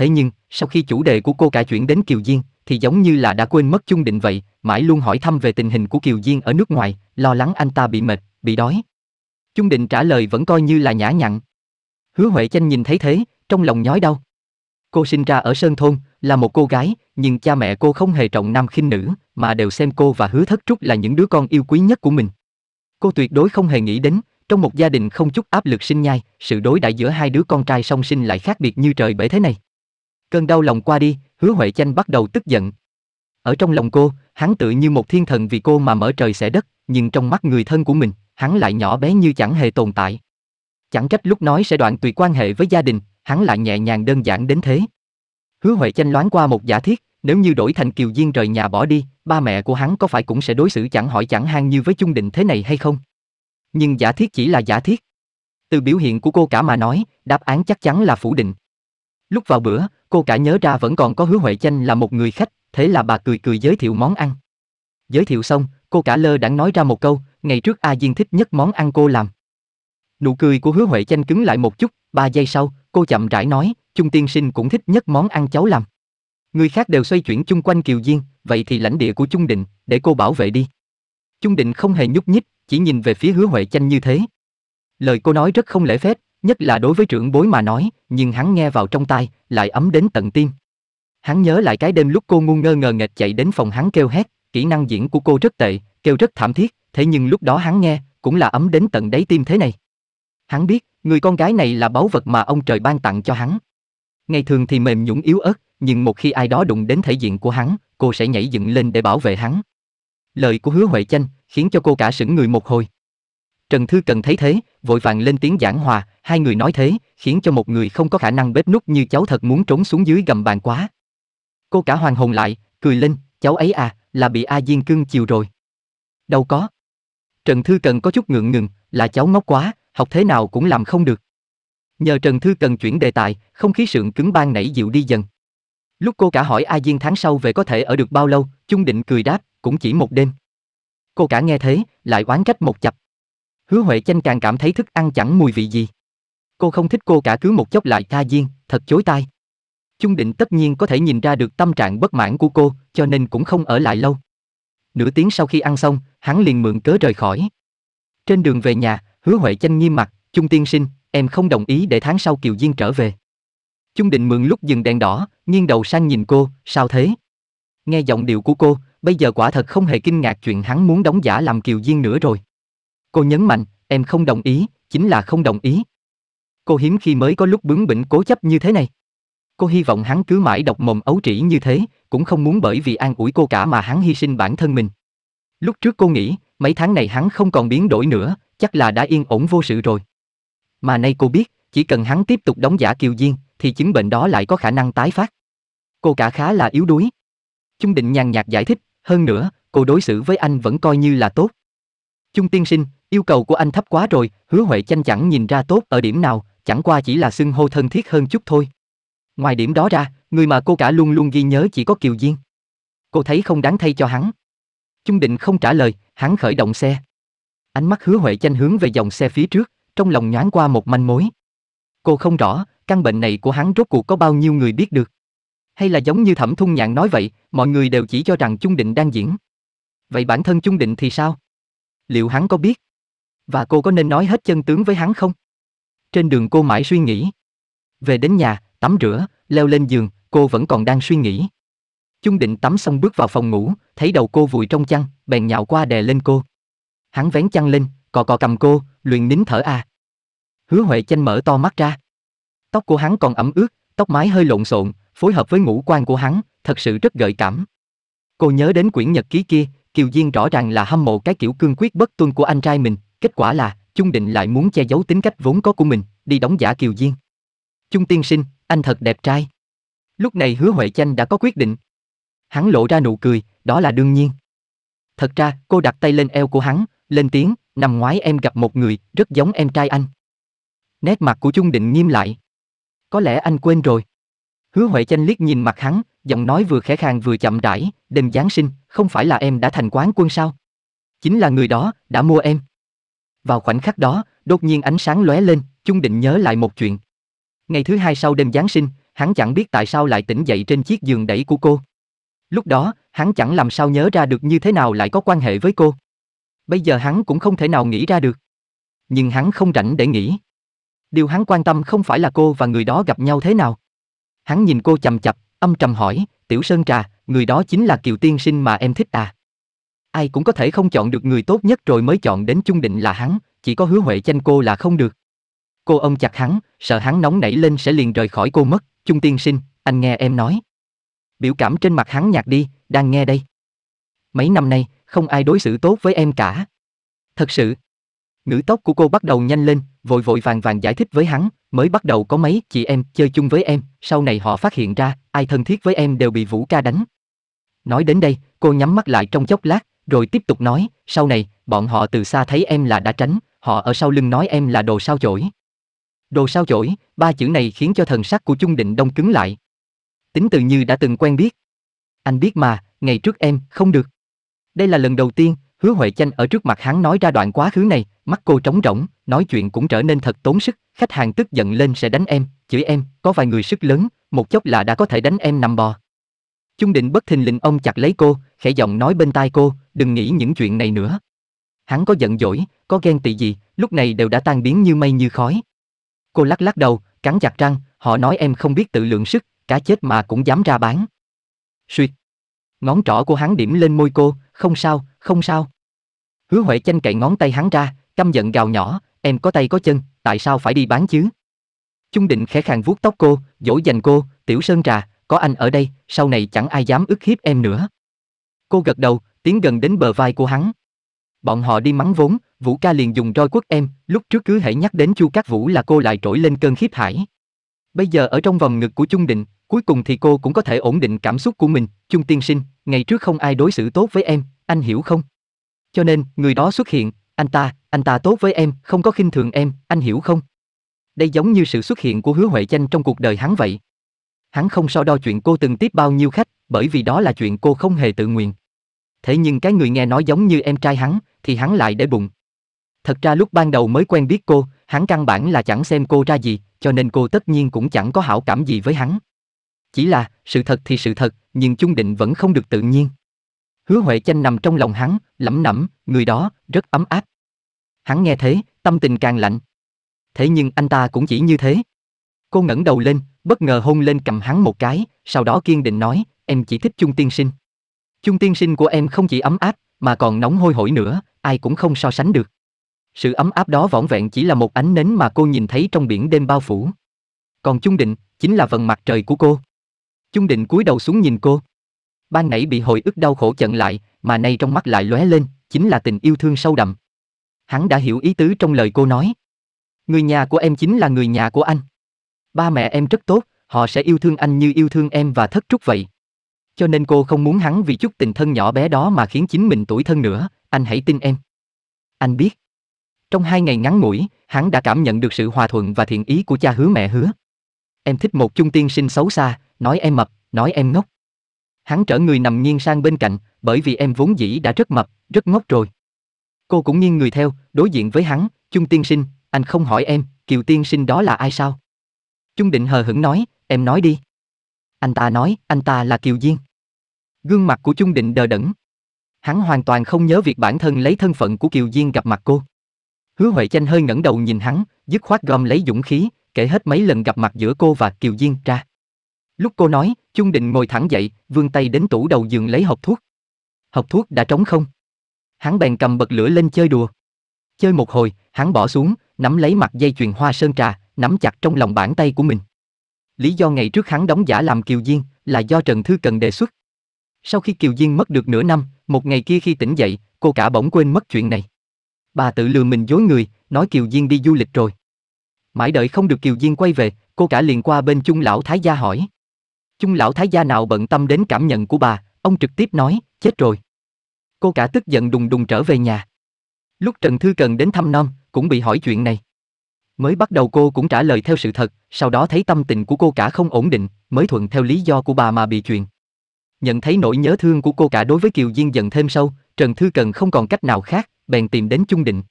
Thế nhưng, sau khi chủ đề của cô cả chuyển đến Kiều Diên, thì giống như là đã quên mất chung định vậy, mãi luôn hỏi thăm về tình hình của Kiều Diên ở nước ngoài, lo lắng anh ta bị mệt, bị đói. Chung định trả lời vẫn coi như là nhã nhặn. Hứa Huệ Chanh nhìn thấy thế, trong lòng nhói đau. Cô sinh ra ở Sơn Thôn, là một cô gái, nhưng cha mẹ cô không hề trọng nam khinh nữ, mà đều xem cô và hứa thất trúc là những đứa con yêu quý nhất của mình. Cô tuyệt đối không hề nghĩ đến, trong một gia đình không chút áp lực sinh nhai, sự đối đãi giữa hai đứa con trai song sinh lại khác biệt như trời bể thế này. Cơn đau lòng qua đi, hứa Huệ Chanh bắt đầu tức giận. Ở trong lòng cô, hắn tự như một thiên thần vì cô mà mở trời xẻ đất, nhưng trong mắt người thân của mình, hắn lại nhỏ bé như chẳng hề tồn tại. Chẳng trách lúc nói sẽ đoạn tuyệt quan hệ với gia đình, hắn lại nhẹ nhàng đơn giản đến thế. Hứa Huệ Chanh loáng qua một giả thiết, nếu như đổi thành Kiều Diên rời nhà bỏ đi, ba mẹ của hắn có phải cũng sẽ đối xử chẳng hỏi chẳng han như với chung định thế này hay không? Nhưng giả thiết chỉ là giả thiết. Từ biểu hiện của cô cả mà nói, đáp án chắc chắn là phủ định. Lúc vào bữa, cô cả nhớ ra vẫn còn có hứa Huệ Chanh là một người khách, thế là bà cười cười giới thiệu món ăn. Giới thiệu xong, cô cả lơ đãng nói ra một câu, ngày trước A Diên thích nhất món ăn cô làm. Nụ cười của hứa Huệ Chanh cứng lại một chút, ba giây sau, cô chậm rãi nói, Trung tiên sinh cũng thích nhất món ăn cháu làm. Người khác đều xoay chuyển chung quanh Kiều Diên, vậy thì lãnh địa của Trung Định, để cô bảo vệ đi. Trung Định không hề nhúc nhích, chỉ nhìn về phía hứa Huệ Chanh như thế. Lời cô nói rất không lễ phép, nhất là đối với trưởng bối mà nói, nhưng hắn nghe vào trong tai, lại ấm đến tận tim. Hắn nhớ lại cái đêm lúc cô ngu ngơ ngờ nghệch chạy đến phòng hắn kêu hét, kỹ năng diễn của cô rất tệ, kêu rất thảm thiết, thế nhưng lúc đó hắn nghe, cũng là ấm đến tận đáy tim thế này. Hắn biết, người con gái này là báu vật mà ông trời ban tặng cho hắn. Ngày thường thì mềm nhũng yếu ớt, nhưng một khi ai đó đụng đến thể diện của hắn, cô sẽ nhảy dựng lên để bảo vệ hắn. Lời của Hứa Huệ Chanh khiến cho cô cả sững người một hồi. Trần Thư Cần thấy thế, vội vàng lên tiếng giảng hòa, hai người nói thế, khiến cho một người không có khả năng bếp nút như cháu thật muốn trốn xuống dưới gầm bàn quá. Cô cả hoàng hồn lại, cười lên, cháu ấy à, là bị A Diên cưng chiều rồi. Đâu có. Trần Thư Cần có chút ngượng ngừng, là cháu ngốc quá, học thế nào cũng làm không được. Nhờ Trần Thư Cần chuyển đề tài, không khí sượng cứng ban nảy dịu đi dần. Lúc cô cả hỏi A Diên tháng sau về có thể ở được bao lâu, Chung Định cười đáp, cũng chỉ một đêm. Cô cả nghe thế, lại oán trách một chập. Hứa Huệ Chanh càng cảm thấy thức ăn chẳng mùi vị gì. Cô không thích cô cả cứ một chốc lại tha diên, thật chối tai. Chung định tất nhiên có thể nhìn ra được tâm trạng bất mãn của cô, cho nên cũng không ở lại lâu. Nửa tiếng sau khi ăn xong, hắn liền mượn cớ rời khỏi. Trên đường về nhà, hứa Huệ Chanh nghiêm mặt, Chung tiên sinh, em không đồng ý để tháng sau Kiều Diên trở về. Chung định mượn lúc dừng đèn đỏ, nghiêng đầu sang nhìn cô, sao thế? Nghe giọng điệu của cô, bây giờ quả thật không hề kinh ngạc chuyện hắn muốn đóng giả làm Kiều Diên nữa rồi. Cô nhấn mạnh, em không đồng ý, chính là không đồng ý. Cô hiếm khi mới có lúc bướng bỉnh cố chấp như thế này. Cô hy vọng hắn cứ mãi độc mồm ấu trĩ như thế, cũng không muốn bởi vì an ủi cô cả mà hắn hy sinh bản thân mình. Lúc trước cô nghĩ, mấy tháng này hắn không còn biến đổi nữa, chắc là đã yên ổn vô sự rồi. Mà nay cô biết, chỉ cần hắn tiếp tục đóng giả kiều diên, thì chứng bệnh đó lại có khả năng tái phát. Cô cả khá là yếu đuối. Trung Định nhàn nhạt giải thích, hơn nữa, cô đối xử với anh vẫn coi như là tốt. Trung tiên sinh, Yêu cầu của anh thấp quá rồi, hứa Huệ chanh chẳng nhìn ra tốt ở điểm nào, chẳng qua chỉ là xưng hô thân thiết hơn chút thôi. Ngoài điểm đó ra, người mà cô cả luôn luôn ghi nhớ chỉ có Kiều Diên. Cô thấy không đáng thay cho hắn. Trung Định không trả lời, hắn khởi động xe. Ánh mắt hứa Huệ chanh hướng về dòng xe phía trước, trong lòng nhoáng qua một manh mối. Cô không rõ, căn bệnh này của hắn rốt cuộc có bao nhiêu người biết được. Hay là giống như Thẩm Thung Nhạn nói vậy, mọi người đều chỉ cho rằng Trung Định đang diễn. Vậy bản thân Trung Định thì sao? Liệu hắn có biết? Và cô có nên nói hết chân tướng với hắn không? Trên đường cô mãi suy nghĩ. Về đến nhà, tắm rửa, leo lên giường, cô vẫn còn đang suy nghĩ. Chung định tắm xong bước vào phòng ngủ, thấy đầu cô vùi trong chăn, bèn nhạo qua đè lên cô. Hắn vén chăn lên, cò cò cầm cô, luyện nín thở a. Hứa Huệ chanh mở to mắt ra. Tóc của hắn còn ẩm ướt, tóc mái hơi lộn xộn, phối hợp với ngũ quan của hắn, thật sự rất gợi cảm. Cô nhớ đến quyển nhật ký kia, Kiều Diên rõ ràng là hâm mộ cái kiểu cương quyết bất tuân của anh trai mình, Kết quả là, Chung Định lại muốn che giấu tính cách vốn có của mình, đi đóng giả Kiều Diên. Chung tiên sinh, anh thật đẹp trai. Lúc này hứa Huệ Chanh đã có quyết định. Hắn lộ ra nụ cười, đó là đương nhiên. Thật ra, cô đặt tay lên eo của hắn, lên tiếng, năm ngoái em gặp một người, rất giống em trai anh. Nét mặt của Chung Định nghiêm lại. Có lẽ anh quên rồi. Hứa Huệ Chanh liếc nhìn mặt hắn, giọng nói vừa khẽ khàng vừa chậm rãi, đêm Giáng sinh, không phải là em đã thành quán quân sao? Chính là người đó, đã mua em. Vào khoảnh khắc đó, đột nhiên ánh sáng lóe lên, Chung Định nhớ lại một chuyện. Ngày thứ hai sau đêm Giáng sinh, hắn chẳng biết tại sao lại tỉnh dậy trên chiếc giường đẩy của cô. Lúc đó, hắn chẳng làm sao nhớ ra được như thế nào lại có quan hệ với cô. Bây giờ hắn cũng không thể nào nghĩ ra được. Nhưng hắn không rảnh để nghĩ. Điều hắn quan tâm không phải là cô và người đó gặp nhau thế nào. Hắn nhìn cô chầm chập, âm trầm hỏi, Tiểu Sơn Trà, người đó chính là Kiều Tiên Sinh mà em thích à? ai cũng có thể không chọn được người tốt nhất rồi mới chọn đến chung định là hắn, chỉ có hứa Huệ chanh cô là không được. Cô ông chặt hắn, sợ hắn nóng nảy lên sẽ liền rời khỏi cô mất, chung tiên sinh, anh nghe em nói. Biểu cảm trên mặt hắn nhạt đi, đang nghe đây. Mấy năm nay, không ai đối xử tốt với em cả. Thật sự. Ngữ tốc của cô bắt đầu nhanh lên, vội vội vàng vàng giải thích với hắn, mới bắt đầu có mấy chị em chơi chung với em, sau này họ phát hiện ra, ai thân thiết với em đều bị Vũ ca đánh. Nói đến đây, cô nhắm mắt lại trong chốc lát, rồi tiếp tục nói, sau này, bọn họ từ xa thấy em là đã tránh, họ ở sau lưng nói em là đồ sao chổi. Đồ sao chổi, ba chữ này khiến cho thần sắc của Chung Định Đông cứng lại. Tính từ như đã từng quen biết. Anh biết mà, ngày trước em, không được. Đây là lần đầu tiên, hứa Huệ Chanh ở trước mặt hắn nói ra đoạn quá khứ này, mắt cô trống rỗng, nói chuyện cũng trở nên thật tốn sức, khách hàng tức giận lên sẽ đánh em, chửi em, có vài người sức lớn, một chốc là đã có thể đánh em nằm bò. Chung định bất thình lình ông chặt lấy cô, khẽ giọng nói bên tai cô, đừng nghĩ những chuyện này nữa. Hắn có giận dỗi, có ghen tị gì, lúc này đều đã tan biến như mây như khói. Cô lắc lắc đầu, cắn chặt răng, họ nói em không biết tự lượng sức, cá chết mà cũng dám ra bán. Xuyệt. Ngón trỏ của hắn điểm lên môi cô, không sao, không sao. Hứa Huệ chanh cậy ngón tay hắn ra, căm giận gào nhỏ, em có tay có chân, tại sao phải đi bán chứ? Trung Định khẽ khàng vuốt tóc cô, dỗ dành cô, tiểu sơn trà, có anh ở đây, sau này chẳng ai dám ức hiếp em nữa. Cô gật đầu, tiến gần đến bờ vai của hắn. Bọn họ đi mắng vốn, Vũ ca liền dùng roi quất em, lúc trước cứ hãy nhắc đến Chu Cát Vũ là cô lại trỗi lên cơn khiếp hải. Bây giờ ở trong vòng ngực của trung Định, cuối cùng thì cô cũng có thể ổn định cảm xúc của mình, trung tiên sinh, ngày trước không ai đối xử tốt với em, anh hiểu không? Cho nên, người đó xuất hiện, anh ta, anh ta tốt với em, không có khinh thường em, anh hiểu không? Đây giống như sự xuất hiện của Hứa Huệ Chanh trong cuộc đời hắn vậy. Hắn không so đo chuyện cô từng tiếp bao nhiêu khách, bởi vì đó là chuyện cô không hề tự nguyện thế nhưng cái người nghe nói giống như em trai hắn, thì hắn lại để bụng. Thật ra lúc ban đầu mới quen biết cô, hắn căn bản là chẳng xem cô ra gì, cho nên cô tất nhiên cũng chẳng có hảo cảm gì với hắn. Chỉ là, sự thật thì sự thật, nhưng chung định vẫn không được tự nhiên. Hứa Huệ Chanh nằm trong lòng hắn, lẩm nẩm, người đó, rất ấm áp. Hắn nghe thế, tâm tình càng lạnh. Thế nhưng anh ta cũng chỉ như thế. Cô ngẩng đầu lên, bất ngờ hôn lên cầm hắn một cái, sau đó kiên định nói, em chỉ thích chung tiên sinh. Chung tiên sinh của em không chỉ ấm áp, mà còn nóng hôi hổi nữa, ai cũng không so sánh được. Sự ấm áp đó võn vẹn chỉ là một ánh nến mà cô nhìn thấy trong biển đêm bao phủ. Còn Chung Định, chính là vầng mặt trời của cô. Chung Định cúi đầu xuống nhìn cô. Ban nãy bị hồi ức đau khổ chận lại, mà nay trong mắt lại lóe lên, chính là tình yêu thương sâu đậm. Hắn đã hiểu ý tứ trong lời cô nói. Người nhà của em chính là người nhà của anh. Ba mẹ em rất tốt, họ sẽ yêu thương anh như yêu thương em và thất trúc vậy cho nên cô không muốn hắn vì chút tình thân nhỏ bé đó mà khiến chính mình tuổi thân nữa, anh hãy tin em. Anh biết. Trong hai ngày ngắn ngủi, hắn đã cảm nhận được sự hòa thuận và thiện ý của cha hứa mẹ hứa. Em thích một chung tiên sinh xấu xa, nói em mập, nói em ngốc. Hắn trở người nằm nghiêng sang bên cạnh, bởi vì em vốn dĩ đã rất mập, rất ngốc rồi. Cô cũng nghiêng người theo, đối diện với hắn, chung tiên sinh, anh không hỏi em, kiều tiên sinh đó là ai sao? Chung định hờ hững nói, em nói đi. Anh ta nói, anh ta là kiều diên. Gương mặt của Chung Định đờ đẫn. Hắn hoàn toàn không nhớ việc bản thân lấy thân phận của Kiều Diên gặp mặt cô. Hứa Huệ Chanh hơi ngẩng đầu nhìn hắn, dứt khoát gom lấy dũng khí, kể hết mấy lần gặp mặt giữa cô và Kiều Diên ra. Lúc cô nói, Chung Định ngồi thẳng dậy, vươn tay đến tủ đầu giường lấy hộp thuốc. Hộp thuốc đã trống không. Hắn bèn cầm bật lửa lên chơi đùa. Chơi một hồi, hắn bỏ xuống, nắm lấy mặt dây chuyền hoa sơn trà, nắm chặt trong lòng bàn tay của mình. Lý do ngày trước hắn đóng giả làm Kiều Diên là do Trần Thư Cần đề xuất. Sau khi Kiều Diên mất được nửa năm, một ngày kia khi tỉnh dậy, cô cả bỗng quên mất chuyện này. Bà tự lừa mình dối người, nói Kiều Diên đi du lịch rồi. Mãi đợi không được Kiều Diên quay về, cô cả liền qua bên Chung lão thái gia hỏi. Chung lão thái gia nào bận tâm đến cảm nhận của bà, ông trực tiếp nói, chết rồi. Cô cả tức giận đùng đùng trở về nhà. Lúc Trần Thư Cần đến thăm non, cũng bị hỏi chuyện này. Mới bắt đầu cô cũng trả lời theo sự thật, sau đó thấy tâm tình của cô cả không ổn định, mới thuận theo lý do của bà mà bị chuyện. Nhận thấy nỗi nhớ thương của cô cả đối với Kiều Diên dần thêm sâu, Trần Thư Cần không còn cách nào khác, bèn tìm đến Chung Định.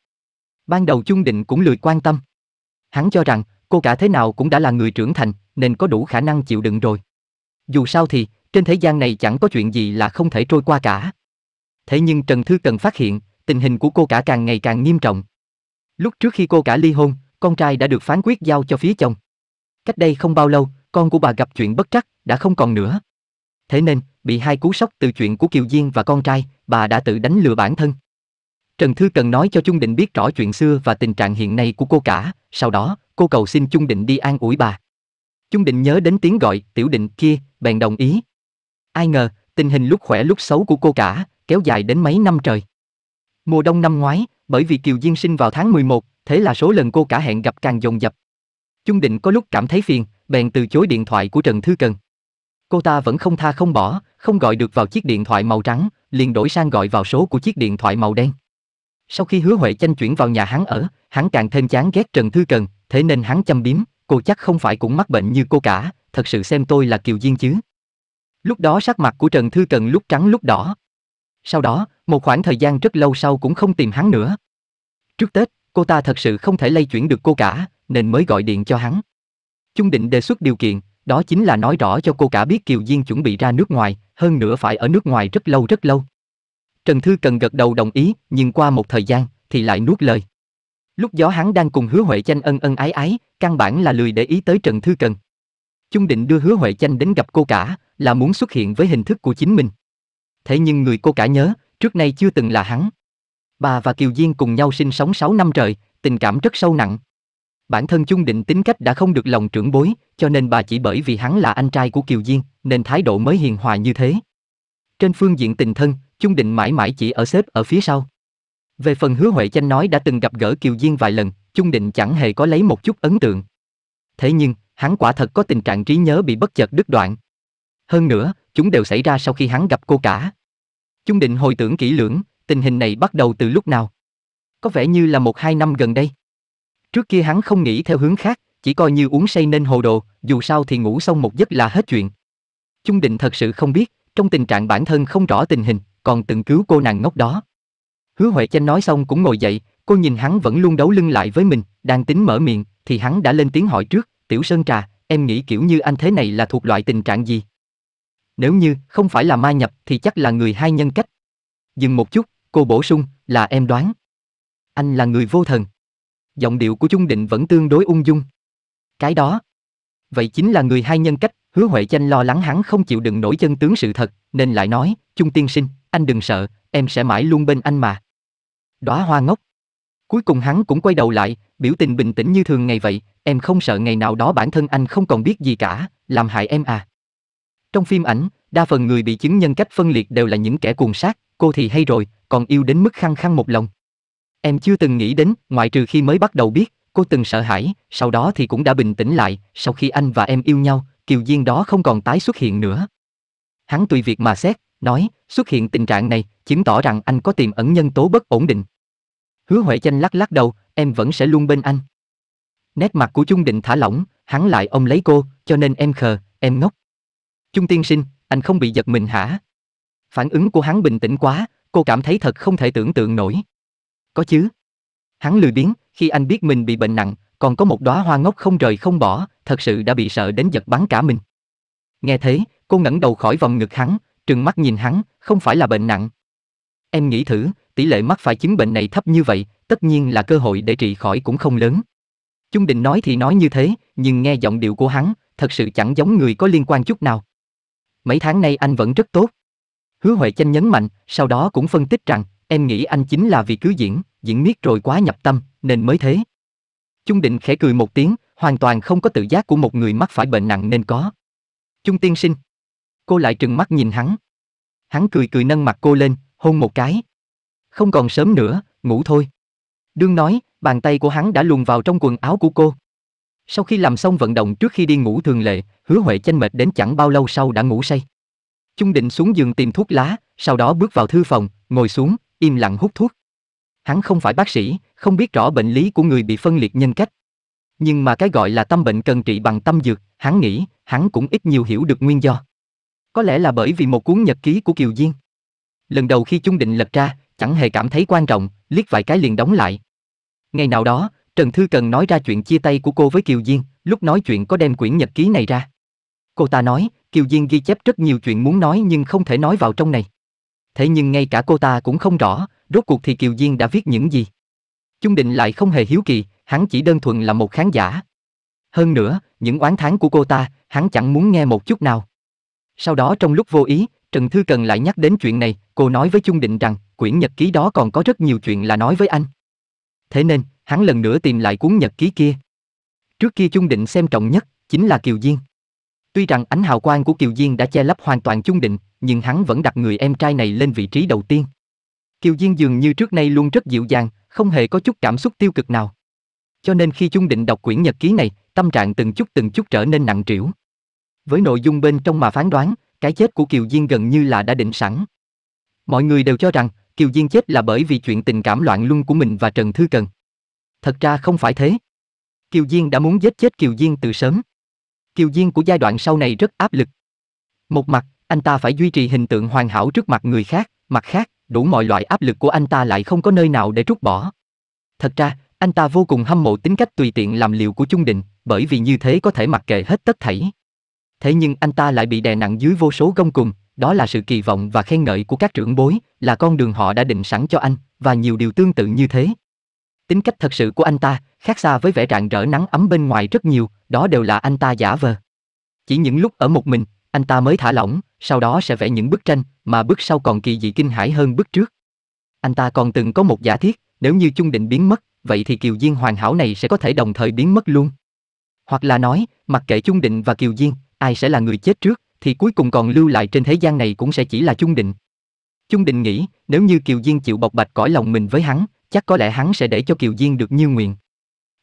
Ban đầu Chung Định cũng lười quan tâm. Hắn cho rằng, cô cả thế nào cũng đã là người trưởng thành, nên có đủ khả năng chịu đựng rồi. Dù sao thì, trên thế gian này chẳng có chuyện gì là không thể trôi qua cả. Thế nhưng Trần Thư Cần phát hiện, tình hình của cô cả càng ngày càng nghiêm trọng. Lúc trước khi cô cả ly hôn, con trai đã được phán quyết giao cho phía chồng. Cách đây không bao lâu, con của bà gặp chuyện bất trắc, đã không còn nữa. Thế nên, bị hai cú sốc từ chuyện của Kiều Diên và con trai, bà đã tự đánh lừa bản thân. Trần Thư cần nói cho Chung Định biết rõ chuyện xưa và tình trạng hiện nay của cô cả, sau đó, cô cầu xin Chung Định đi an ủi bà. Chung Định nhớ đến tiếng gọi, tiểu định kia, bèn đồng ý. Ai ngờ, tình hình lúc khỏe lúc xấu của cô cả, kéo dài đến mấy năm trời. Mùa đông năm ngoái, bởi vì Kiều Diên sinh vào tháng 11, thế là số lần cô cả hẹn gặp càng dồn dập. Chung Định có lúc cảm thấy phiền, bèn từ chối điện thoại của Trần Thư Cần. Cô ta vẫn không tha không bỏ, không gọi được vào chiếc điện thoại màu trắng, liền đổi sang gọi vào số của chiếc điện thoại màu đen. Sau khi Hứa Huệ Chanh chuyển vào nhà hắn ở, hắn càng thêm chán ghét Trần Thư Cần, thế nên hắn châm biếm, cô chắc không phải cũng mắc bệnh như cô cả, thật sự xem tôi là kiều duyên chứ. Lúc đó sắc mặt của Trần Thư Cần lúc trắng lúc đỏ. Sau đó, một khoảng thời gian rất lâu sau cũng không tìm hắn nữa. Trước Tết, cô ta thật sự không thể lây chuyển được cô cả, nên mới gọi điện cho hắn. Chung định đề xuất điều kiện, đó chính là nói rõ cho cô cả biết Kiều Diên chuẩn bị ra nước ngoài, hơn nữa phải ở nước ngoài rất lâu rất lâu. Trần Thư cần gật đầu đồng ý, nhưng qua một thời gian, thì lại nuốt lời. Lúc gió hắn đang cùng hứa Huệ Chanh ân ân ái ái, căn bản là lười để ý tới Trần Thư Cần. Chung định đưa hứa Huệ Chanh đến gặp cô cả, là muốn xuất hiện với hình thức của chính mình. Thế nhưng người cô cả nhớ, trước nay chưa từng là hắn. Bà và Kiều Diên cùng nhau sinh sống 6 năm trời, tình cảm rất sâu nặng bản thân chung định tính cách đã không được lòng trưởng bối, cho nên bà chỉ bởi vì hắn là anh trai của Kiều Diên, nên thái độ mới hiền hòa như thế. Trên phương diện tình thân, chung định mãi mãi chỉ ở xếp ở phía sau. Về phần hứa Huệ Chanh nói đã từng gặp gỡ Kiều Diên vài lần, chung định chẳng hề có lấy một chút ấn tượng. Thế nhưng, hắn quả thật có tình trạng trí nhớ bị bất chợt đứt đoạn. Hơn nữa, chúng đều xảy ra sau khi hắn gặp cô cả. Chung định hồi tưởng kỹ lưỡng, tình hình này bắt đầu từ lúc nào? Có vẻ như là một hai năm gần đây. Trước kia hắn không nghĩ theo hướng khác, chỉ coi như uống say nên hồ đồ, dù sao thì ngủ xong một giấc là hết chuyện. Trung Định thật sự không biết, trong tình trạng bản thân không rõ tình hình, còn từng cứu cô nàng ngốc đó. Hứa Huệ Chanh nói xong cũng ngồi dậy, cô nhìn hắn vẫn luôn đấu lưng lại với mình, đang tính mở miệng, thì hắn đã lên tiếng hỏi trước, Tiểu Sơn Trà, em nghĩ kiểu như anh thế này là thuộc loại tình trạng gì? Nếu như không phải là ma nhập thì chắc là người hai nhân cách. Dừng một chút, cô bổ sung, là em đoán. Anh là người vô thần giọng điệu của Trung Định vẫn tương đối ung dung. Cái đó, vậy chính là người hai nhân cách, hứa Huệ Chanh lo lắng hắn không chịu đựng nổi chân tướng sự thật, nên lại nói, Trung tiên sinh, anh đừng sợ, em sẽ mãi luôn bên anh mà. Đóa hoa ngốc. Cuối cùng hắn cũng quay đầu lại, biểu tình bình tĩnh như thường ngày vậy, em không sợ ngày nào đó bản thân anh không còn biết gì cả, làm hại em à. Trong phim ảnh, đa phần người bị chứng nhân cách phân liệt đều là những kẻ cuồng sát, cô thì hay rồi, còn yêu đến mức khăng khăng một lòng. Em chưa từng nghĩ đến, ngoại trừ khi mới bắt đầu biết, cô từng sợ hãi, sau đó thì cũng đã bình tĩnh lại, sau khi anh và em yêu nhau, kiều duyên đó không còn tái xuất hiện nữa. Hắn tùy việc mà xét, nói, xuất hiện tình trạng này, chứng tỏ rằng anh có tiềm ẩn nhân tố bất ổn định. Hứa Huệ Chanh lắc lắc đầu, em vẫn sẽ luôn bên anh. Nét mặt của Trung Định thả lỏng, hắn lại ôm lấy cô, cho nên em khờ, em ngốc. Trung tiên sinh, anh không bị giật mình hả? Phản ứng của hắn bình tĩnh quá, cô cảm thấy thật không thể tưởng tượng nổi có chứ. Hắn lười biếng, khi anh biết mình bị bệnh nặng, còn có một đóa hoa ngốc không rời không bỏ, thật sự đã bị sợ đến giật bắn cả mình. Nghe thế, cô ngẩng đầu khỏi vòng ngực hắn, trừng mắt nhìn hắn, không phải là bệnh nặng. Em nghĩ thử, tỷ lệ mắc phải chứng bệnh này thấp như vậy, tất nhiên là cơ hội để trị khỏi cũng không lớn. Chung định nói thì nói như thế, nhưng nghe giọng điệu của hắn, thật sự chẳng giống người có liên quan chút nào. Mấy tháng nay anh vẫn rất tốt. Hứa Huệ Chanh nhấn mạnh, sau đó cũng phân tích rằng, em nghĩ anh chính là vì cứ diễn diễn miết rồi quá nhập tâm, nên mới thế. Chung định khẽ cười một tiếng, hoàn toàn không có tự giác của một người mắc phải bệnh nặng nên có. Chung tiên sinh. Cô lại trừng mắt nhìn hắn. Hắn cười cười nâng mặt cô lên, hôn một cái. Không còn sớm nữa, ngủ thôi. Đương nói, bàn tay của hắn đã luồn vào trong quần áo của cô. Sau khi làm xong vận động trước khi đi ngủ thường lệ, hứa Huệ chanh mệt đến chẳng bao lâu sau đã ngủ say. Chung định xuống giường tìm thuốc lá, sau đó bước vào thư phòng, ngồi xuống, im lặng hút thuốc hắn không phải bác sĩ, không biết rõ bệnh lý của người bị phân liệt nhân cách. Nhưng mà cái gọi là tâm bệnh cần trị bằng tâm dược, hắn nghĩ, hắn cũng ít nhiều hiểu được nguyên do. Có lẽ là bởi vì một cuốn nhật ký của Kiều Diên. Lần đầu khi Chung Định lập ra, chẳng hề cảm thấy quan trọng, liếc vài cái liền đóng lại. Ngày nào đó, Trần Thư Cần nói ra chuyện chia tay của cô với Kiều Diên, lúc nói chuyện có đem quyển nhật ký này ra. Cô ta nói, Kiều Diên ghi chép rất nhiều chuyện muốn nói nhưng không thể nói vào trong này. Thế nhưng ngay cả cô ta cũng không rõ, rốt cuộc thì Kiều Diên đã viết những gì? Chung Định lại không hề hiếu kỳ, hắn chỉ đơn thuần là một khán giả. Hơn nữa, những oán thán của cô ta, hắn chẳng muốn nghe một chút nào. Sau đó trong lúc vô ý, Trần Thư Cần lại nhắc đến chuyện này, cô nói với Chung Định rằng, quyển nhật ký đó còn có rất nhiều chuyện là nói với anh. Thế nên, hắn lần nữa tìm lại cuốn nhật ký kia. Trước kia Chung Định xem trọng nhất, chính là Kiều Diên. Tuy rằng ánh hào quang của Kiều Diên đã che lấp hoàn toàn Chung Định, nhưng hắn vẫn đặt người em trai này lên vị trí đầu tiên. Kiều Diên dường như trước nay luôn rất dịu dàng, không hề có chút cảm xúc tiêu cực nào. Cho nên khi Chung định đọc quyển nhật ký này, tâm trạng từng chút từng chút trở nên nặng trĩu. Với nội dung bên trong mà phán đoán, cái chết của Kiều Diên gần như là đã định sẵn. Mọi người đều cho rằng Kiều Diên chết là bởi vì chuyện tình cảm loạn luân của mình và Trần Thư Cần. Thật ra không phải thế. Kiều Diên đã muốn giết chết Kiều Diên từ sớm. Kiều Diên của giai đoạn sau này rất áp lực. Một mặt, anh ta phải duy trì hình tượng hoàn hảo trước mặt người khác, mặt khác, đủ mọi loại áp lực của anh ta lại không có nơi nào để trút bỏ. Thật ra, anh ta vô cùng hâm mộ tính cách tùy tiện làm liều của Chung Định, bởi vì như thế có thể mặc kệ hết tất thảy. Thế nhưng anh ta lại bị đè nặng dưới vô số gông cùng, đó là sự kỳ vọng và khen ngợi của các trưởng bối, là con đường họ đã định sẵn cho anh, và nhiều điều tương tự như thế. Tính cách thật sự của anh ta, khác xa với vẻ rạng rỡ nắng ấm bên ngoài rất nhiều, đó đều là anh ta giả vờ. Chỉ những lúc ở một mình, anh ta mới thả lỏng, sau đó sẽ vẽ những bức tranh, mà bức sau còn kỳ dị kinh hãi hơn bức trước. Anh ta còn từng có một giả thiết, nếu như chung định biến mất, vậy thì Kiều Diên hoàn hảo này sẽ có thể đồng thời biến mất luôn. Hoặc là nói, mặc kệ chung định và Kiều Diên, ai sẽ là người chết trước, thì cuối cùng còn lưu lại trên thế gian này cũng sẽ chỉ là chung định. Chung định nghĩ, nếu như Kiều Diên chịu bộc bạch cõi lòng mình với hắn, chắc có lẽ hắn sẽ để cho Kiều Diên được như nguyện.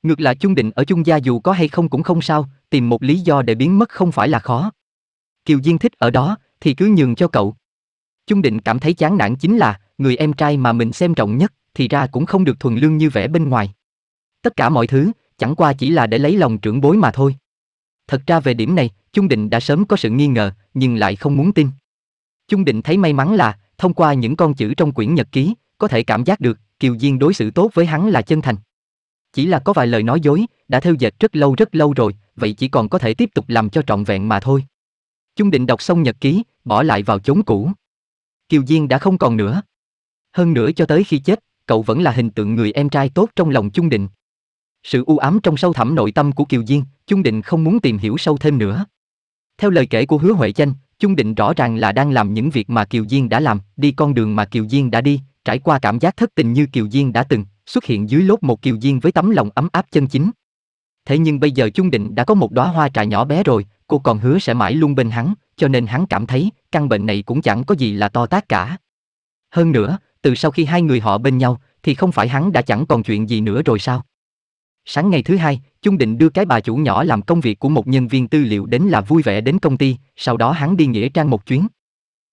Ngược lại chung định ở chung gia dù có hay không cũng không sao, tìm một lý do để biến mất không phải là khó. Kiều Diên thích ở đó, thì cứ nhường cho cậu. Chung Định cảm thấy chán nản chính là, người em trai mà mình xem trọng nhất, thì ra cũng không được thuần lương như vẻ bên ngoài. Tất cả mọi thứ, chẳng qua chỉ là để lấy lòng trưởng bối mà thôi. Thật ra về điểm này, Chung Định đã sớm có sự nghi ngờ, nhưng lại không muốn tin. Chung Định thấy may mắn là, thông qua những con chữ trong quyển nhật ký, có thể cảm giác được, Kiều Diên đối xử tốt với hắn là chân thành. Chỉ là có vài lời nói dối, đã theo dệt rất lâu rất lâu rồi, vậy chỉ còn có thể tiếp tục làm cho trọn vẹn mà thôi. Chung định đọc xong nhật ký, bỏ lại vào chốn cũ. Kiều Diên đã không còn nữa. Hơn nữa cho tới khi chết, cậu vẫn là hình tượng người em trai tốt trong lòng Chung Định. Sự u ám trong sâu thẳm nội tâm của Kiều Diên, Chung Định không muốn tìm hiểu sâu thêm nữa. Theo lời kể của Hứa Huệ Chanh, Chung Định rõ ràng là đang làm những việc mà Kiều Diên đã làm, đi con đường mà Kiều Diên đã đi, trải qua cảm giác thất tình như Kiều Diên đã từng, xuất hiện dưới lốt một Kiều Diên với tấm lòng ấm áp chân chính. Thế nhưng bây giờ Chung Định đã có một đóa hoa trà nhỏ bé rồi, cô còn hứa sẽ mãi luôn bên hắn, cho nên hắn cảm thấy căn bệnh này cũng chẳng có gì là to tác cả. Hơn nữa, từ sau khi hai người họ bên nhau, thì không phải hắn đã chẳng còn chuyện gì nữa rồi sao? Sáng ngày thứ hai, Chung định đưa cái bà chủ nhỏ làm công việc của một nhân viên tư liệu đến là vui vẻ đến công ty, sau đó hắn đi nghĩa trang một chuyến.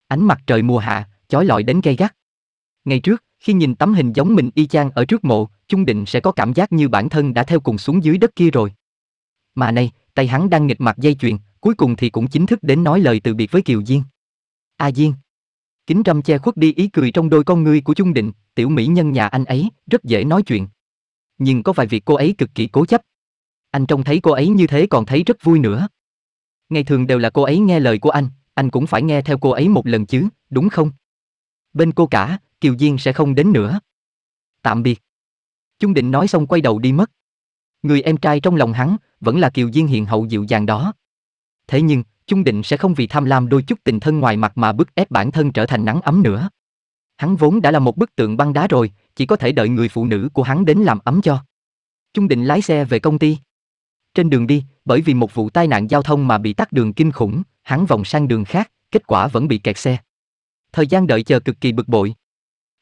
Ánh mặt trời mùa hạ, chói lọi đến gay gắt. Ngày trước, khi nhìn tấm hình giống mình y chang ở trước mộ, Chung định sẽ có cảm giác như bản thân đã theo cùng xuống dưới đất kia rồi. Mà nay, tay hắn đang nghịch mặt dây chuyền, cuối cùng thì cũng chính thức đến nói lời từ biệt với Kiều Diên. A à Diên. Kính râm che khuất đi ý cười trong đôi con ngươi của Trung Định, tiểu mỹ nhân nhà anh ấy, rất dễ nói chuyện. Nhưng có vài việc cô ấy cực kỳ cố chấp. Anh trông thấy cô ấy như thế còn thấy rất vui nữa. Ngày thường đều là cô ấy nghe lời của anh, anh cũng phải nghe theo cô ấy một lần chứ, đúng không? Bên cô cả, Kiều Diên sẽ không đến nữa. Tạm biệt. Trung Định nói xong quay đầu đi mất. Người em trai trong lòng hắn, vẫn là kiều diên hiền hậu dịu dàng đó. Thế nhưng, chung định sẽ không vì tham lam đôi chút tình thân ngoài mặt mà bức ép bản thân trở thành nắng ấm nữa. Hắn vốn đã là một bức tượng băng đá rồi, chỉ có thể đợi người phụ nữ của hắn đến làm ấm cho. Chung định lái xe về công ty. Trên đường đi, bởi vì một vụ tai nạn giao thông mà bị tắt đường kinh khủng, hắn vòng sang đường khác, kết quả vẫn bị kẹt xe. Thời gian đợi chờ cực kỳ bực bội.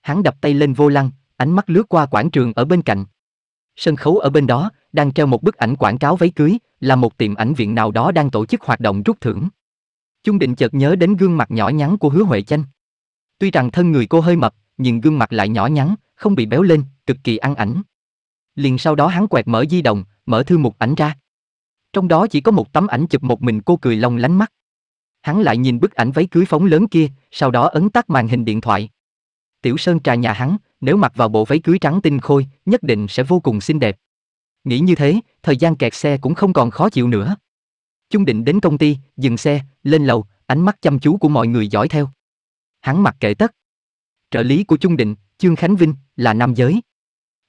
Hắn đập tay lên vô lăng, ánh mắt lướt qua quảng trường ở bên cạnh. Sân khấu ở bên đó, đang treo một bức ảnh quảng cáo váy cưới, là một tiệm ảnh viện nào đó đang tổ chức hoạt động rút thưởng. Chung định chợt nhớ đến gương mặt nhỏ nhắn của Hứa Huệ Chanh. Tuy rằng thân người cô hơi mập, nhưng gương mặt lại nhỏ nhắn, không bị béo lên, cực kỳ ăn ảnh. Liền sau đó hắn quẹt mở di động, mở thư mục ảnh ra. Trong đó chỉ có một tấm ảnh chụp một mình cô cười long lánh mắt. Hắn lại nhìn bức ảnh váy cưới phóng lớn kia, sau đó ấn tắt màn hình điện thoại. Tiểu Sơn trà nhà hắn, nếu mặc vào bộ váy cưới trắng tinh khôi, nhất định sẽ vô cùng xinh đẹp. Nghĩ như thế, thời gian kẹt xe cũng không còn khó chịu nữa. Chung định đến công ty, dừng xe, lên lầu, ánh mắt chăm chú của mọi người dõi theo. Hắn mặc kệ tất. Trợ lý của Chung định, Trương Khánh Vinh, là nam giới.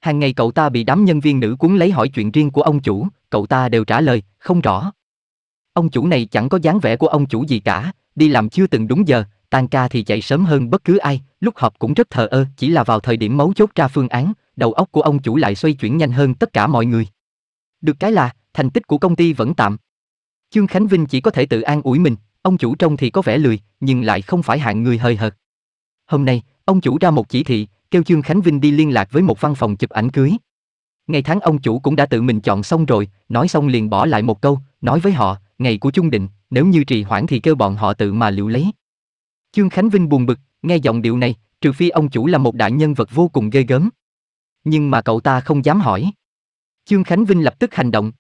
Hàng ngày cậu ta bị đám nhân viên nữ cuốn lấy hỏi chuyện riêng của ông chủ, cậu ta đều trả lời, không rõ. Ông chủ này chẳng có dáng vẻ của ông chủ gì cả, đi làm chưa từng đúng giờ, tan ca thì chạy sớm hơn bất cứ ai, lúc họp cũng rất thờ ơ, chỉ là vào thời điểm mấu chốt ra phương án, đầu óc của ông chủ lại xoay chuyển nhanh hơn tất cả mọi người. Được cái là, thành tích của công ty vẫn tạm. Chương Khánh Vinh chỉ có thể tự an ủi mình, ông chủ trông thì có vẻ lười, nhưng lại không phải hạng người hơi hợt. Hôm nay, ông chủ ra một chỉ thị, kêu Chương Khánh Vinh đi liên lạc với một văn phòng chụp ảnh cưới. Ngày tháng ông chủ cũng đã tự mình chọn xong rồi, nói xong liền bỏ lại một câu, nói với họ, ngày của chung định, nếu như trì hoãn thì kêu bọn họ tự mà liệu lấy. Chương Khánh Vinh buồn bực, nghe giọng điệu này, trừ phi ông chủ là một đại nhân vật vô cùng ghê gớm nhưng mà cậu ta không dám hỏi. Chương Khánh Vinh lập tức hành động.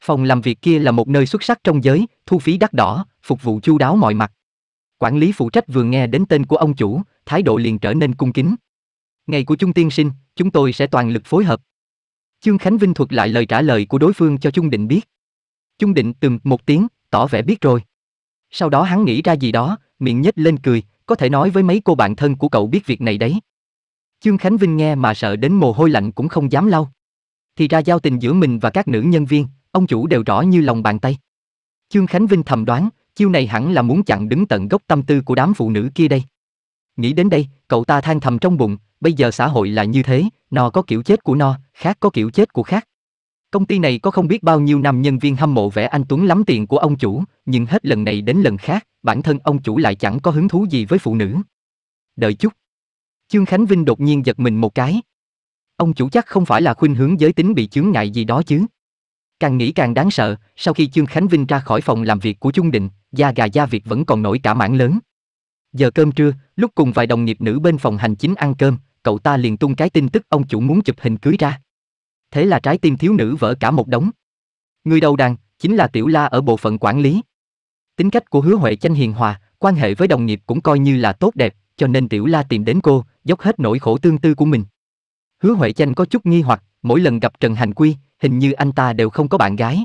Phòng làm việc kia là một nơi xuất sắc trong giới, thu phí đắt đỏ, phục vụ chu đáo mọi mặt. Quản lý phụ trách vừa nghe đến tên của ông chủ, thái độ liền trở nên cung kính. Ngày của Trung Tiên Sinh, chúng tôi sẽ toàn lực phối hợp. Chương Khánh Vinh thuật lại lời trả lời của đối phương cho Trung Định biết. Trung Định từng một tiếng, tỏ vẻ biết rồi. Sau đó hắn nghĩ ra gì đó, miệng nhếch lên cười, có thể nói với mấy cô bạn thân của cậu biết việc này đấy. Chương Khánh Vinh nghe mà sợ đến mồ hôi lạnh cũng không dám lau. Thì ra giao tình giữa mình và các nữ nhân viên, ông chủ đều rõ như lòng bàn tay. Chương Khánh Vinh thầm đoán, chiêu này hẳn là muốn chặn đứng tận gốc tâm tư của đám phụ nữ kia đây. Nghĩ đến đây, cậu ta than thầm trong bụng, bây giờ xã hội là như thế, nó có kiểu chết của nó, khác có kiểu chết của khác. Công ty này có không biết bao nhiêu năm nhân viên hâm mộ vẽ anh Tuấn lắm tiền của ông chủ, nhưng hết lần này đến lần khác, bản thân ông chủ lại chẳng có hứng thú gì với phụ nữ. Đợi chút. Chương Khánh Vinh đột nhiên giật mình một cái. Ông chủ chắc không phải là khuynh hướng giới tính bị chướng ngại gì đó chứ. Càng nghĩ càng đáng sợ, sau khi Chương Khánh Vinh ra khỏi phòng làm việc của Trung Định, da gà da việc vẫn còn nổi cả mảng lớn. Giờ cơm trưa, lúc cùng vài đồng nghiệp nữ bên phòng hành chính ăn cơm, cậu ta liền tung cái tin tức ông chủ muốn chụp hình cưới ra. Thế là trái tim thiếu nữ vỡ cả một đống. Người đầu đàn chính là Tiểu La ở bộ phận quản lý. Tính cách của Hứa Huệ Chanh hiền hòa, quan hệ với đồng nghiệp cũng coi như là tốt đẹp, cho nên Tiểu La tìm đến cô, dốc hết nỗi khổ tương tư của mình. Hứa Huệ Chanh có chút nghi hoặc, mỗi lần gặp Trần Hành Quy, hình như anh ta đều không có bạn gái.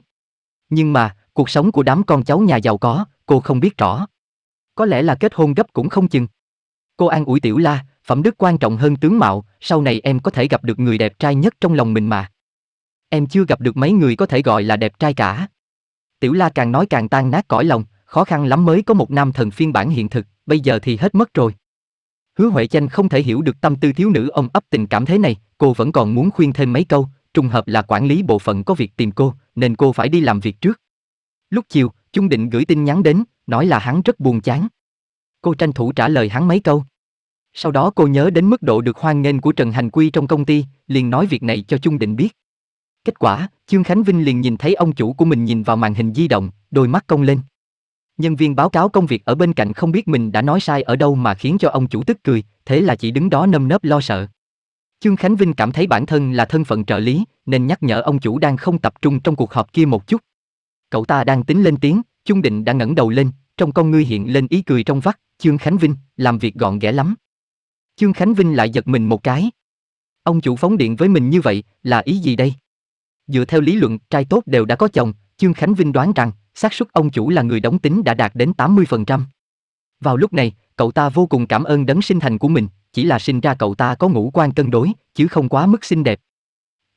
Nhưng mà, cuộc sống của đám con cháu nhà giàu có, cô không biết rõ. Có lẽ là kết hôn gấp cũng không chừng. Cô an ủi Tiểu La, phẩm đức quan trọng hơn tướng mạo, sau này em có thể gặp được người đẹp trai nhất trong lòng mình mà. Em chưa gặp được mấy người có thể gọi là đẹp trai cả. Tiểu La càng nói càng tan nát cõi lòng, khó khăn lắm mới có một nam thần phiên bản hiện thực, bây giờ thì hết mất rồi. Hứa Huệ Chanh không thể hiểu được tâm tư thiếu nữ ông ấp tình cảm thế này, cô vẫn còn muốn khuyên thêm mấy câu, trùng hợp là quản lý bộ phận có việc tìm cô, nên cô phải đi làm việc trước. Lúc chiều, Chung Định gửi tin nhắn đến, nói là hắn rất buồn chán. Cô tranh thủ trả lời hắn mấy câu. Sau đó cô nhớ đến mức độ được hoan nghênh của Trần Hành Quy trong công ty, liền nói việc này cho Chung Định biết. Kết quả, Trương Khánh Vinh liền nhìn thấy ông chủ của mình nhìn vào màn hình di động, đôi mắt cong lên nhân viên báo cáo công việc ở bên cạnh không biết mình đã nói sai ở đâu mà khiến cho ông chủ tức cười, thế là chỉ đứng đó nâm nớp lo sợ. Trương Khánh Vinh cảm thấy bản thân là thân phận trợ lý, nên nhắc nhở ông chủ đang không tập trung trong cuộc họp kia một chút. Cậu ta đang tính lên tiếng, Chung Định đã ngẩng đầu lên, trong con ngươi hiện lên ý cười trong vắt, Trương Khánh Vinh, làm việc gọn ghẽ lắm. Trương Khánh Vinh lại giật mình một cái. Ông chủ phóng điện với mình như vậy, là ý gì đây? Dựa theo lý luận, trai tốt đều đã có chồng, Trương Khánh Vinh đoán rằng xác suất ông chủ là người đóng tính đã đạt đến 80%. Vào lúc này, cậu ta vô cùng cảm ơn đấng sinh thành của mình, chỉ là sinh ra cậu ta có ngũ quan cân đối, chứ không quá mức xinh đẹp.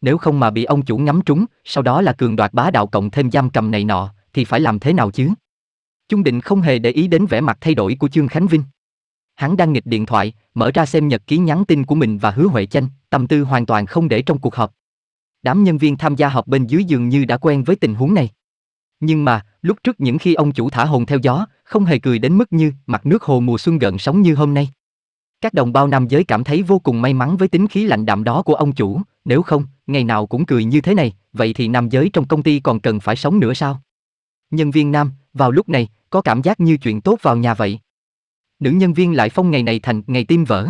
Nếu không mà bị ông chủ ngắm trúng, sau đó là cường đoạt bá đạo cộng thêm giam cầm này nọ, thì phải làm thế nào chứ? Chung Định không hề để ý đến vẻ mặt thay đổi của Trương Khánh Vinh. Hắn đang nghịch điện thoại, mở ra xem nhật ký nhắn tin của mình và hứa Huệ Chanh, tâm tư hoàn toàn không để trong cuộc họp. Đám nhân viên tham gia họp bên dưới dường như đã quen với tình huống này. Nhưng mà, lúc trước những khi ông chủ thả hồn theo gió, không hề cười đến mức như mặt nước hồ mùa xuân gần sóng như hôm nay. Các đồng bao nam giới cảm thấy vô cùng may mắn với tính khí lạnh đạm đó của ông chủ, nếu không, ngày nào cũng cười như thế này, vậy thì nam giới trong công ty còn cần phải sống nữa sao? Nhân viên nam, vào lúc này, có cảm giác như chuyện tốt vào nhà vậy. Nữ nhân viên lại phong ngày này thành ngày tim vỡ.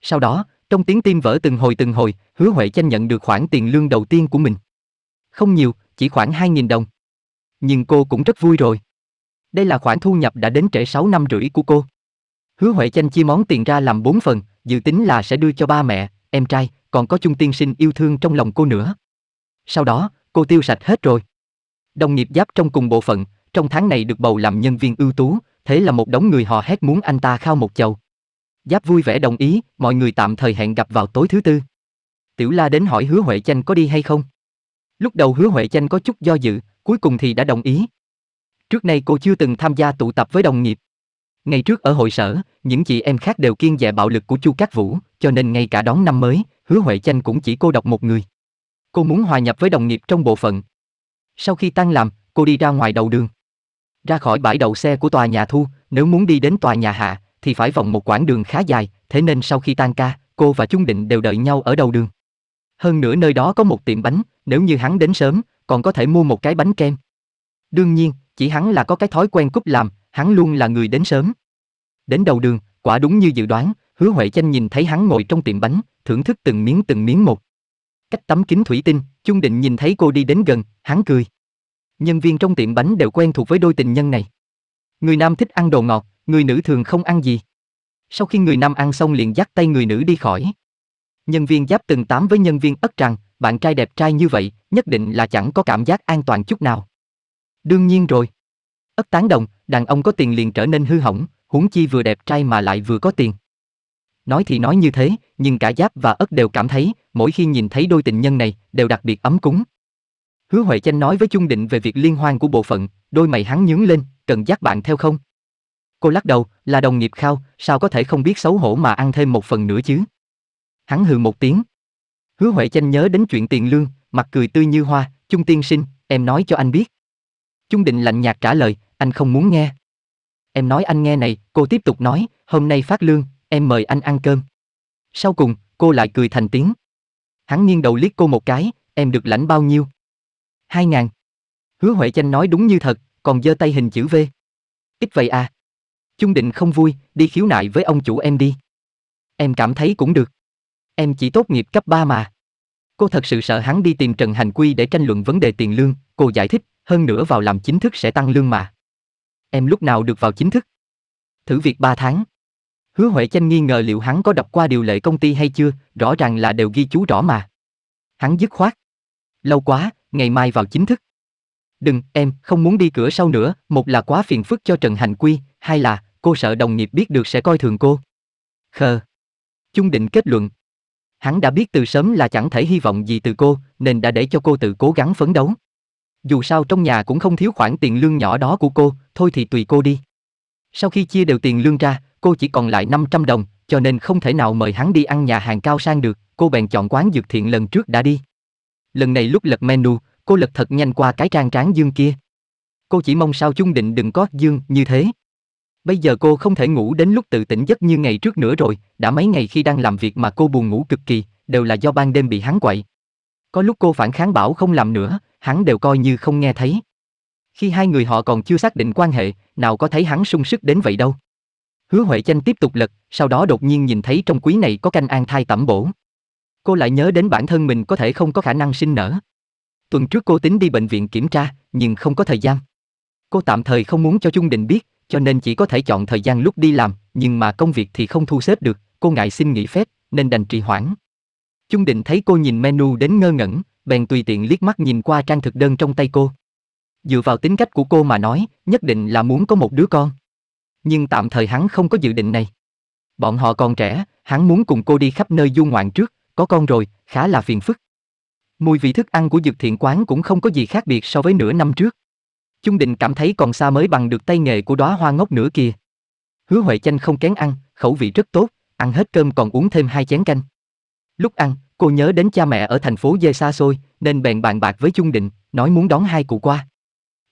Sau đó, trong tiếng tim vỡ từng hồi từng hồi, Hứa Huệ Chanh nhận được khoản tiền lương đầu tiên của mình. Không nhiều, chỉ khoảng 2.000 đồng nhưng cô cũng rất vui rồi. Đây là khoản thu nhập đã đến trễ 6 năm rưỡi của cô. Hứa Huệ Chanh chia món tiền ra làm 4 phần, dự tính là sẽ đưa cho ba mẹ, em trai, còn có chung tiên sinh yêu thương trong lòng cô nữa. Sau đó, cô tiêu sạch hết rồi. Đồng nghiệp giáp trong cùng bộ phận, trong tháng này được bầu làm nhân viên ưu tú, thế là một đống người họ hét muốn anh ta khao một chầu. Giáp vui vẻ đồng ý, mọi người tạm thời hẹn gặp vào tối thứ tư. Tiểu La đến hỏi Hứa Huệ Chanh có đi hay không. Lúc đầu Hứa Huệ Chanh có chút do dự, cuối cùng thì đã đồng ý. Trước nay cô chưa từng tham gia tụ tập với đồng nghiệp. Ngày trước ở hội sở, những chị em khác đều kiên dè bạo lực của Chu Cát Vũ, cho nên ngay cả đón năm mới, Hứa Huệ Chanh cũng chỉ cô độc một người. Cô muốn hòa nhập với đồng nghiệp trong bộ phận. Sau khi tan làm, cô đi ra ngoài đầu đường. Ra khỏi bãi đậu xe của tòa nhà thu, nếu muốn đi đến tòa nhà hạ, thì phải vòng một quãng đường khá dài, thế nên sau khi tan ca, cô và Trung Định đều đợi nhau ở đầu đường. Hơn nữa nơi đó có một tiệm bánh, nếu như hắn đến sớm, còn có thể mua một cái bánh kem. Đương nhiên, chỉ hắn là có cái thói quen cúp làm, hắn luôn là người đến sớm. Đến đầu đường, quả đúng như dự đoán, Hứa Huệ Chanh nhìn thấy hắn ngồi trong tiệm bánh, thưởng thức từng miếng từng miếng một. Cách tấm kính thủy tinh, Chung Định nhìn thấy cô đi đến gần, hắn cười. Nhân viên trong tiệm bánh đều quen thuộc với đôi tình nhân này. Người nam thích ăn đồ ngọt, người nữ thường không ăn gì. Sau khi người nam ăn xong liền dắt tay người nữ đi khỏi. Nhân viên giáp từng tám với nhân viên ất rằng, bạn trai đẹp trai như vậy, nhất định là chẳng có cảm giác an toàn chút nào. Đương nhiên rồi. Ất tán đồng, đàn ông có tiền liền trở nên hư hỏng, huống chi vừa đẹp trai mà lại vừa có tiền. Nói thì nói như thế, nhưng cả Giáp và Ất đều cảm thấy, mỗi khi nhìn thấy đôi tình nhân này, đều đặc biệt ấm cúng. Hứa Huệ Chanh nói với Trung Định về việc liên hoan của bộ phận, đôi mày hắn nhướng lên, cần dắt bạn theo không? Cô lắc đầu, là đồng nghiệp khao, sao có thể không biết xấu hổ mà ăn thêm một phần nữa chứ? Hắn hừ một tiếng, Hứa Huệ chanh nhớ đến chuyện tiền lương, mặt cười tươi như hoa, Chung tiên sinh, em nói cho anh biết. Chung định lạnh nhạt trả lời, anh không muốn nghe. Em nói anh nghe này, cô tiếp tục nói, hôm nay phát lương, em mời anh ăn cơm. Sau cùng, cô lại cười thành tiếng. Hắn nghiêng đầu liếc cô một cái, em được lãnh bao nhiêu? Hai ngàn. Hứa Huệ Chanh nói đúng như thật, còn giơ tay hình chữ V. Ít vậy à. Chung định không vui, đi khiếu nại với ông chủ em đi. Em cảm thấy cũng được. Em chỉ tốt nghiệp cấp 3 mà. Cô thật sự sợ hắn đi tìm Trần Hành Quy để tranh luận vấn đề tiền lương, cô giải thích, hơn nữa vào làm chính thức sẽ tăng lương mà. Em lúc nào được vào chính thức? Thử việc 3 tháng. Hứa Huệ Chanh nghi ngờ liệu hắn có đọc qua điều lệ công ty hay chưa, rõ ràng là đều ghi chú rõ mà. Hắn dứt khoát. Lâu quá, ngày mai vào chính thức. Đừng, em, không muốn đi cửa sau nữa, một là quá phiền phức cho Trần Hành Quy, hai là, cô sợ đồng nghiệp biết được sẽ coi thường cô. Khờ. Chung định kết luận, Hắn đã biết từ sớm là chẳng thể hy vọng gì từ cô, nên đã để cho cô tự cố gắng phấn đấu. Dù sao trong nhà cũng không thiếu khoản tiền lương nhỏ đó của cô, thôi thì tùy cô đi. Sau khi chia đều tiền lương ra, cô chỉ còn lại 500 đồng, cho nên không thể nào mời hắn đi ăn nhà hàng cao sang được, cô bèn chọn quán dược thiện lần trước đã đi. Lần này lúc lật menu, cô lật thật nhanh qua cái trang tráng dương kia. Cô chỉ mong sao chung định đừng có dương như thế, Bây giờ cô không thể ngủ đến lúc tự tỉnh giấc như ngày trước nữa rồi, đã mấy ngày khi đang làm việc mà cô buồn ngủ cực kỳ, đều là do ban đêm bị hắn quậy. Có lúc cô phản kháng bảo không làm nữa, hắn đều coi như không nghe thấy. Khi hai người họ còn chưa xác định quan hệ, nào có thấy hắn sung sức đến vậy đâu. Hứa Huệ Chanh tiếp tục lật, sau đó đột nhiên nhìn thấy trong quý này có canh an thai tẩm bổ. Cô lại nhớ đến bản thân mình có thể không có khả năng sinh nở. Tuần trước cô tính đi bệnh viện kiểm tra, nhưng không có thời gian. Cô tạm thời không muốn cho Trung Định biết, cho nên chỉ có thể chọn thời gian lúc đi làm, nhưng mà công việc thì không thu xếp được, cô ngại xin nghỉ phép, nên đành trì hoãn. Chung định thấy cô nhìn menu đến ngơ ngẩn, bèn tùy tiện liếc mắt nhìn qua trang thực đơn trong tay cô. Dựa vào tính cách của cô mà nói, nhất định là muốn có một đứa con. Nhưng tạm thời hắn không có dự định này. Bọn họ còn trẻ, hắn muốn cùng cô đi khắp nơi du ngoạn trước, có con rồi, khá là phiền phức. Mùi vị thức ăn của dược thiện quán cũng không có gì khác biệt so với nửa năm trước. Chung Định cảm thấy còn xa mới bằng được tay nghề của đóa hoa ngốc nữa kìa. Hứa Huệ Chanh không kén ăn, khẩu vị rất tốt, ăn hết cơm còn uống thêm hai chén canh. Lúc ăn, cô nhớ đến cha mẹ ở thành phố dê xa xôi, nên bèn bàn bạc với Chung Định, nói muốn đón hai cụ qua.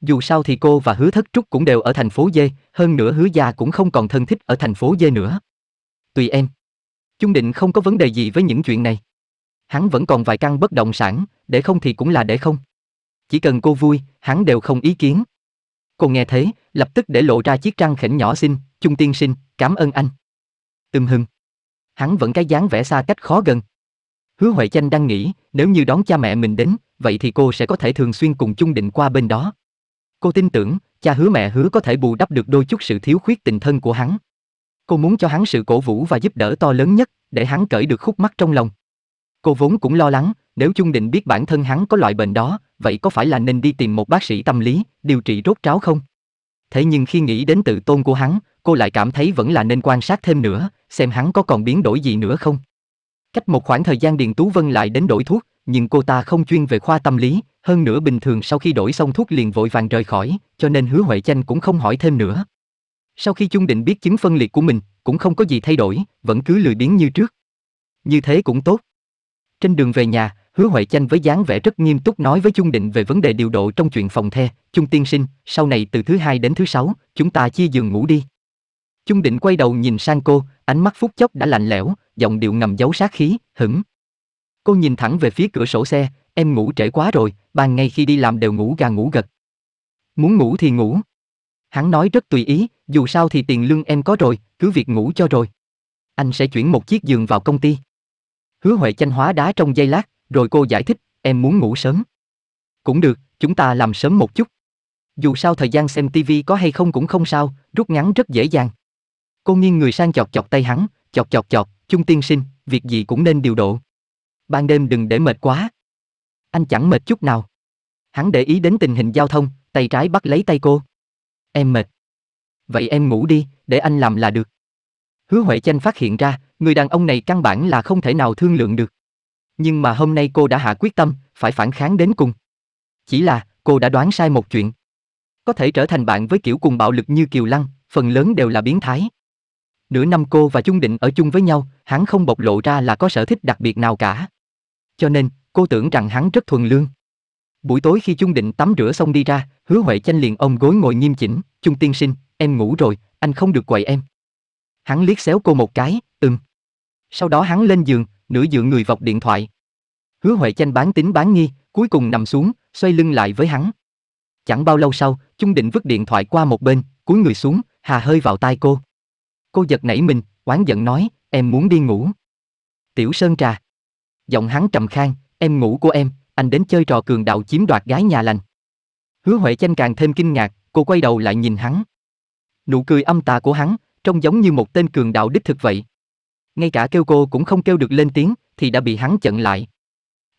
Dù sao thì cô và Hứa Thất Trúc cũng đều ở thành phố dê, hơn nữa Hứa Gia cũng không còn thân thích ở thành phố dê nữa. Tùy em. Chung Định không có vấn đề gì với những chuyện này. Hắn vẫn còn vài căn bất động sản, để không thì cũng là để không. Chỉ cần cô vui, hắn đều không ý kiến. Cô nghe thế, lập tức để lộ ra chiếc răng khỉnh nhỏ xinh, trung tiên sinh, cảm ơn anh. Ưm hừng, Hắn vẫn cái dáng vẻ xa cách khó gần. Hứa Huệ Chanh đang nghĩ, nếu như đón cha mẹ mình đến, vậy thì cô sẽ có thể thường xuyên cùng chung định qua bên đó. Cô tin tưởng, cha hứa mẹ hứa có thể bù đắp được đôi chút sự thiếu khuyết tình thân của hắn. Cô muốn cho hắn sự cổ vũ và giúp đỡ to lớn nhất, để hắn cởi được khúc mắc trong lòng. Cô vốn cũng lo lắng, nếu Chung Định biết bản thân hắn có loại bệnh đó, vậy có phải là nên đi tìm một bác sĩ tâm lý, điều trị rốt ráo không? Thế nhưng khi nghĩ đến tự tôn của hắn, cô lại cảm thấy vẫn là nên quan sát thêm nữa, xem hắn có còn biến đổi gì nữa không. Cách một khoảng thời gian Điền Tú Vân lại đến đổi thuốc, nhưng cô ta không chuyên về khoa tâm lý, hơn nữa bình thường sau khi đổi xong thuốc liền vội vàng rời khỏi, cho nên Hứa Huệ Chanh cũng không hỏi thêm nữa. Sau khi Chung Định biết chứng phân liệt của mình, cũng không có gì thay đổi, vẫn cứ lười biếng như trước. Như thế cũng tốt. Trên đường về nhà, Hứa Huệ Chanh với dáng vẻ rất nghiêm túc nói với Chung Định về vấn đề điều độ trong chuyện phòng the, Chung tiên sinh, sau này từ thứ hai đến thứ sáu, chúng ta chia giường ngủ đi. Chung Định quay đầu nhìn sang cô, ánh mắt phút chốc đã lạnh lẽo, giọng điệu ngầm giấu sát khí, hững. Cô nhìn thẳng về phía cửa sổ xe, em ngủ trễ quá rồi, ban ngày khi đi làm đều ngủ gà ngủ gật. Muốn ngủ thì ngủ. Hắn nói rất tùy ý, dù sao thì tiền lương em có rồi, cứ việc ngủ cho rồi. Anh sẽ chuyển một chiếc giường vào công ty. Hứa Huệ chanh hóa đá trong giây lát, rồi cô giải thích, em muốn ngủ sớm. Cũng được, chúng ta làm sớm một chút. Dù sao thời gian xem tivi có hay không cũng không sao, rút ngắn rất dễ dàng. Cô nghiêng người sang chọt chọt tay hắn, chọt chọt chọt, chung tiên sinh, việc gì cũng nên điều độ. Ban đêm đừng để mệt quá. Anh chẳng mệt chút nào. Hắn để ý đến tình hình giao thông, tay trái bắt lấy tay cô. Em mệt. Vậy em ngủ đi, để anh làm là được. Hứa Huệ Chanh phát hiện ra, người đàn ông này căn bản là không thể nào thương lượng được. Nhưng mà hôm nay cô đã hạ quyết tâm, phải phản kháng đến cùng. Chỉ là, cô đã đoán sai một chuyện. Có thể trở thành bạn với kiểu cùng bạo lực như Kiều Lăng, phần lớn đều là biến thái. Nửa năm cô và Chung Định ở chung với nhau, hắn không bộc lộ ra là có sở thích đặc biệt nào cả. Cho nên, cô tưởng rằng hắn rất thuần lương. Buổi tối khi Chung Định tắm rửa xong đi ra, Hứa Huệ Chanh liền ôm gối ngồi nghiêm chỉnh, "Chung tiên sinh, em ngủ rồi, anh không được quậy em." Hắn liếc xéo cô một cái, ừm. Sau đó hắn lên giường, nửa dựa người vọc điện thoại. Hứa Huệ chanh bán tính bán nghi, cuối cùng nằm xuống, xoay lưng lại với hắn. Chẳng bao lâu sau, Trung Định vứt điện thoại qua một bên, cúi người xuống, hà hơi vào tai cô. Cô giật nảy mình, oán giận nói, em muốn đi ngủ. Tiểu Sơn Trà. Giọng hắn trầm khang, em ngủ của em, anh đến chơi trò cường đạo chiếm đoạt gái nhà lành. Hứa Huệ chanh càng thêm kinh ngạc, cô quay đầu lại nhìn hắn. Nụ cười âm tà của hắn, trông giống như một tên cường đạo đích thực vậy. Ngay cả kêu cô cũng không kêu được lên tiếng, thì đã bị hắn chặn lại.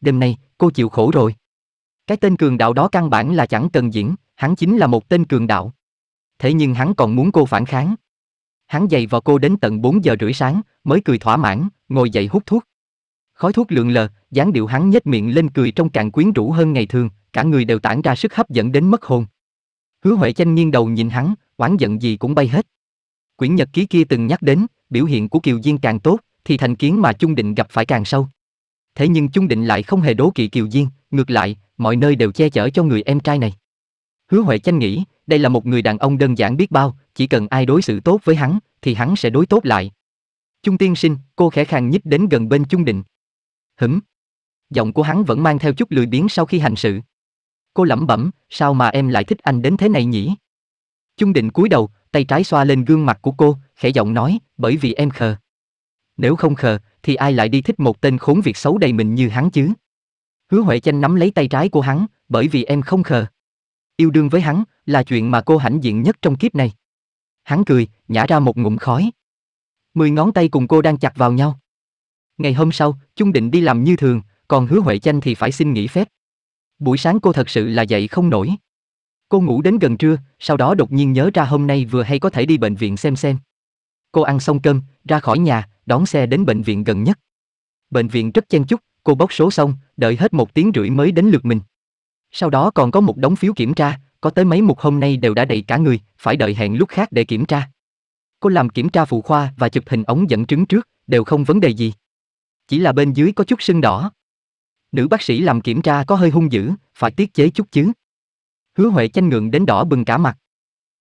Đêm nay, cô chịu khổ rồi. Cái tên cường đạo đó căn bản là chẳng cần diễn, hắn chính là một tên cường đạo. Thế nhưng hắn còn muốn cô phản kháng. Hắn dày vào cô đến tận 4 giờ rưỡi sáng, mới cười thỏa mãn, ngồi dậy hút thuốc. Khói thuốc lượn lờ, dáng điệu hắn nhếch miệng lên cười trong càng quyến rũ hơn ngày thường, cả người đều tản ra sức hấp dẫn đến mất hồn. Hứa Huệ chanh nghiêng đầu nhìn hắn, oán giận gì cũng bay hết quyển nhật ký kia từng nhắc đến, biểu hiện của Kiều Diên càng tốt, thì thành kiến mà Chung Định gặp phải càng sâu. Thế nhưng Chung Định lại không hề đố kỵ Kiều Diên, ngược lại, mọi nơi đều che chở cho người em trai này. Hứa Huệ chanh nghĩ, đây là một người đàn ông đơn giản biết bao, chỉ cần ai đối xử tốt với hắn, thì hắn sẽ đối tốt lại. Chung tiên sinh, cô khẽ khàng nhích đến gần bên Chung Định. Hửm. Giọng của hắn vẫn mang theo chút lười biếng sau khi hành sự. Cô lẩm bẩm, sao mà em lại thích anh đến thế này nhỉ? Chung Định cúi đầu, tay trái xoa lên gương mặt của cô, khẽ giọng nói, bởi vì em khờ. Nếu không khờ, thì ai lại đi thích một tên khốn việc xấu đầy mình như hắn chứ? Hứa Huệ Chanh nắm lấy tay trái của hắn, bởi vì em không khờ. Yêu đương với hắn là chuyện mà cô hãnh diện nhất trong kiếp này. Hắn cười, nhả ra một ngụm khói. Mười ngón tay cùng cô đang chặt vào nhau. Ngày hôm sau, Chung định đi làm như thường, còn Hứa Huệ Chanh thì phải xin nghỉ phép. Buổi sáng cô thật sự là dậy không nổi. Cô ngủ đến gần trưa, sau đó đột nhiên nhớ ra hôm nay vừa hay có thể đi bệnh viện xem xem. Cô ăn xong cơm, ra khỏi nhà, đón xe đến bệnh viện gần nhất. Bệnh viện rất chen chúc, cô bốc số xong, đợi hết một tiếng rưỡi mới đến lượt mình. Sau đó còn có một đống phiếu kiểm tra, có tới mấy mục hôm nay đều đã đầy cả người, phải đợi hẹn lúc khác để kiểm tra. Cô làm kiểm tra phụ khoa và chụp hình ống dẫn trứng trước, đều không vấn đề gì. Chỉ là bên dưới có chút sưng đỏ. Nữ bác sĩ làm kiểm tra có hơi hung dữ, phải tiết chế chút chứ, Hứa Huệ chanh ngượng đến đỏ bừng cả mặt.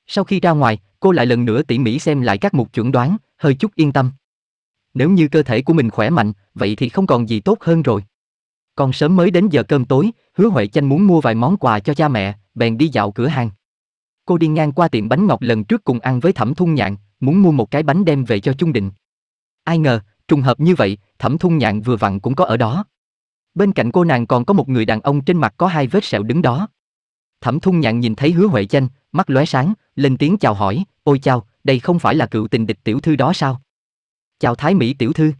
Sau khi ra ngoài, cô lại lần nữa tỉ mỉ xem lại các mục chuẩn đoán, hơi chút yên tâm. Nếu như cơ thể của mình khỏe mạnh, vậy thì không còn gì tốt hơn rồi. Còn sớm mới đến giờ cơm tối, Hứa Huệ chanh muốn mua vài món quà cho cha mẹ, bèn đi dạo cửa hàng. Cô đi ngang qua tiệm bánh ngọt lần trước cùng ăn với Thẩm Thung Nhạn, muốn mua một cái bánh đem về cho Trung Định. Ai ngờ, trùng hợp như vậy, Thẩm Thung Nhạn vừa vặn cũng có ở đó. Bên cạnh cô nàng còn có một người đàn ông trên mặt có hai vết sẹo đứng đó. Thẩm Thung Nhạn nhìn thấy Hứa Huệ Chanh, mắt lóe sáng, lên tiếng chào hỏi, "Ôi chào, đây không phải là cựu tình địch tiểu thư đó sao?" "Chào Thái Mỹ tiểu thư."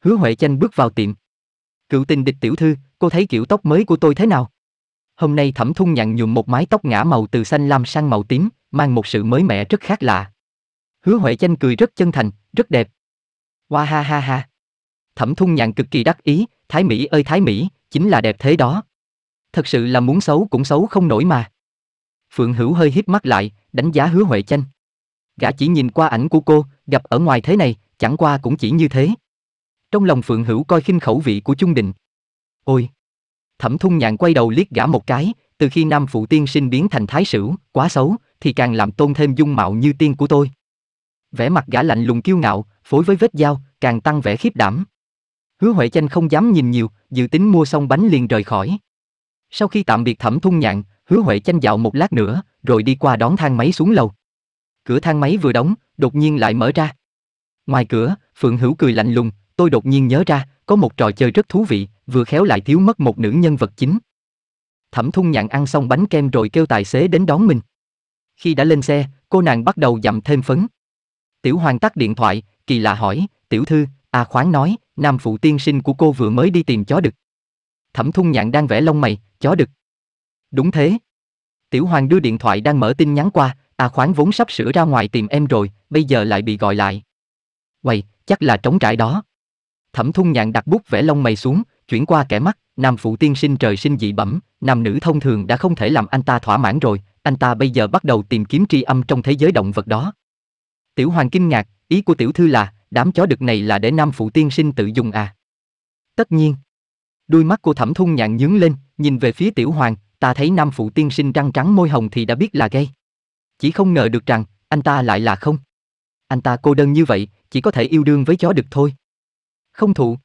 Hứa Huệ Chanh bước vào tiệm. "Cựu tình địch tiểu thư, cô thấy kiểu tóc mới của tôi thế nào?" Hôm nay Thẩm Thung Nhạn nhuộm một mái tóc ngã màu từ xanh lam sang màu tím, mang một sự mới mẻ rất khác lạ. Hứa Huệ Chanh cười rất chân thành, rất đẹp. Wa ha ha ha. Thẩm Thung Nhạn cực kỳ đắc ý, Thái Mỹ ơi Thái Mỹ, chính là đẹp thế đó thật sự là muốn xấu cũng xấu không nổi mà. Phượng Hữu hơi híp mắt lại, đánh giá Hứa Huệ Chanh. Gã chỉ nhìn qua ảnh của cô, gặp ở ngoài thế này, chẳng qua cũng chỉ như thế. Trong lòng Phượng Hữu coi khinh khẩu vị của Trung Đình. Ôi! Thẩm thung nhạn quay đầu liếc gã một cái, từ khi nam phụ tiên sinh biến thành thái Sử, quá xấu, thì càng làm tôn thêm dung mạo như tiên của tôi. Vẻ mặt gã lạnh lùng kiêu ngạo, phối với vết dao, càng tăng vẻ khiếp đảm. Hứa Huệ Chanh không dám nhìn nhiều, dự tính mua xong bánh liền rời khỏi. Sau khi tạm biệt thẩm thung nhạn, hứa Huệ chanh dạo một lát nữa, rồi đi qua đón thang máy xuống lầu. Cửa thang máy vừa đóng, đột nhiên lại mở ra. Ngoài cửa, Phượng Hữu cười lạnh lùng, tôi đột nhiên nhớ ra, có một trò chơi rất thú vị, vừa khéo lại thiếu mất một nữ nhân vật chính. Thẩm thung nhạn ăn xong bánh kem rồi kêu tài xế đến đón mình. Khi đã lên xe, cô nàng bắt đầu dặm thêm phấn. Tiểu hoàng tắt điện thoại, kỳ lạ hỏi, tiểu thư, à khoáng nói, nam phụ tiên sinh của cô vừa mới đi tìm chó đực. Thẩm Thung Nhạn đang vẽ lông mày, chó đực. Đúng thế. Tiểu Hoàng đưa điện thoại đang mở tin nhắn qua, ta khoáng vốn sắp sửa ra ngoài tìm em rồi, bây giờ lại bị gọi lại. Quầy, chắc là trống trải đó. Thẩm Thung Nhạn đặt bút vẽ lông mày xuống, chuyển qua kẻ mắt, nam phụ tiên sinh trời sinh dị bẩm, nam nữ thông thường đã không thể làm anh ta thỏa mãn rồi, anh ta bây giờ bắt đầu tìm kiếm tri âm trong thế giới động vật đó. Tiểu Hoàng kinh ngạc, ý của tiểu thư là, đám chó đực này là để nam phụ tiên sinh tự dùng à? Tất nhiên. Đôi mắt của thẩm thun nhạn nhướng lên, nhìn về phía tiểu hoàng, ta thấy nam phụ tiên sinh răng trắng môi hồng thì đã biết là gay. Chỉ không ngờ được rằng, anh ta lại là không. Anh ta cô đơn như vậy, chỉ có thể yêu đương với chó được thôi. Không thụ.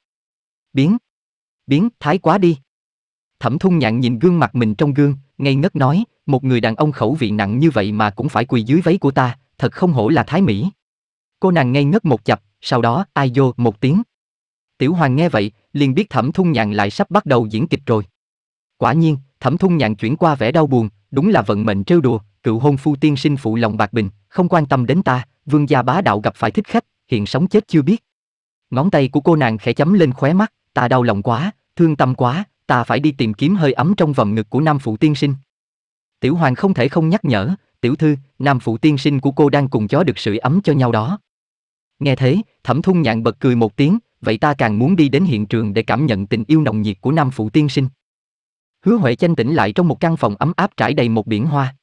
Biến. Biến, thái quá đi. Thẩm thun nhạn nhìn gương mặt mình trong gương, ngây ngất nói, một người đàn ông khẩu vị nặng như vậy mà cũng phải quỳ dưới váy của ta, thật không hổ là thái mỹ. Cô nàng ngây ngất một chập, sau đó ai vô một tiếng. Tiểu Hoàng nghe vậy, liền biết Thẩm Thung Nhạn lại sắp bắt đầu diễn kịch rồi. Quả nhiên, Thẩm Thung Nhạn chuyển qua vẻ đau buồn, đúng là vận mệnh trêu đùa, cựu hôn phu tiên sinh phụ lòng bạc bình, không quan tâm đến ta, vương gia bá đạo gặp phải thích khách, hiện sống chết chưa biết. Ngón tay của cô nàng khẽ chấm lên khóe mắt, ta đau lòng quá, thương tâm quá, ta phải đi tìm kiếm hơi ấm trong vòng ngực của nam phụ tiên sinh. Tiểu Hoàng không thể không nhắc nhở, tiểu thư, nam phụ tiên sinh của cô đang cùng chó được sưởi ấm cho nhau đó. Nghe thế, thẩm thung nhạn bật cười một tiếng, vậy ta càng muốn đi đến hiện trường để cảm nhận tình yêu nồng nhiệt của nam phụ tiên sinh. Hứa Huệ chanh tỉnh lại trong một căn phòng ấm áp trải đầy một biển hoa.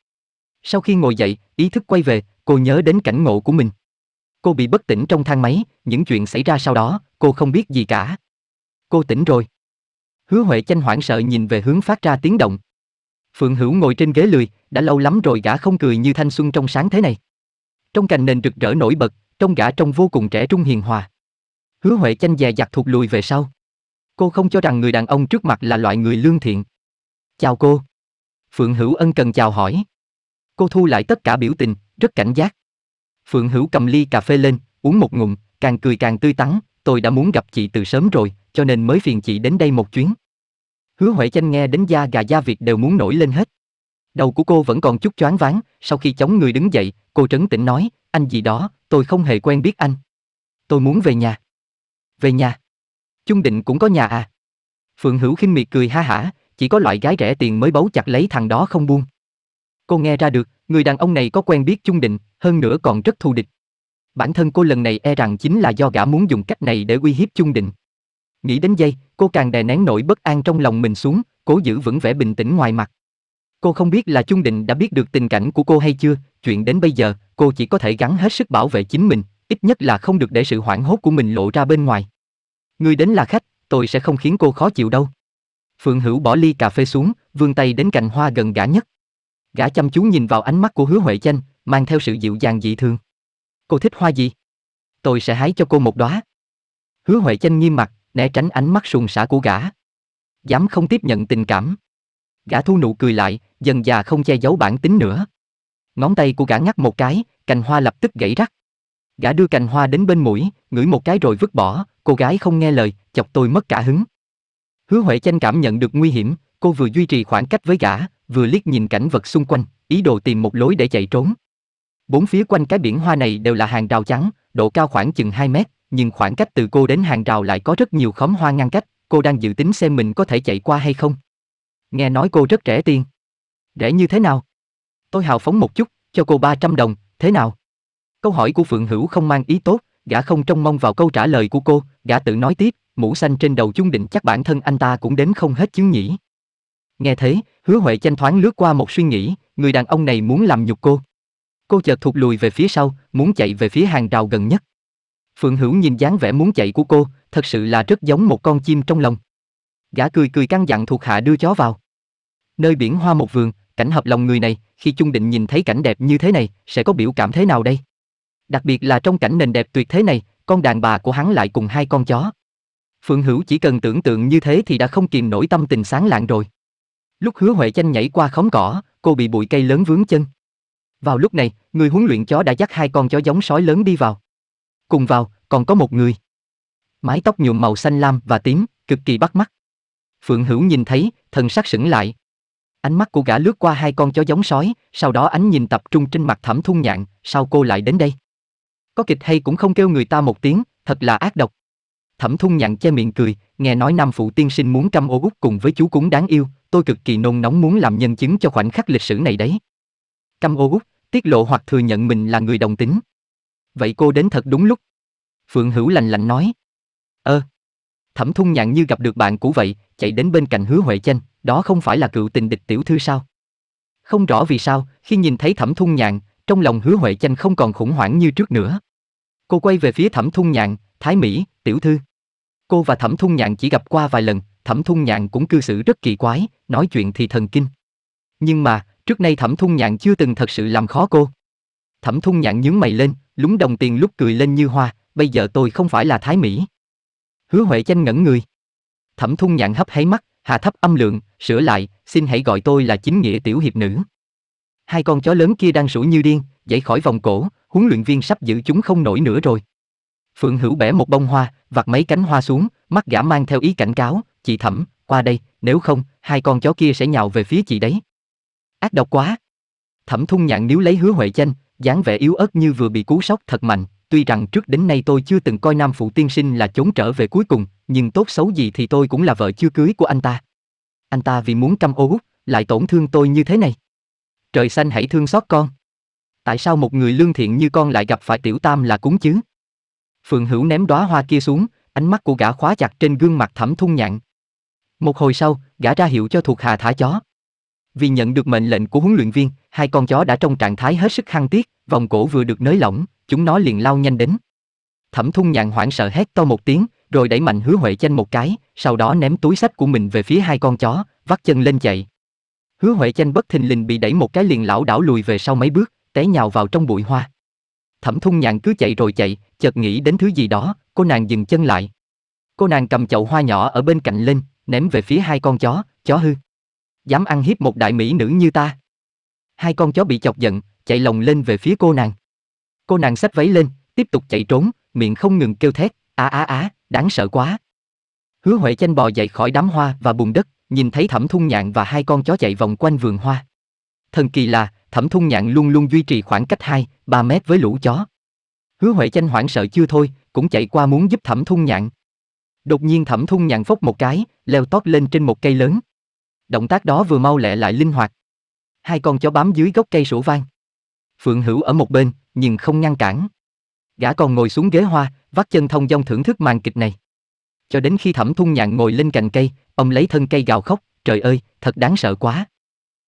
Sau khi ngồi dậy, ý thức quay về, cô nhớ đến cảnh ngộ của mình. Cô bị bất tỉnh trong thang máy, những chuyện xảy ra sau đó, cô không biết gì cả. Cô tỉnh rồi. Hứa Huệ chanh hoảng sợ nhìn về hướng phát ra tiếng động. Phượng Hữu ngồi trên ghế lười, đã lâu lắm rồi gã không cười như thanh xuân trong sáng thế này. Trong cành nền rực rỡ nổi bật, trong gã trông vô cùng trẻ trung hiền hòa. Hứa Huệ chanh dè giặt thụt lùi về sau. Cô không cho rằng người đàn ông trước mặt là loại người lương thiện. Chào cô. Phượng Hữu ân cần chào hỏi. Cô thu lại tất cả biểu tình, rất cảnh giác. Phượng Hữu cầm ly cà phê lên, uống một ngụm, càng cười càng tươi tắn, tôi đã muốn gặp chị từ sớm rồi, cho nên mới phiền chị đến đây một chuyến. Hứa Huệ Chanh nghe đến da gà da vịt đều muốn nổi lên hết. Đầu của cô vẫn còn chút choáng váng, sau khi chống người đứng dậy, cô trấn tĩnh nói, anh gì đó, tôi không hề quen biết anh. Tôi muốn về nhà về nhà. Chung định cũng có nhà à. Phượng Hữu khinh miệt cười ha hả, chỉ có loại gái rẻ tiền mới bấu chặt lấy thằng đó không buông. Cô nghe ra được, người đàn ông này có quen biết Chung định, hơn nữa còn rất thù địch. Bản thân cô lần này e rằng chính là do gã muốn dùng cách này để uy hiếp Chung định. Nghĩ đến giây, cô càng đè nén nỗi bất an trong lòng mình xuống, cố giữ vững vẻ bình tĩnh ngoài mặt. Cô không biết là Trung Định đã biết được tình cảnh của cô hay chưa, chuyện đến bây giờ, cô chỉ có thể gắng hết sức bảo vệ chính mình, ít nhất là không được để sự hoảng hốt của mình lộ ra bên ngoài. Ngươi đến là khách, tôi sẽ không khiến cô khó chịu đâu. Phượng Hữu bỏ ly cà phê xuống, vươn tay đến cành hoa gần gã nhất. Gã chăm chú nhìn vào ánh mắt của Hứa Huệ Chanh, mang theo sự dịu dàng dị thường. Cô thích hoa gì? Tôi sẽ hái cho cô một đóa. Hứa Huệ Chanh nghiêm mặt, né tránh ánh mắt sùng sả của gã. Dám không tiếp nhận tình cảm. Gã thu nụ cười lại, dần già không che giấu bản tính nữa. Ngón tay của gã ngắt một cái, cành hoa lập tức gãy rắc. Gã đưa cành hoa đến bên mũi, ngửi một cái rồi vứt bỏ, cô gái không nghe lời, chọc tôi mất cả hứng. Hứa Huệ Chanh cảm nhận được nguy hiểm, cô vừa duy trì khoảng cách với gã, vừa liếc nhìn cảnh vật xung quanh, ý đồ tìm một lối để chạy trốn. Bốn phía quanh cái biển hoa này đều là hàng rào trắng, độ cao khoảng chừng 2 mét, nhưng khoảng cách từ cô đến hàng rào lại có rất nhiều khóm hoa ngăn cách, cô đang dự tính xem mình có thể chạy qua hay không. Nghe nói cô rất rẻ tiền. Rẻ như thế nào? Tôi hào phóng một chút, cho cô 300 đồng, thế nào? Câu hỏi của Phượng Hữu không mang ý tốt, gã không trông mong vào câu trả lời của cô, gã tự nói tiếp, mũ xanh trên đầu chung định chắc bản thân anh ta cũng đến không hết chứ nhỉ. Nghe thế, hứa Huệ chanh thoáng lướt qua một suy nghĩ, người đàn ông này muốn làm nhục cô. Cô chợt thụt lùi về phía sau, muốn chạy về phía hàng rào gần nhất. Phượng Hữu nhìn dáng vẻ muốn chạy của cô, thật sự là rất giống một con chim trong lòng. Gã cười cười căng dặn thuộc hạ đưa chó vào. Nơi biển hoa một vườn, cảnh hợp lòng người này, khi chung định nhìn thấy cảnh đẹp như thế này, sẽ có biểu cảm thế nào đây? Đặc biệt là trong cảnh nền đẹp tuyệt thế này, con đàn bà của hắn lại cùng hai con chó. Phượng Hữu chỉ cần tưởng tượng như thế thì đã không kìm nổi tâm tình sáng lạng rồi. Lúc Hứa Huệ chanh nhảy qua khóm cỏ, cô bị bụi cây lớn vướng chân. Vào lúc này, người huấn luyện chó đã dắt hai con chó giống sói lớn đi vào. Cùng vào, còn có một người. Mái tóc nhuộm màu xanh lam và tím, cực kỳ bắt mắt. Phượng Hữu nhìn thấy, thần sắc sững lại. Ánh mắt của gã lướt qua hai con chó giống sói, sau đó ánh nhìn tập trung trên mặt Thẩm Thung Nhạn, sao cô lại đến đây? có kịch hay cũng không kêu người ta một tiếng, thật là ác độc. Thẩm thung nhặn che miệng cười, nghe nói nam phụ tiên sinh muốn trăm ô út cùng với chú cúng đáng yêu, tôi cực kỳ nôn nóng muốn làm nhân chứng cho khoảnh khắc lịch sử này đấy. Căm ô út, tiết lộ hoặc thừa nhận mình là người đồng tính. Vậy cô đến thật đúng lúc. Phượng Hữu lành lạnh nói. Ơ. Ờ. Thẩm thung nhạn như gặp được bạn cũ vậy, chạy đến bên cạnh hứa Huệ Chanh, đó không phải là cựu tình địch tiểu thư sao? Không rõ vì sao, khi nhìn thấy thẩm thung nhạn, trong lòng hứa Huệ Chanh không còn khủng hoảng như trước nữa. Cô quay về phía Thẩm Thung Nhạn, Thái Mỹ, tiểu thư. Cô và Thẩm Thung Nhạn chỉ gặp qua vài lần, Thẩm Thung Nhạn cũng cư xử rất kỳ quái, nói chuyện thì thần kinh. Nhưng mà, trước nay Thẩm Thung Nhạn chưa từng thật sự làm khó cô. Thẩm Thung Nhạn nhướng mày lên, lúng đồng tiền lúc cười lên như hoa, bây giờ tôi không phải là Thái Mỹ. Hứa Huệ chanh ngẩn người. Thẩm Thung Nhạn hấp háy mắt, hạ thấp âm lượng, sửa lại, xin hãy gọi tôi là chính nghĩa tiểu hiệp nữ. Hai con chó lớn kia đang sủi như điên, dậy khỏi vòng cổ, huấn luyện viên sắp giữ chúng không nổi nữa rồi. Phượng Hữu bẻ một bông hoa, vặt mấy cánh hoa xuống, mắt gã mang theo ý cảnh cáo, chị Thẩm, qua đây, nếu không, hai con chó kia sẽ nhào về phía chị đấy. Ác độc quá. Thẩm Thun nhạn nếu lấy hứa Huệ Chanh, dáng vẻ yếu ớt như vừa bị cú sốc thật mạnh, tuy rằng trước đến nay tôi chưa từng coi nam phụ tiên sinh là chốn trở về cuối cùng, nhưng tốt xấu gì thì tôi cũng là vợ chưa cưới của anh ta. Anh ta vì muốn căm ô lại tổn thương tôi như thế này. Trời xanh hãy thương xót con tại sao một người lương thiện như con lại gặp phải tiểu tam là cúng chứ? Phượng Hữu ném đóa hoa kia xuống, ánh mắt của gã khóa chặt trên gương mặt thẩm Thun nhạn. Một hồi sau, gã ra hiệu cho thuộc Hà thả chó. Vì nhận được mệnh lệnh của huấn luyện viên, hai con chó đã trong trạng thái hết sức hăng tiết, vòng cổ vừa được nới lỏng, chúng nó liền lao nhanh đến. Thẩm Thun nhạn hoảng sợ hét to một tiếng, rồi đẩy mạnh hứa Huệ chanh một cái, sau đó ném túi sách của mình về phía hai con chó, vắt chân lên chạy. Hứa Huệ chanh bất thình lình bị đẩy một cái liền lảo đảo lùi về sau mấy bước té nhào vào trong bụi hoa. Thẩm thung nhạn cứ chạy rồi chạy, chợt nghĩ đến thứ gì đó, cô nàng dừng chân lại. Cô nàng cầm chậu hoa nhỏ ở bên cạnh lên, ném về phía hai con chó, chó hư. Dám ăn hiếp một đại mỹ nữ như ta. Hai con chó bị chọc giận, chạy lồng lên về phía cô nàng. Cô nàng xách váy lên, tiếp tục chạy trốn, miệng không ngừng kêu thét, á á á, đáng sợ quá. Hứa Huệ chanh bò dậy khỏi đám hoa và bùn đất, nhìn thấy thẩm thung nhạn và hai con chó chạy vòng quanh vườn hoa. Thần kỳ là, thẩm thung nhạn luôn luôn duy trì khoảng cách 2, 3 mét với lũ chó. Hứa Huệ Chanh hoảng sợ chưa thôi, cũng chạy qua muốn giúp thẩm thung nhạn. Đột nhiên thẩm thung nhạn phốc một cái, leo tót lên trên một cây lớn. Động tác đó vừa mau lẹ lại linh hoạt. Hai con chó bám dưới gốc cây sủa vang. Phượng Hữu ở một bên, nhưng không ngăn cản. Gã còn ngồi xuống ghế hoa, vắt chân thông dong thưởng thức màn kịch này. Cho đến khi thẩm thung nhạn ngồi lên cành cây, ông lấy thân cây gào khóc, trời ơi, thật đáng sợ quá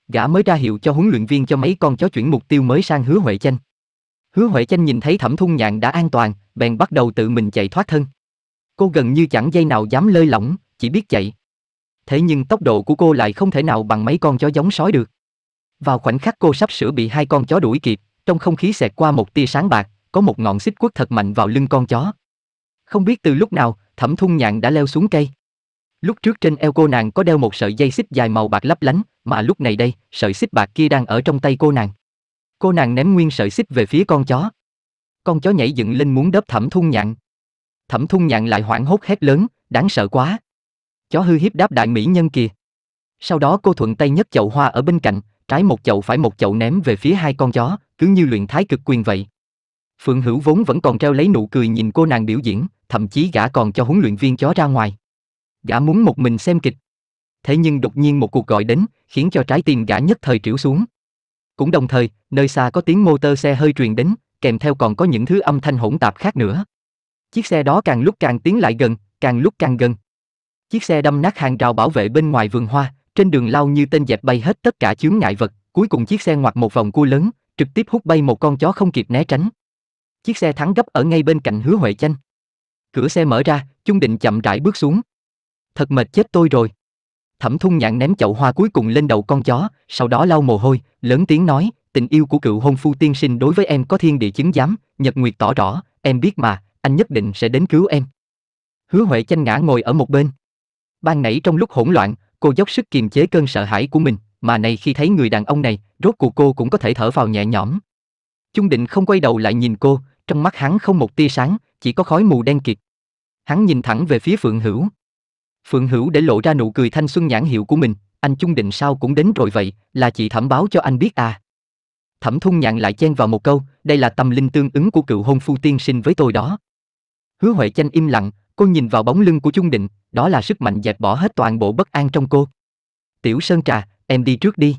gã mới ra hiệu cho huấn luyện viên cho mấy con chó chuyển mục tiêu mới sang hứa Huệ Chanh. Hứa Huệ Chanh nhìn thấy thẩm thung nhạn đã an toàn, bèn bắt đầu tự mình chạy thoát thân. Cô gần như chẳng dây nào dám lơi lỏng, chỉ biết chạy. Thế nhưng tốc độ của cô lại không thể nào bằng mấy con chó giống sói được. Vào khoảnh khắc cô sắp sửa bị hai con chó đuổi kịp, trong không khí xẹt qua một tia sáng bạc, có một ngọn xích quất thật mạnh vào lưng con chó. Không biết từ lúc nào, thẩm thung nhạn đã leo xuống cây. Lúc trước trên eo cô nàng có đeo một sợi dây xích dài màu bạc lấp lánh, mà lúc này đây, sợi xích bạc kia đang ở trong tay cô nàng. Cô nàng ném nguyên sợi xích về phía con chó. Con chó nhảy dựng lên muốn đớp thẩm thun nhạn. Thẩm thun nhạn lại hoảng hốt hét lớn, đáng sợ quá. Chó hư hiếp đáp đại mỹ nhân kìa. Sau đó cô thuận tay nhấc chậu hoa ở bên cạnh, trái một chậu phải một chậu ném về phía hai con chó, cứ như luyện thái cực quyền vậy. Phượng Hữu vốn vẫn còn treo lấy nụ cười nhìn cô nàng biểu diễn, thậm chí gã còn cho huấn luyện viên chó ra ngoài gã muốn một mình xem kịch. Thế nhưng đột nhiên một cuộc gọi đến, khiến cho trái tim gã nhất thời triểu xuống. Cũng đồng thời, nơi xa có tiếng motor xe hơi truyền đến, kèm theo còn có những thứ âm thanh hỗn tạp khác nữa. Chiếc xe đó càng lúc càng tiến lại gần, càng lúc càng gần. Chiếc xe đâm nát hàng rào bảo vệ bên ngoài vườn hoa, trên đường lao như tên dẹp bay hết tất cả chướng ngại vật, cuối cùng chiếc xe ngoặt một vòng cua lớn, trực tiếp hút bay một con chó không kịp né tránh. Chiếc xe thắng gấp ở ngay bên cạnh Hứa Huệ Chanh. Cửa xe mở ra, Chung Định chậm rãi bước xuống thật mệt chết tôi rồi. Thẩm Thun nhạn ném chậu hoa cuối cùng lên đầu con chó, sau đó lau mồ hôi, lớn tiếng nói, tình yêu của cựu hôn phu tiên sinh đối với em có thiên địa chứng giám, Nhật Nguyệt tỏ rõ, em biết mà, anh nhất định sẽ đến cứu em. Hứa Huệ chanh ngã ngồi ở một bên. Ban nãy trong lúc hỗn loạn, cô dốc sức kiềm chế cơn sợ hãi của mình, mà này khi thấy người đàn ông này, rốt cuộc cô cũng có thể thở vào nhẹ nhõm. Chung Định không quay đầu lại nhìn cô, trong mắt hắn không một tia sáng, chỉ có khói mù đen kịt. Hắn nhìn thẳng về phía Phượng Hữu. Phượng Hữu để lộ ra nụ cười thanh xuân nhãn hiệu của mình, anh chung định sao cũng đến rồi vậy, là chị thẩm báo cho anh biết à. Thẩm thung nhạn lại chen vào một câu, đây là tâm linh tương ứng của cựu hôn phu tiên sinh với tôi đó. Hứa Huệ Chanh im lặng, cô nhìn vào bóng lưng của Chung Định, đó là sức mạnh dẹp bỏ hết toàn bộ bất an trong cô. Tiểu Sơn Trà, em đi trước đi.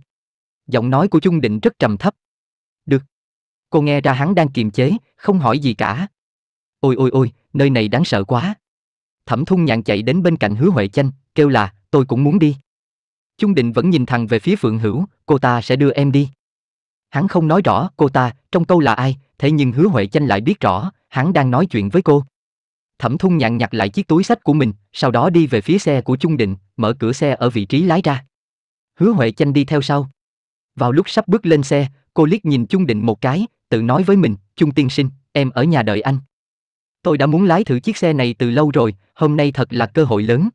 Giọng nói của Chung Định rất trầm thấp. Được. Cô nghe ra hắn đang kiềm chế, không hỏi gì cả. Ôi ôi ôi, nơi này đáng sợ quá. Thẩm Thung Nhạn chạy đến bên cạnh Hứa Huệ Chanh, kêu là, tôi cũng muốn đi. Chung Định vẫn nhìn thẳng về phía Phượng Hữu, cô ta sẽ đưa em đi. Hắn không nói rõ cô ta trong câu là ai, thế nhưng Hứa Huệ Chanh lại biết rõ, hắn đang nói chuyện với cô. Thẩm Thung Nhạn nhặt lại chiếc túi sách của mình, sau đó đi về phía xe của Chung Định, mở cửa xe ở vị trí lái ra. Hứa Huệ Chanh đi theo sau. Vào lúc sắp bước lên xe, cô liếc nhìn Chung Định một cái, tự nói với mình, Chung tiên sinh, em ở nhà đợi anh. Tôi đã muốn lái thử chiếc xe này từ lâu rồi, hôm nay thật là cơ hội lớn.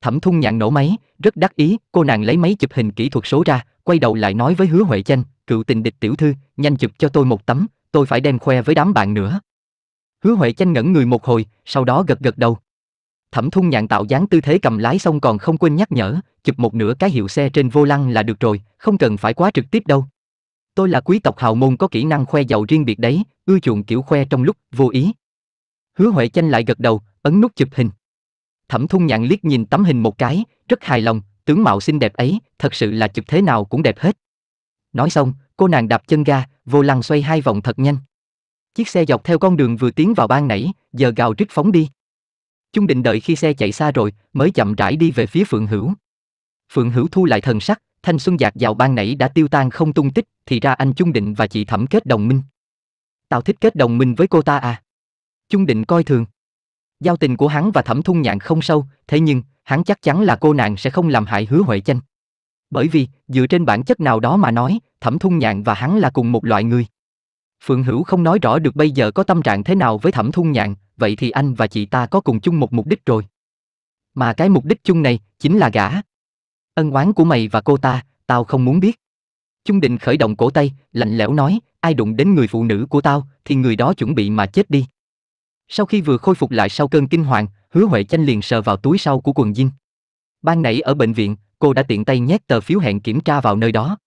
Thẩm thung nhạn nổ máy, rất đắc ý, cô nàng lấy máy chụp hình kỹ thuật số ra, quay đầu lại nói với hứa Huệ Chanh, cựu tình địch tiểu thư, nhanh chụp cho tôi một tấm, tôi phải đem khoe với đám bạn nữa. Hứa Huệ Chanh ngẩn người một hồi, sau đó gật gật đầu. Thẩm thung nhạn tạo dáng tư thế cầm lái xong còn không quên nhắc nhở, chụp một nửa cái hiệu xe trên vô lăng là được rồi, không cần phải quá trực tiếp đâu. Tôi là quý tộc hào môn có kỹ năng khoe giàu riêng biệt đấy, ưa chuộng kiểu khoe trong lúc vô ý, Hứa Huệ chanh lại gật đầu, ấn nút chụp hình. Thẩm Thung Nhạn liếc nhìn tấm hình một cái, rất hài lòng, tướng mạo xinh đẹp ấy, thật sự là chụp thế nào cũng đẹp hết. Nói xong, cô nàng đạp chân ga, vô lăng xoay hai vòng thật nhanh. Chiếc xe dọc theo con đường vừa tiến vào ban nãy, giờ gào rít phóng đi. Chung định đợi khi xe chạy xa rồi, mới chậm rãi đi về phía Phượng Hữu. Phượng Hữu thu lại thần sắc, thanh xuân giạc vào ban nãy đã tiêu tan không tung tích, thì ra anh Chung định và chị Thẩm kết đồng minh. Tao thích kết đồng minh với cô ta à? Chung định coi thường. Giao tình của hắn và thẩm thung nhạn không sâu, thế nhưng, hắn chắc chắn là cô nàng sẽ không làm hại hứa Huệ Chanh. Bởi vì, dựa trên bản chất nào đó mà nói, thẩm thung nhạn và hắn là cùng một loại người. Phượng Hữu không nói rõ được bây giờ có tâm trạng thế nào với thẩm thung nhạn, vậy thì anh và chị ta có cùng chung một mục đích rồi. Mà cái mục đích chung này chính là gã. Ân oán của mày và cô ta, tao không muốn biết. Chung định khởi động cổ tay, lạnh lẽo nói, ai đụng đến người phụ nữ của tao thì người đó chuẩn bị mà chết đi. Sau khi vừa khôi phục lại sau cơn kinh hoàng, Hứa Huệ Chanh liền sờ vào túi sau của quần jean. Ban nãy ở bệnh viện, cô đã tiện tay nhét tờ phiếu hẹn kiểm tra vào nơi đó.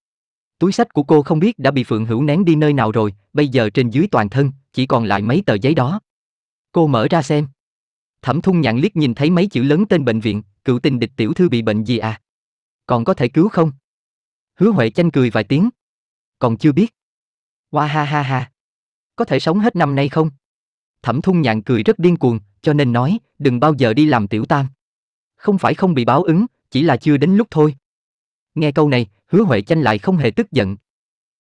Túi sách của cô không biết đã bị Phượng Hữu nén đi nơi nào rồi, bây giờ trên dưới toàn thân, chỉ còn lại mấy tờ giấy đó. Cô mở ra xem. Thẩm thung nhạn liếc nhìn thấy mấy chữ lớn tên bệnh viện, cựu tình địch tiểu thư bị bệnh gì à? Còn có thể cứu không? Hứa Huệ chanh cười vài tiếng. Còn chưa biết. Hoa ha ha ha. Có thể sống hết năm nay không? Thẩm Thung Nhạn cười rất điên cuồng, cho nên nói, đừng bao giờ đi làm tiểu tam. Không phải không bị báo ứng, chỉ là chưa đến lúc thôi. Nghe câu này, Hứa Huệ Chanh lại không hề tức giận.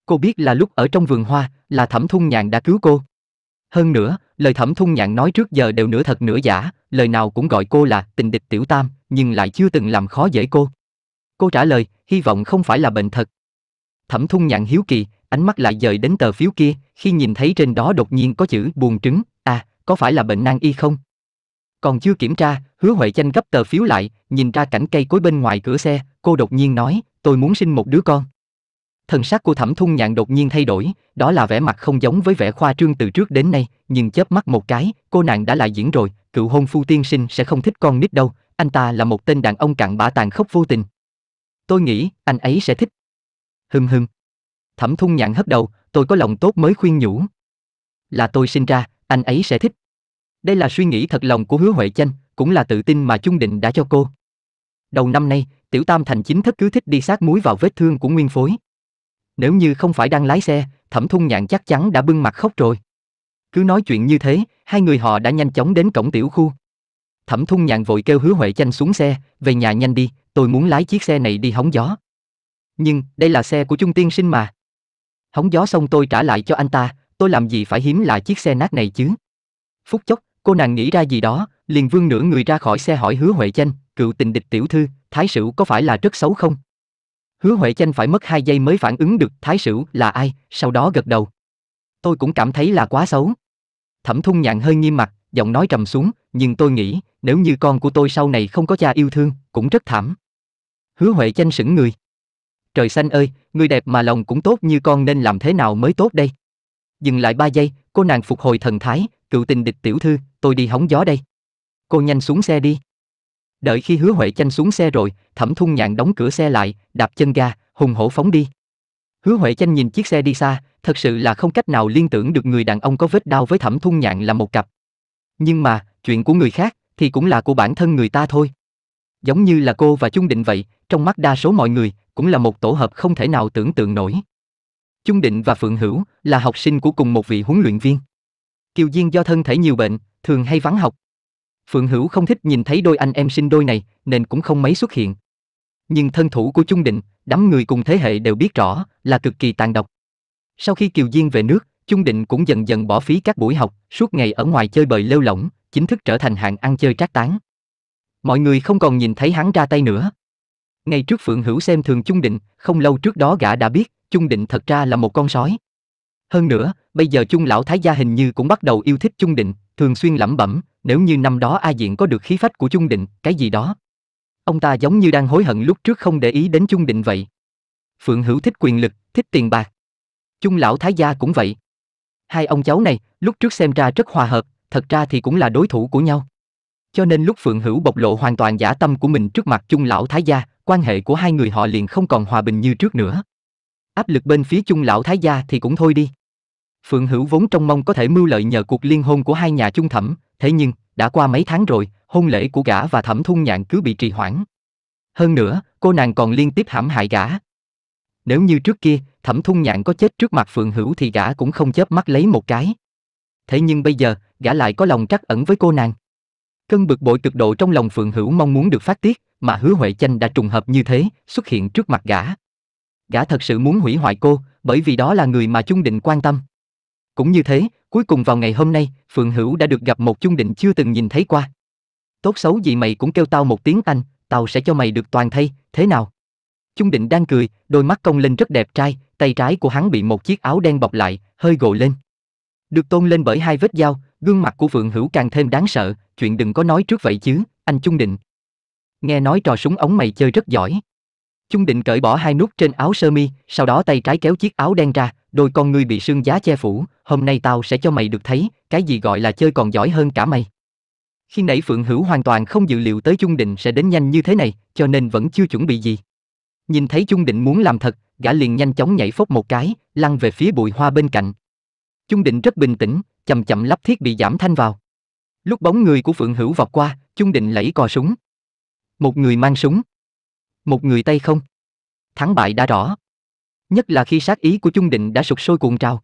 Cô biết là lúc ở trong vườn hoa, là Thẩm Thung Nhạn đã cứu cô. Hơn nữa, lời Thẩm Thung Nhạn nói trước giờ đều nửa thật nửa giả, lời nào cũng gọi cô là tình địch tiểu tam, nhưng lại chưa từng làm khó dễ cô. Cô trả lời, hy vọng không phải là bệnh thật. Thẩm Thung Nhạn hiếu kỳ, ánh mắt lại dời đến tờ phiếu kia, khi nhìn thấy trên đó đột nhiên có chữ buồn trứng, À, có phải là bệnh nan y không? Còn chưa kiểm tra, hứa Huệ chanh gấp tờ phiếu lại, nhìn ra cảnh cây cối bên ngoài cửa xe, cô đột nhiên nói, tôi muốn sinh một đứa con. Thần sắc của thẩm thun nhạn đột nhiên thay đổi, đó là vẻ mặt không giống với vẻ khoa trương từ trước đến nay, nhưng chớp mắt một cái, cô nàng đã lại diễn rồi, cựu hôn phu tiên sinh sẽ không thích con nít đâu, anh ta là một tên đàn ông cặn bã tàn khốc vô tình. Tôi nghĩ, anh ấy sẽ thích. Hừm hừm. Thẩm thun nhạn hấp đầu, tôi có lòng tốt mới khuyên nhủ. Là tôi sinh ra, anh ấy sẽ thích. Đây là suy nghĩ thật lòng của Hứa Huệ Chanh, cũng là tự tin mà Chung Định đã cho cô. Đầu năm nay, Tiểu Tam Thành chính thức cứ thích đi sát muối vào vết thương của Nguyên Phối. Nếu như không phải đang lái xe, Thẩm Thung Nhạn chắc chắn đã bưng mặt khóc rồi. Cứ nói chuyện như thế, hai người họ đã nhanh chóng đến cổng tiểu khu. Thẩm Thung Nhạn vội kêu Hứa Huệ Chanh xuống xe, về nhà nhanh đi, tôi muốn lái chiếc xe này đi hóng gió. Nhưng, đây là xe của Trung Tiên Sinh mà. Hóng gió xong tôi trả lại cho anh ta, tôi làm gì phải hiếm lại chiếc xe nát này chứ? Phút chốc, cô nàng nghĩ ra gì đó, liền vương nửa người ra khỏi xe hỏi Hứa Huệ Chanh, cựu tình địch tiểu thư, Thái Sửu có phải là rất xấu không? Hứa Huệ Chanh phải mất 2 giây mới phản ứng được Thái Sửu là ai, sau đó gật đầu. Tôi cũng cảm thấy là quá xấu. Thẩm thung nhạn hơi nghiêm mặt, giọng nói trầm xuống, nhưng tôi nghĩ, nếu như con của tôi sau này không có cha yêu thương, cũng rất thảm. Hứa Huệ Chanh sững người. Trời xanh ơi, người đẹp mà lòng cũng tốt như con nên làm thế nào mới tốt đây? Dừng lại ba giây, cô nàng phục hồi thần thái, cựu tình địch tiểu thư, tôi đi hóng gió đây. Cô nhanh xuống xe đi. Đợi khi hứa Huệ chanh xuống xe rồi, thẩm thun nhạn đóng cửa xe lại, đạp chân ga, hùng hổ phóng đi. Hứa Huệ chanh nhìn chiếc xe đi xa, thật sự là không cách nào liên tưởng được người đàn ông có vết đau với thẩm thun nhạn là một cặp. Nhưng mà, chuyện của người khác thì cũng là của bản thân người ta thôi. Giống như là cô và Chung Định vậy, trong mắt đa số mọi người, cũng là một tổ hợp không thể nào tưởng tượng nổi. Trung Định và Phượng Hữu là học sinh của cùng một vị huấn luyện viên. Kiều Diên do thân thể nhiều bệnh, thường hay vắng học. Phượng Hữu không thích nhìn thấy đôi anh em sinh đôi này, nên cũng không mấy xuất hiện. Nhưng thân thủ của Trung Định, đám người cùng thế hệ đều biết rõ là cực kỳ tàn độc. Sau khi Kiều Diên về nước, Trung Định cũng dần dần bỏ phí các buổi học, suốt ngày ở ngoài chơi bời lêu lỏng, chính thức trở thành hạng ăn chơi trác tán. Mọi người không còn nhìn thấy hắn ra tay nữa. Ngày trước Phượng Hữu xem thường Trung Định, không lâu trước đó gã đã biết, Trung định thật ra là một con sói hơn nữa bây giờ Trung lão thái gia hình như cũng bắt đầu yêu thích Trung định thường xuyên lẩm bẩm nếu như năm đó a diện có được khí phách của Trung định cái gì đó ông ta giống như đang hối hận lúc trước không để ý đến Trung định vậy phượng hữu thích quyền lực thích tiền bạc Trung lão thái gia cũng vậy hai ông cháu này lúc trước xem ra rất hòa hợp thật ra thì cũng là đối thủ của nhau cho nên lúc phượng hữu bộc lộ hoàn toàn giả tâm của mình trước mặt Trung lão thái gia quan hệ của hai người họ liền không còn hòa bình như trước nữa áp lực bên phía chung lão thái gia thì cũng thôi đi. Phượng Hữu vốn trong mong có thể mưu lợi nhờ cuộc liên hôn của hai nhà chung thẩm, thế nhưng, đã qua mấy tháng rồi, hôn lễ của gã và thẩm Thun nhạn cứ bị trì hoãn. Hơn nữa, cô nàng còn liên tiếp hãm hại gã. Nếu như trước kia, thẩm Thun nhạn có chết trước mặt Phượng Hữu thì gã cũng không chớp mắt lấy một cái. Thế nhưng bây giờ, gã lại có lòng trắc ẩn với cô nàng. Cơn bực bội cực độ trong lòng Phượng Hữu mong muốn được phát tiết, mà hứa Huệ Chanh đã trùng hợp như thế, xuất hiện trước mặt gã gã thật sự muốn hủy hoại cô, bởi vì đó là người mà Chung Định quan tâm. Cũng như thế, cuối cùng vào ngày hôm nay, Phượng Hữu đã được gặp một Chung Định chưa từng nhìn thấy qua. Tốt xấu gì mày cũng kêu tao một tiếng Anh, tao sẽ cho mày được toàn thay, thế nào? Chung Định đang cười, đôi mắt cong lên rất đẹp trai, tay trái của hắn bị một chiếc áo đen bọc lại, hơi gồ lên. Được tôn lên bởi hai vết dao, gương mặt của Phượng Hữu càng thêm đáng sợ, chuyện đừng có nói trước vậy chứ, anh Chung Định. Nghe nói trò súng ống mày chơi rất giỏi. Chung định cởi bỏ hai nút trên áo sơ mi, sau đó tay trái kéo chiếc áo đen ra, đôi con ngươi bị sương giá che phủ, hôm nay tao sẽ cho mày được thấy, cái gì gọi là chơi còn giỏi hơn cả mày. Khi nãy Phượng Hữu hoàn toàn không dự liệu tới Chung Định sẽ đến nhanh như thế này, cho nên vẫn chưa chuẩn bị gì. Nhìn thấy Chung Định muốn làm thật, gã liền nhanh chóng nhảy phốc một cái, lăn về phía bụi hoa bên cạnh. Chung Định rất bình tĩnh, chậm chậm lắp thiết bị giảm thanh vào. Lúc bóng người của Phượng Hữu vọt qua, Chung Định lấy cò súng. Một người mang súng một người tay không. Thắng bại đã rõ. Nhất là khi sát ý của Chung Định đã sụp sôi cuộn trào.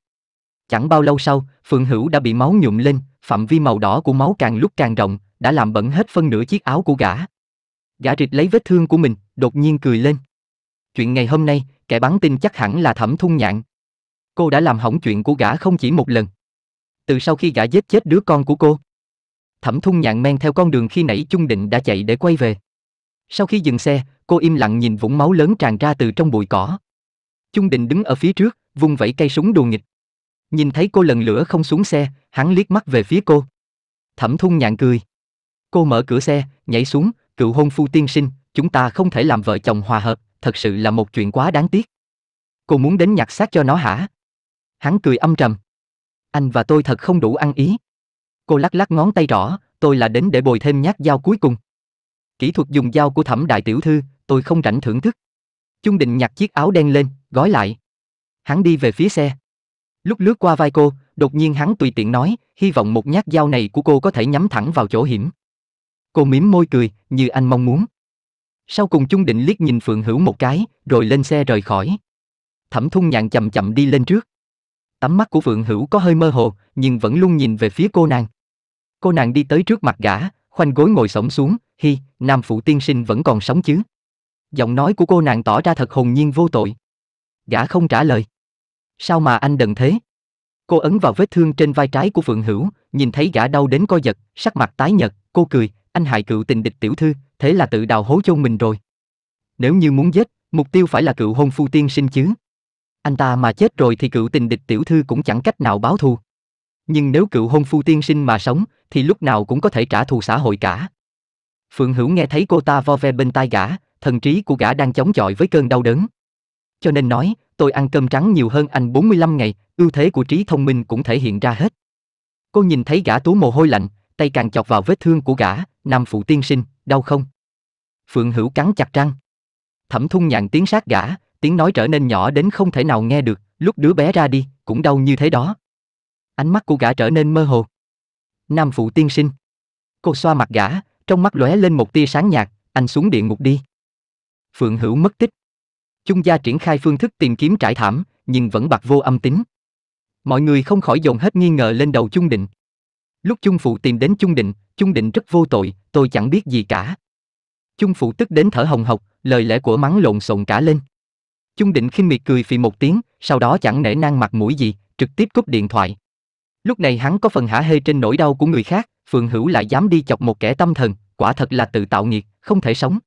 Chẳng bao lâu sau, Phượng Hữu đã bị máu nhuộm lên, phạm vi màu đỏ của máu càng lúc càng rộng, đã làm bẩn hết phân nửa chiếc áo của gã. Gã rịt lấy vết thương của mình, đột nhiên cười lên. Chuyện ngày hôm nay, kẻ bắn tin chắc hẳn là Thẩm Thun Nhạn. Cô đã làm hỏng chuyện của gã không chỉ một lần. Từ sau khi gã giết chết đứa con của cô, Thẩm Thun Nhạn men theo con đường khi nãy Chung Định đã chạy để quay về. Sau khi dừng xe, cô im lặng nhìn vũng máu lớn tràn ra từ trong bụi cỏ. Chung định đứng ở phía trước, vung vẩy cây súng đùa nghịch. Nhìn thấy cô lần lửa không xuống xe, hắn liếc mắt về phía cô. Thẩm thun nhạn cười. Cô mở cửa xe, nhảy xuống, cựu hôn phu tiên sinh, chúng ta không thể làm vợ chồng hòa hợp, thật sự là một chuyện quá đáng tiếc. Cô muốn đến nhặt xác cho nó hả? Hắn cười âm trầm. Anh và tôi thật không đủ ăn ý. Cô lắc lắc ngón tay rõ, tôi là đến để bồi thêm nhát dao cuối cùng. Kỹ thuật dùng dao của thẩm đại tiểu thư, tôi không rảnh thưởng thức. Chung định nhặt chiếc áo đen lên, gói lại. Hắn đi về phía xe. Lúc lướt qua vai cô, đột nhiên hắn tùy tiện nói, hy vọng một nhát dao này của cô có thể nhắm thẳng vào chỗ hiểm. Cô mím môi cười, như anh mong muốn. Sau cùng Chung định liếc nhìn Phượng Hữu một cái, rồi lên xe rời khỏi. Thẩm thung nhạn chậm chậm đi lên trước. Tấm mắt của Phượng Hữu có hơi mơ hồ, nhưng vẫn luôn nhìn về phía cô nàng. Cô nàng đi tới trước mặt gã, khoanh gối ngồi sổng xuống, hi, nam phụ tiên sinh vẫn còn sống chứ. Giọng nói của cô nàng tỏ ra thật hồn nhiên vô tội. Gã không trả lời. Sao mà anh đần thế? Cô ấn vào vết thương trên vai trái của Phượng Hữu, nhìn thấy gã đau đến co giật, sắc mặt tái nhợt, cô cười, anh hại cựu tình địch tiểu thư, thế là tự đào hố chôn mình rồi. Nếu như muốn giết, mục tiêu phải là cựu hôn phu tiên sinh chứ. Anh ta mà chết rồi thì cựu tình địch tiểu thư cũng chẳng cách nào báo thù. Nhưng nếu cựu hôn phu tiên sinh mà sống, thì lúc nào cũng có thể trả thù xã hội cả. Phượng Hữu nghe thấy cô ta vo ve bên tai gã, thần trí của gã đang chống chọi với cơn đau đớn. Cho nên nói, tôi ăn cơm trắng nhiều hơn anh 45 ngày, ưu thế của trí thông minh cũng thể hiện ra hết. Cô nhìn thấy gã tú mồ hôi lạnh, tay càng chọc vào vết thương của gã, nam phụ tiên sinh, đau không? Phượng Hữu cắn chặt răng. Thẩm thung nhàn tiếng sát gã, tiếng nói trở nên nhỏ đến không thể nào nghe được, lúc đứa bé ra đi, cũng đau như thế đó. Ánh mắt của gã trở nên mơ hồ. Nam phụ tiên sinh. Cô xoa mặt gã, trong mắt lóe lên một tia sáng nhạt, anh xuống địa ngục đi. Phượng Hữu mất tích. Chung gia triển khai phương thức tìm kiếm trải thảm, nhưng vẫn bạc vô âm tính. Mọi người không khỏi dồn hết nghi ngờ lên đầu Chung Định. Lúc Chung Phụ tìm đến Chung Định, Chung Định rất vô tội, tôi chẳng biết gì cả. Chung Phụ tức đến thở hồng hộc, lời lẽ của mắng lộn xộn cả lên. Chung Định khinh miệt cười phì một tiếng, sau đó chẳng nể nang mặt mũi gì, trực tiếp cúp điện thoại. Lúc này hắn có phần hả hê trên nỗi đau của người khác, Phượng Hữu lại dám đi chọc một kẻ tâm thần, quả thật là tự tạo nghiệt, không thể sống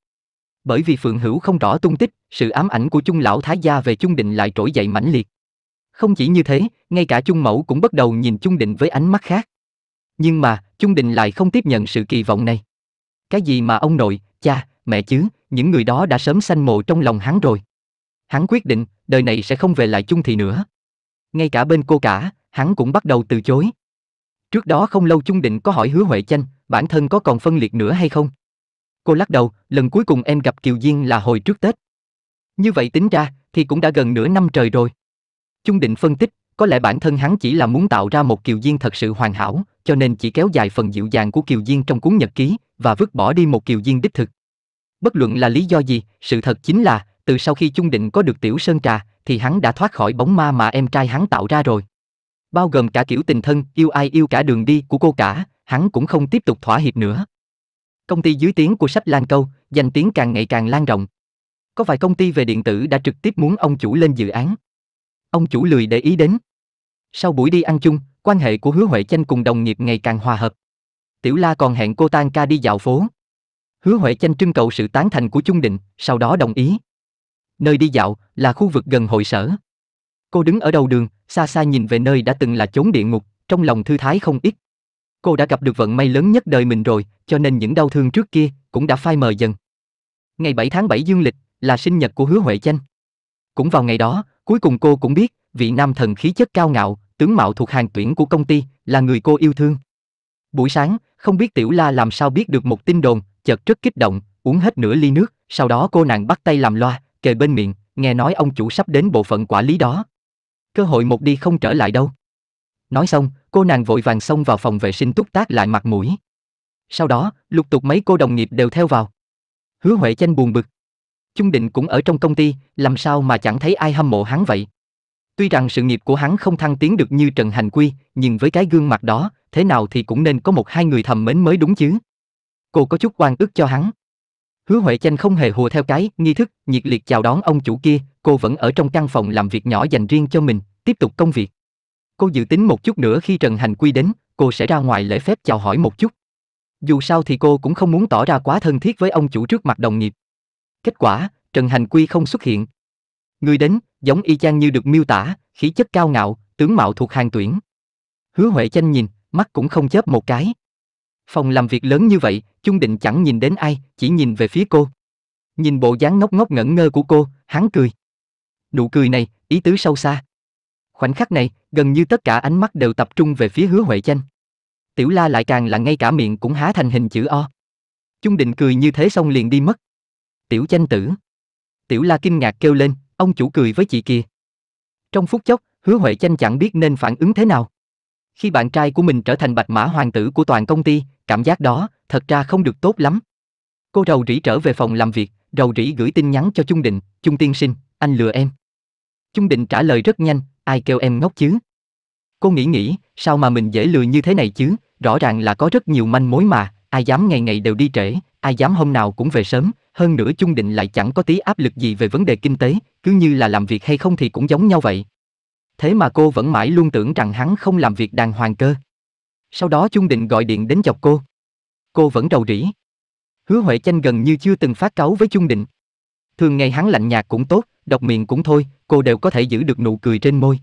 bởi vì Phượng Hữu không rõ tung tích, sự ám ảnh của Chung lão thái gia về Chung Định lại trỗi dậy mãnh liệt. Không chỉ như thế, ngay cả Chung Mẫu cũng bắt đầu nhìn Chung Định với ánh mắt khác. Nhưng mà, Chung Định lại không tiếp nhận sự kỳ vọng này. Cái gì mà ông nội, cha, mẹ chứ, những người đó đã sớm sanh mồ trong lòng hắn rồi. Hắn quyết định, đời này sẽ không về lại chung thì nữa. Ngay cả bên cô cả, hắn cũng bắt đầu từ chối. Trước đó không lâu Chung Định có hỏi Hứa Huệ Chanh, bản thân có còn phân liệt nữa hay không? Cô lắc đầu, lần cuối cùng em gặp Kiều Diên là hồi trước Tết. Như vậy tính ra, thì cũng đã gần nửa năm trời rồi. trung định phân tích, có lẽ bản thân hắn chỉ là muốn tạo ra một Kiều Diên thật sự hoàn hảo, cho nên chỉ kéo dài phần dịu dàng của Kiều Diên trong cuốn nhật ký và vứt bỏ đi một Kiều Diên đích thực. Bất luận là lý do gì, sự thật chính là, từ sau khi trung định có được Tiểu Sơn Trà, thì hắn đã thoát khỏi bóng ma mà em trai hắn tạo ra rồi. Bao gồm cả kiểu tình thân, yêu ai yêu cả đường đi của cô cả, hắn cũng không tiếp tục thỏa hiệp nữa. Công ty dưới tiếng của sách Lan Câu, danh tiếng càng ngày càng lan rộng. Có vài công ty về điện tử đã trực tiếp muốn ông chủ lên dự án. Ông chủ lười để ý đến. Sau buổi đi ăn chung, quan hệ của Hứa Huệ Chanh cùng đồng nghiệp ngày càng hòa hợp. Tiểu La còn hẹn cô Tan Ca đi dạo phố. Hứa Huệ Chanh trưng cầu sự tán thành của Trung Định, sau đó đồng ý. Nơi đi dạo là khu vực gần hội sở. Cô đứng ở đầu đường, xa xa nhìn về nơi đã từng là chốn địa ngục, trong lòng thư thái không ít. Cô đã gặp được vận may lớn nhất đời mình rồi, cho nên những đau thương trước kia cũng đã phai mờ dần. Ngày 7 tháng 7 dương lịch là sinh nhật của Hứa Huệ Chanh. Cũng vào ngày đó, cuối cùng cô cũng biết, vị nam thần khí chất cao ngạo, tướng mạo thuộc hàng tuyển của công ty, là người cô yêu thương. Buổi sáng, không biết Tiểu La làm sao biết được một tin đồn, chợt rất kích động, uống hết nửa ly nước, sau đó cô nàng bắt tay làm loa, kề bên miệng, nghe nói ông chủ sắp đến bộ phận quản lý đó. Cơ hội một đi không trở lại đâu. Nói xong, cô nàng vội vàng xông vào phòng vệ sinh túc tác lại mặt mũi. Sau đó, lục tục mấy cô đồng nghiệp đều theo vào. Hứa Huệ Chanh buồn bực. Chung Định cũng ở trong công ty, làm sao mà chẳng thấy ai hâm mộ hắn vậy? Tuy rằng sự nghiệp của hắn không thăng tiến được như Trần Hành Quy, nhưng với cái gương mặt đó, thế nào thì cũng nên có một hai người thầm mến mới đúng chứ. Cô có chút oan ức cho hắn. Hứa Huệ Chanh không hề hùa theo cái nghi thức, nhiệt liệt chào đón ông chủ kia, cô vẫn ở trong căn phòng làm việc nhỏ dành riêng cho mình, tiếp tục công việc. Cô dự tính một chút nữa khi Trần Hành Quy đến, cô sẽ ra ngoài lễ phép chào hỏi một chút. Dù sao thì cô cũng không muốn tỏ ra quá thân thiết với ông chủ trước mặt đồng nghiệp. Kết quả, Trần Hành Quy không xuất hiện. Người đến, giống y chang như được miêu tả, khí chất cao ngạo, tướng mạo thuộc hàng tuyển. Hứa Huệ chanh nhìn, mắt cũng không chớp một cái. Phòng làm việc lớn như vậy, Chung Định chẳng nhìn đến ai, chỉ nhìn về phía cô. Nhìn bộ dáng ngốc ngốc ngẩn ngơ của cô, hắn cười. Nụ cười này, ý tứ sâu xa. Khoảnh khắc này, gần như tất cả ánh mắt đều tập trung về phía hứa Huệ Chanh. Tiểu la lại càng là ngay cả miệng cũng há thành hình chữ O. Chung định cười như thế xong liền đi mất. Tiểu Chanh tử. Tiểu la kinh ngạc kêu lên, ông chủ cười với chị kia. Trong phút chốc, hứa Huệ Chanh chẳng biết nên phản ứng thế nào. Khi bạn trai của mình trở thành bạch mã hoàng tử của toàn công ty, cảm giác đó thật ra không được tốt lắm. Cô rầu rĩ trở về phòng làm việc, rầu rĩ gửi tin nhắn cho Chung Định, Chung tiên sinh, anh lừa em. Chung Định trả lời rất nhanh, ai kêu em ngốc chứ? Cô nghĩ nghĩ, sao mà mình dễ lừa như thế này chứ, rõ ràng là có rất nhiều manh mối mà, ai dám ngày ngày đều đi trễ, ai dám hôm nào cũng về sớm, hơn nữa chung định lại chẳng có tí áp lực gì về vấn đề kinh tế, cứ như là làm việc hay không thì cũng giống nhau vậy. Thế mà cô vẫn mãi luôn tưởng rằng hắn không làm việc đàng hoàng cơ. Sau đó Chung Định gọi điện đến chọc cô. Cô vẫn rầu rĩ. Hứa Huệ Chanh gần như chưa từng phát cáu với Chung Định. Thường ngày hắn lạnh nhạt cũng tốt, đọc miệng cũng thôi, cô đều có thể giữ được nụ cười trên môi.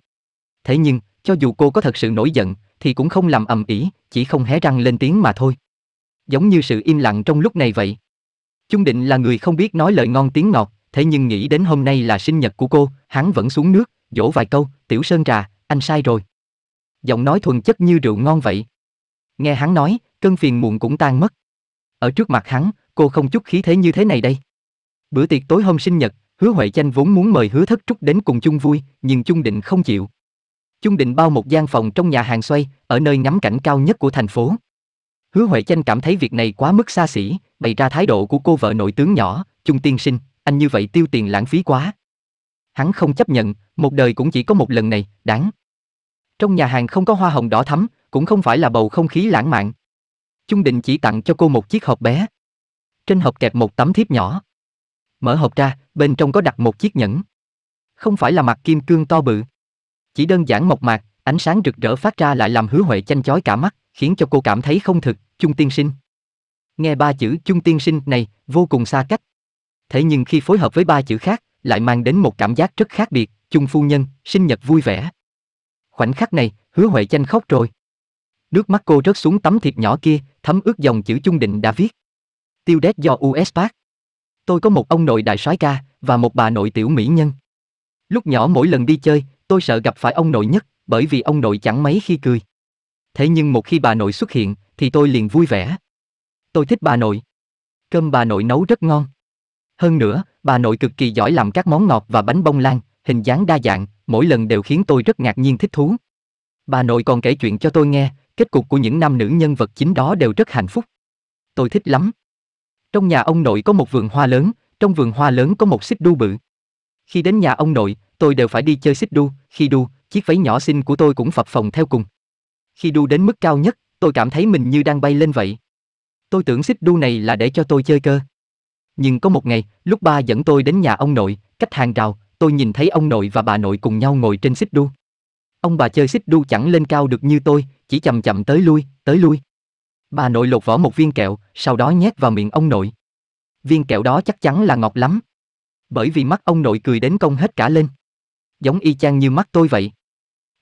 Thế nhưng, cho dù cô có thật sự nổi giận, thì cũng không làm ầm ĩ, chỉ không hé răng lên tiếng mà thôi. Giống như sự im lặng trong lúc này vậy. Chung Định là người không biết nói lời ngon tiếng ngọt, thế nhưng nghĩ đến hôm nay là sinh nhật của cô, hắn vẫn xuống nước, dỗ vài câu, "Tiểu Sơn trà, anh sai rồi." Giọng nói thuần chất như rượu ngon vậy. Nghe hắn nói, cơn phiền muộn cũng tan mất. Ở trước mặt hắn, cô không chút khí thế như thế này đây. Bữa tiệc tối hôm sinh nhật, Hứa Huệ Chanh vốn muốn mời Hứa Thất Trúc đến cùng chung vui, nhưng Chung Định không chịu. Chung Định bao một gian phòng trong nhà hàng xoay, ở nơi ngắm cảnh cao nhất của thành phố. Hứa Huệ Chanh cảm thấy việc này quá mức xa xỉ, bày ra thái độ của cô vợ nội tướng nhỏ, Chung tiên sinh, anh như vậy tiêu tiền lãng phí quá. Hắn không chấp nhận, một đời cũng chỉ có một lần này, đáng. Trong nhà hàng không có hoa hồng đỏ thắm, cũng không phải là bầu không khí lãng mạn. Chung Định chỉ tặng cho cô một chiếc hộp bé. Trên hộp kẹp một tấm thiếp nhỏ. Mở hộp ra, bên trong có đặt một chiếc nhẫn. Không phải là mặt kim cương to bự. Chỉ đơn giản mộc mạc, ánh sáng rực rỡ phát ra lại làm hứa Huệ chanh chói cả mắt, khiến cho cô cảm thấy không thực, chung tiên sinh. Nghe ba chữ chung tiên sinh này vô cùng xa cách. Thế nhưng khi phối hợp với ba chữ khác, lại mang đến một cảm giác rất khác biệt, chung phu nhân, sinh nhật vui vẻ. Khoảnh khắc này, hứa Huệ chanh khóc rồi. Nước mắt cô rớt xuống tấm thiệp nhỏ kia, thấm ướt dòng chữ chung định đã viết. Tiêu đét do US Park tôi có một ông nội đại soái ca và một bà nội tiểu mỹ nhân. Lúc nhỏ mỗi lần đi chơi, tôi sợ gặp phải ông nội nhất, bởi vì ông nội chẳng mấy khi cười. Thế nhưng một khi bà nội xuất hiện, thì tôi liền vui vẻ. Tôi thích bà nội. Cơm bà nội nấu rất ngon. Hơn nữa, bà nội cực kỳ giỏi làm các món ngọt và bánh bông lan, hình dáng đa dạng, mỗi lần đều khiến tôi rất ngạc nhiên thích thú. Bà nội còn kể chuyện cho tôi nghe, kết cục của những nam nữ nhân vật chính đó đều rất hạnh phúc. Tôi thích lắm. Trong nhà ông nội có một vườn hoa lớn, trong vườn hoa lớn có một xích đu bự. Khi đến nhà ông nội, tôi đều phải đi chơi xích đu, khi đu, chiếc váy nhỏ xinh của tôi cũng phập phồng theo cùng. Khi đu đến mức cao nhất, tôi cảm thấy mình như đang bay lên vậy. Tôi tưởng xích đu này là để cho tôi chơi cơ. Nhưng có một ngày, lúc ba dẫn tôi đến nhà ông nội, cách hàng rào, tôi nhìn thấy ông nội và bà nội cùng nhau ngồi trên xích đu. Ông bà chơi xích đu chẳng lên cao được như tôi, chỉ chậm chậm tới lui, tới lui. Bà nội lột vỏ một viên kẹo, sau đó nhét vào miệng ông nội. Viên kẹo đó chắc chắn là ngọt lắm. Bởi vì mắt ông nội cười đến cong hết cả lên. Giống y chang như mắt tôi vậy.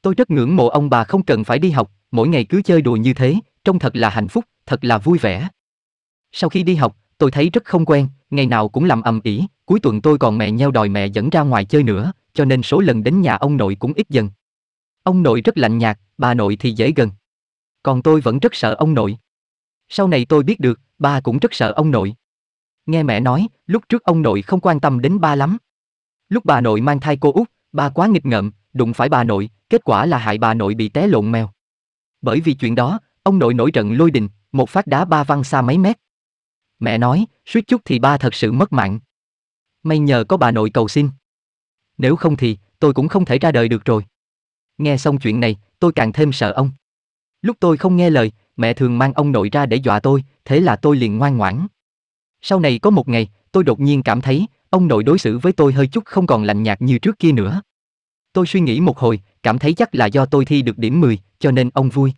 Tôi rất ngưỡng mộ ông bà không cần phải đi học, mỗi ngày cứ chơi đùa như thế, trông thật là hạnh phúc, thật là vui vẻ. Sau khi đi học, tôi thấy rất không quen, ngày nào cũng làm ầm ĩ, cuối tuần tôi còn mẹ nheo đòi mẹ dẫn ra ngoài chơi nữa, cho nên số lần đến nhà ông nội cũng ít dần. Ông nội rất lạnh nhạt, bà nội thì dễ gần. Còn tôi vẫn rất sợ ông nội. Sau này tôi biết được, ba cũng rất sợ ông nội. Nghe mẹ nói, lúc trước ông nội không quan tâm đến ba lắm. Lúc bà nội mang thai cô út, ba quá nghịch ngợm, đụng phải bà nội, kết quả là hại bà nội bị té lộn mèo. Bởi vì chuyện đó, ông nội nổi trận lôi đình, một phát đá ba văng xa mấy mét. Mẹ nói, suýt chút thì ba thật sự mất mạng. May nhờ có bà nội cầu xin. Nếu không thì, tôi cũng không thể ra đời được rồi. Nghe xong chuyện này, tôi càng thêm sợ ông. Lúc tôi không nghe lời, mẹ thường mang ông nội ra để dọa tôi, thế là tôi liền ngoan ngoãn. Sau này có một ngày, tôi đột nhiên cảm thấy, ông nội đối xử với tôi hơi chút không còn lạnh nhạt như trước kia nữa. Tôi suy nghĩ một hồi, cảm thấy chắc là do tôi thi được điểm 10, cho nên ông vui.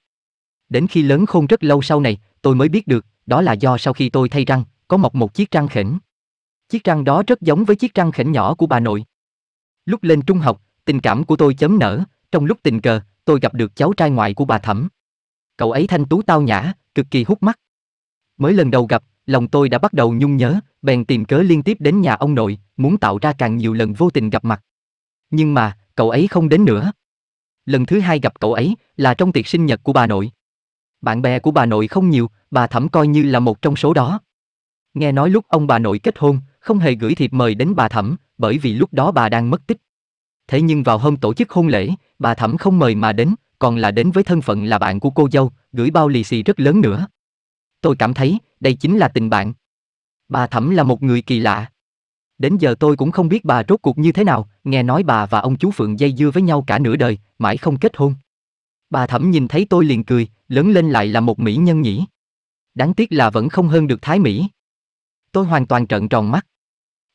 Đến khi lớn khôn rất lâu sau này, tôi mới biết được, đó là do sau khi tôi thay răng, có mọc một chiếc răng khểnh. Chiếc răng đó rất giống với chiếc răng khểnh nhỏ của bà nội. Lúc lên trung học, tình cảm của tôi chấm nở, trong lúc tình cờ, tôi gặp được cháu trai ngoại của bà Thẩm cậu ấy thanh tú tao nhã, cực kỳ hút mắt. Mới lần đầu gặp, lòng tôi đã bắt đầu nhung nhớ, bèn tìm cớ liên tiếp đến nhà ông nội, muốn tạo ra càng nhiều lần vô tình gặp mặt. Nhưng mà, cậu ấy không đến nữa. Lần thứ hai gặp cậu ấy là trong tiệc sinh nhật của bà nội. Bạn bè của bà nội không nhiều, bà thẩm coi như là một trong số đó. Nghe nói lúc ông bà nội kết hôn, không hề gửi thiệp mời đến bà thẩm, bởi vì lúc đó bà đang mất tích. Thế nhưng vào hôm tổ chức hôn lễ, bà thẩm không mời mà đến, còn là đến với thân phận là bạn của cô dâu, gửi bao lì xì rất lớn nữa. Tôi cảm thấy, đây chính là tình bạn. Bà Thẩm là một người kỳ lạ. Đến giờ tôi cũng không biết bà rốt cuộc như thế nào, nghe nói bà và ông chú Phượng dây dưa với nhau cả nửa đời, mãi không kết hôn. Bà Thẩm nhìn thấy tôi liền cười, lớn lên lại là một mỹ nhân nhỉ. Đáng tiếc là vẫn không hơn được Thái Mỹ. Tôi hoàn toàn trợn tròn mắt.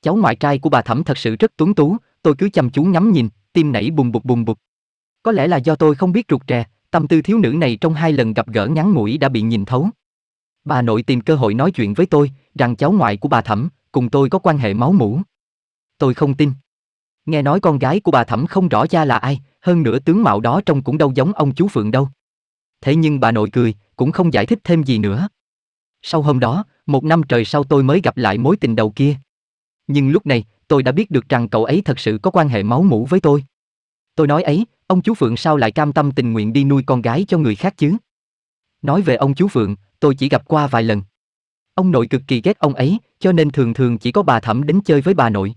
Cháu ngoại trai của bà Thẩm thật sự rất tuấn tú, tôi cứ chăm chú ngắm nhìn, tim nảy bùng bục bùng bục. Có lẽ là do tôi không biết ruột rè, tâm tư thiếu nữ này trong hai lần gặp gỡ ngắn ngủi đã bị nhìn thấu. Bà nội tìm cơ hội nói chuyện với tôi, rằng cháu ngoại của bà Thẩm, cùng tôi có quan hệ máu mủ. Tôi không tin. Nghe nói con gái của bà Thẩm không rõ cha là ai, hơn nữa tướng mạo đó trông cũng đâu giống ông chú Phượng đâu. Thế nhưng bà nội cười, cũng không giải thích thêm gì nữa. Sau hôm đó, một năm trời sau tôi mới gặp lại mối tình đầu kia. Nhưng lúc này, tôi đã biết được rằng cậu ấy thật sự có quan hệ máu mủ với tôi. Tôi nói ấy, ông chú Phượng sao lại cam tâm tình nguyện đi nuôi con gái cho người khác chứ? Nói về ông chú Phượng, tôi chỉ gặp qua vài lần. Ông nội cực kỳ ghét ông ấy, cho nên thường thường chỉ có bà thẩm đến chơi với bà nội.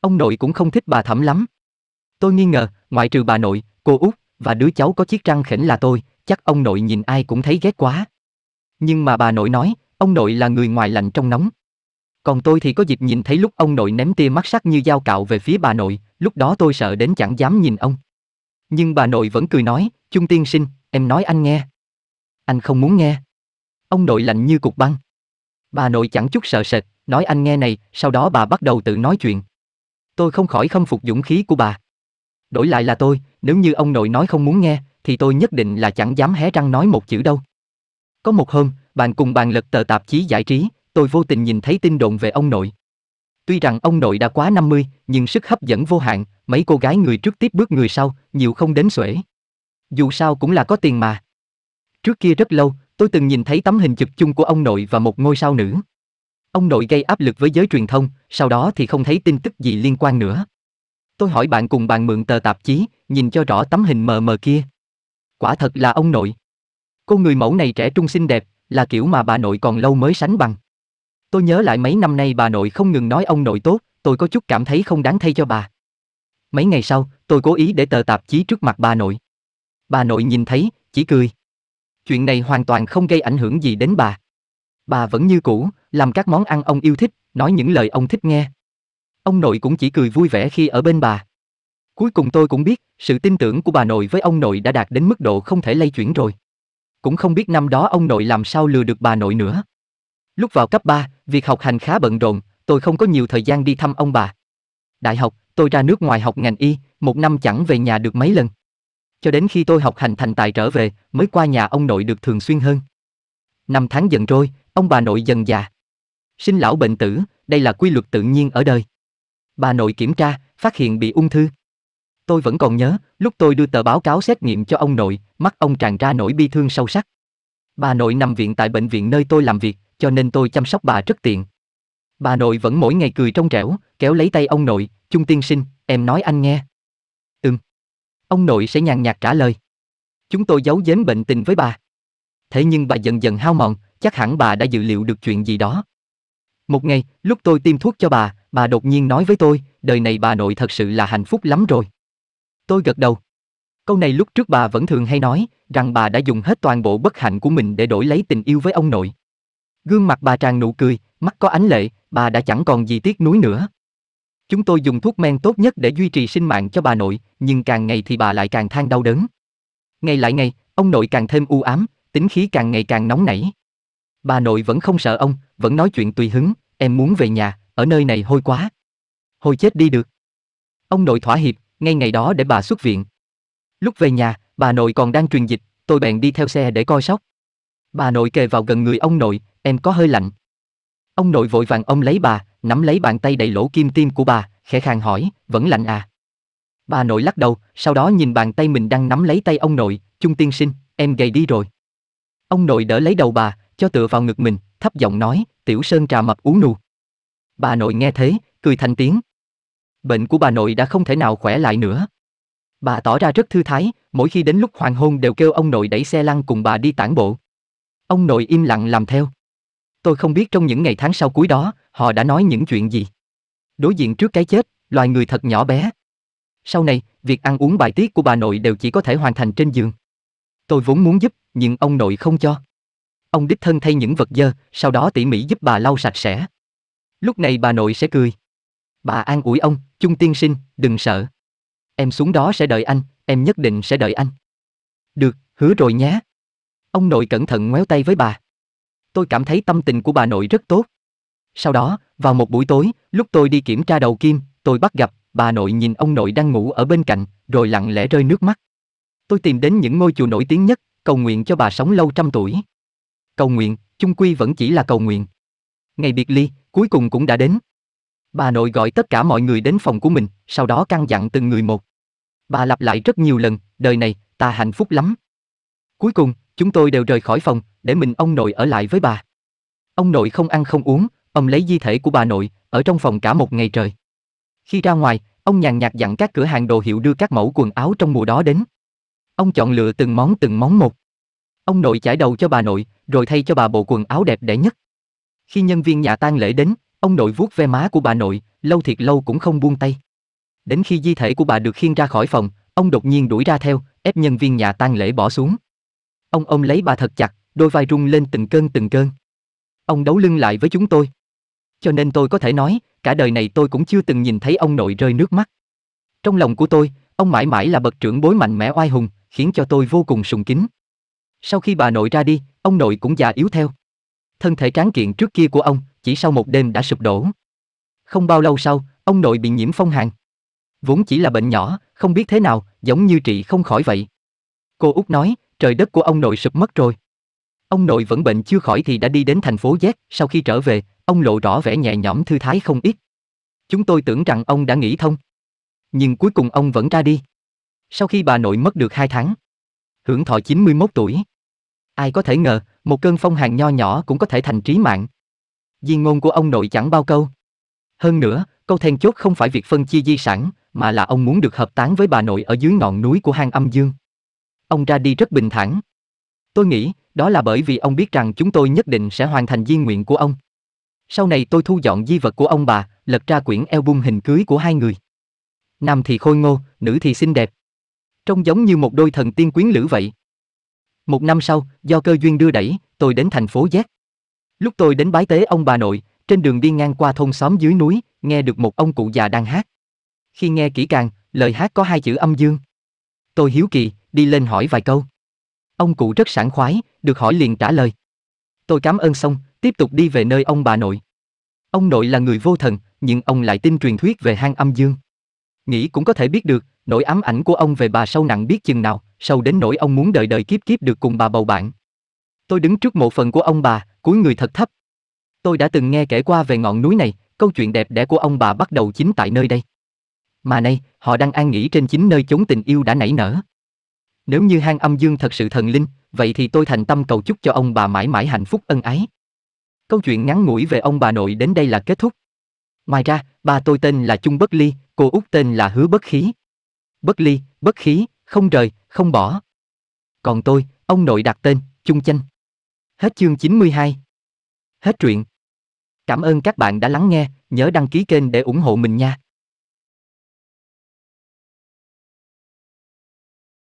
Ông nội cũng không thích bà thẩm lắm. Tôi nghi ngờ, ngoại trừ bà nội, cô út và đứa cháu có chiếc răng khỉnh là tôi, chắc ông nội nhìn ai cũng thấy ghét quá. Nhưng mà bà nội nói, ông nội là người ngoài lạnh trong nóng, còn tôi thì có dịp nhìn thấy lúc ông nội ném tia mắt sắc như dao cạo về phía bà nội, lúc đó tôi sợ đến chẳng dám nhìn ông. Nhưng bà nội vẫn cười nói, Chung tiên sinh, em nói anh nghe. Anh không muốn nghe. Ông nội lạnh như cục băng. Bà nội chẳng chút sợ sệt, nói anh nghe này, sau đó bà bắt đầu tự nói chuyện. Tôi không khỏi không phục dũng khí của bà. Đổi lại là tôi, nếu như ông nội nói không muốn nghe, thì tôi nhất định là chẳng dám hé răng nói một chữ đâu. Có một hôm, bạn cùng bàn lật tờ tạp chí giải trí, tôi vô tình nhìn thấy tin đồn về ông nội. Tuy rằng ông nội đã quá 50, nhưng sức hấp dẫn vô hạn, mấy cô gái người trước tiếp bước người sau, nhiều không đến xuể. Dù sao cũng là có tiền mà. Trước kia rất lâu, tôi từng nhìn thấy tấm hình chụp chung của ông nội và một ngôi sao nữ. Ông nội gây áp lực với giới truyền thông, sau đó thì không thấy tin tức gì liên quan nữa. Tôi hỏi bạn cùng bạn mượn tờ tạp chí, nhìn cho rõ tấm hình mờ mờ kia. Quả thật là ông nội. Cô người mẫu này trẻ trung xinh đẹp, là kiểu mà bà nội còn lâu mới sánh bằng. Tôi nhớ lại mấy năm nay bà nội không ngừng nói ông nội tốt, tôi có chút cảm thấy không đáng thay cho bà. Mấy ngày sau, tôi cố ý để tờ tạp chí trước mặt bà nội. Bà nội nhìn thấy, chỉ cười. Chuyện này hoàn toàn không gây ảnh hưởng gì đến bà. Bà vẫn như cũ, làm các món ăn ông yêu thích, nói những lời ông thích nghe. Ông nội cũng chỉ cười vui vẻ khi ở bên bà. Cuối cùng tôi cũng biết, sự tin tưởng của bà nội với ông nội đã đạt đến mức độ không thể lay chuyển rồi. Cũng không biết năm đó ông nội làm sao lừa được bà nội nữa. Lúc vào cấp 3, việc học hành khá bận rộn, tôi không có nhiều thời gian đi thăm ông bà. Đại học, tôi ra nước ngoài học ngành y, một năm chẳng về nhà được mấy lần. Cho đến khi tôi học hành thành tài trở về, mới qua nhà ông nội được thường xuyên hơn. Năm tháng dần trôi, ông bà nội dần già. Sinh lão bệnh tử, đây là quy luật tự nhiên ở đời. Bà nội kiểm tra, phát hiện bị ung thư. Tôi vẫn còn nhớ, lúc tôi đưa tờ báo cáo xét nghiệm cho ông nội, mắt ông tràn ra nỗi bi thương sâu sắc. Bà nội nằm viện tại bệnh viện nơi tôi làm việc, cho nên tôi chăm sóc bà rất tiện. Bà nội vẫn mỗi ngày cười trong trẻo, kéo lấy tay ông nội, Chung tiên sinh, em nói anh nghe. Ừm. Ông nội sẽ nhàn nhạt trả lời. Chúng tôi giấu giếm bệnh tình với bà. Thế nhưng bà dần dần hao mòn, chắc hẳn bà đã dự liệu được chuyện gì đó. Một ngày, lúc tôi tiêm thuốc cho bà, bà đột nhiên nói với tôi, đời này bà nội thật sự là hạnh phúc lắm rồi. Tôi gật đầu. Câu này lúc trước bà vẫn thường hay nói, rằng bà đã dùng hết toàn bộ bất hạnh của mình để đổi lấy tình yêu với ông nội. Gương mặt bà tràn nụ cười, mắt có ánh lệ, bà đã chẳng còn gì tiếc nuối nữa. Chúng tôi dùng thuốc men tốt nhất để duy trì sinh mạng cho bà nội, nhưng càng ngày thì bà lại càng than đau đớn. Ngày lại ngày, ông nội càng thêm u ám, tính khí càng ngày càng nóng nảy. Bà nội vẫn không sợ ông, vẫn nói chuyện tùy hứng, em muốn về nhà, ở nơi này hôi quá. hôi chết đi được. Ông nội thỏa hiệp, ngay ngày đó để bà xuất viện. Lúc về nhà, bà nội còn đang truyền dịch, tôi bèn đi theo xe để coi sóc. Bà nội kề vào gần người ông nội, em có hơi lạnh. Ông nội vội vàng ông lấy bà, nắm lấy bàn tay đầy lỗ kim tim của bà, khẽ khàng hỏi, vẫn lạnh à? Bà nội lắc đầu, sau đó nhìn bàn tay mình đang nắm lấy tay ông nội, chung tiên sinh, em gầy đi rồi. Ông nội đỡ lấy đầu bà, cho tựa vào ngực mình, thấp giọng nói, tiểu sơn trà mập uống nù. Bà nội nghe thế, cười thành tiếng. Bệnh của bà nội đã không thể nào khỏe lại nữa. Bà tỏ ra rất thư thái, mỗi khi đến lúc hoàng hôn đều kêu ông nội đẩy xe lăn cùng bà đi tản bộ. Ông nội im lặng làm theo. Tôi không biết trong những ngày tháng sau cuối đó, họ đã nói những chuyện gì. Đối diện trước cái chết, loài người thật nhỏ bé. Sau này, việc ăn uống bài tiết của bà nội đều chỉ có thể hoàn thành trên giường. Tôi vốn muốn giúp, nhưng ông nội không cho. Ông đích thân thay những vật dơ, sau đó tỉ mỉ giúp bà lau sạch sẽ. Lúc này bà nội sẽ cười. Bà an ủi ông, chung tiên sinh, đừng sợ. Em xuống đó sẽ đợi anh, em nhất định sẽ đợi anh. Được, hứa rồi nhé. Ông nội cẩn thận ngoéo tay với bà tôi cảm thấy tâm tình của bà nội rất tốt. Sau đó, vào một buổi tối, lúc tôi đi kiểm tra đầu kim, tôi bắt gặp, bà nội nhìn ông nội đang ngủ ở bên cạnh, rồi lặng lẽ rơi nước mắt. Tôi tìm đến những ngôi chùa nổi tiếng nhất, cầu nguyện cho bà sống lâu trăm tuổi. Cầu nguyện, chung quy vẫn chỉ là cầu nguyện. Ngày biệt ly, cuối cùng cũng đã đến. Bà nội gọi tất cả mọi người đến phòng của mình, sau đó căn dặn từng người một. Bà lặp lại rất nhiều lần, đời này, ta hạnh phúc lắm. Cuối cùng, Chúng tôi đều rời khỏi phòng, để mình ông nội ở lại với bà. Ông nội không ăn không uống, ông lấy di thể của bà nội, ở trong phòng cả một ngày trời. Khi ra ngoài, ông nhàn nhạt dặn các cửa hàng đồ hiệu đưa các mẫu quần áo trong mùa đó đến. Ông chọn lựa từng món từng món một. Ông nội chải đầu cho bà nội, rồi thay cho bà bộ quần áo đẹp đẽ nhất. Khi nhân viên nhà tang lễ đến, ông nội vuốt ve má của bà nội, lâu thiệt lâu cũng không buông tay. Đến khi di thể của bà được khiêng ra khỏi phòng, ông đột nhiên đuổi ra theo, ép nhân viên nhà tang lễ bỏ xuống. Ông ông lấy bà thật chặt, đôi vai rung lên từng cơn từng cơn. Ông đấu lưng lại với chúng tôi. Cho nên tôi có thể nói, cả đời này tôi cũng chưa từng nhìn thấy ông nội rơi nước mắt. Trong lòng của tôi, ông mãi mãi là bậc trưởng bối mạnh mẽ oai hùng, khiến cho tôi vô cùng sùng kính. Sau khi bà nội ra đi, ông nội cũng già yếu theo. Thân thể tráng kiện trước kia của ông, chỉ sau một đêm đã sụp đổ. Không bao lâu sau, ông nội bị nhiễm phong hàn. Vốn chỉ là bệnh nhỏ, không biết thế nào, giống như trị không khỏi vậy. Cô Út nói, Trời đất của ông nội sụp mất rồi. Ông nội vẫn bệnh chưa khỏi thì đã đi đến thành phố Z, sau khi trở về, ông lộ rõ vẻ nhẹ nhõm thư thái không ít. Chúng tôi tưởng rằng ông đã nghỉ thông. Nhưng cuối cùng ông vẫn ra đi. Sau khi bà nội mất được 2 tháng, hưởng thọ 91 tuổi. Ai có thể ngờ, một cơn phong hàn nho nhỏ cũng có thể thành trí mạng. Di ngôn của ông nội chẳng bao câu. Hơn nữa, câu then chốt không phải việc phân chia di sản, mà là ông muốn được hợp tán với bà nội ở dưới ngọn núi của hang âm dương ông ra đi rất bình thản. Tôi nghĩ, đó là bởi vì ông biết rằng chúng tôi nhất định sẽ hoàn thành di nguyện của ông. Sau này tôi thu dọn di vật của ông bà, lật ra quyển album hình cưới của hai người. Nam thì khôi ngô, nữ thì xinh đẹp. Trông giống như một đôi thần tiên quyến lữ vậy. Một năm sau, do cơ duyên đưa đẩy, tôi đến thành phố Z. Lúc tôi đến bái tế ông bà nội, trên đường đi ngang qua thôn xóm dưới núi, nghe được một ông cụ già đang hát. Khi nghe kỹ càng, lời hát có hai chữ âm dương. Tôi hiếu kỳ, đi lên hỏi vài câu. Ông cụ rất sảng khoái, được hỏi liền trả lời. Tôi cảm ơn xong, tiếp tục đi về nơi ông bà nội. Ông nội là người vô thần, nhưng ông lại tin truyền thuyết về hang âm dương. Nghĩ cũng có thể biết được, nỗi ám ảnh của ông về bà sâu nặng biết chừng nào, sâu đến nỗi ông muốn đợi đời kiếp kiếp được cùng bà bầu bạn. Tôi đứng trước mộ phần của ông bà, cúi người thật thấp. Tôi đã từng nghe kể qua về ngọn núi này, câu chuyện đẹp đẽ của ông bà bắt đầu chính tại nơi đây. Mà nay, họ đang an nghỉ trên chính nơi chốn tình yêu đã nảy nở. Nếu như hang âm dương thật sự thần linh, vậy thì tôi thành tâm cầu chúc cho ông bà mãi mãi hạnh phúc ân ái. Câu chuyện ngắn ngủi về ông bà nội đến đây là kết thúc. Ngoài ra, bà tôi tên là Trung Bất Ly, cô út tên là Hứa Bất Khí. Bất Ly, Bất Khí, không rời, không bỏ. Còn tôi, ông nội đặt tên, Trung Chanh. Hết chương 92. Hết truyện. Cảm ơn các bạn đã lắng nghe, nhớ đăng ký kênh để ủng hộ mình nha.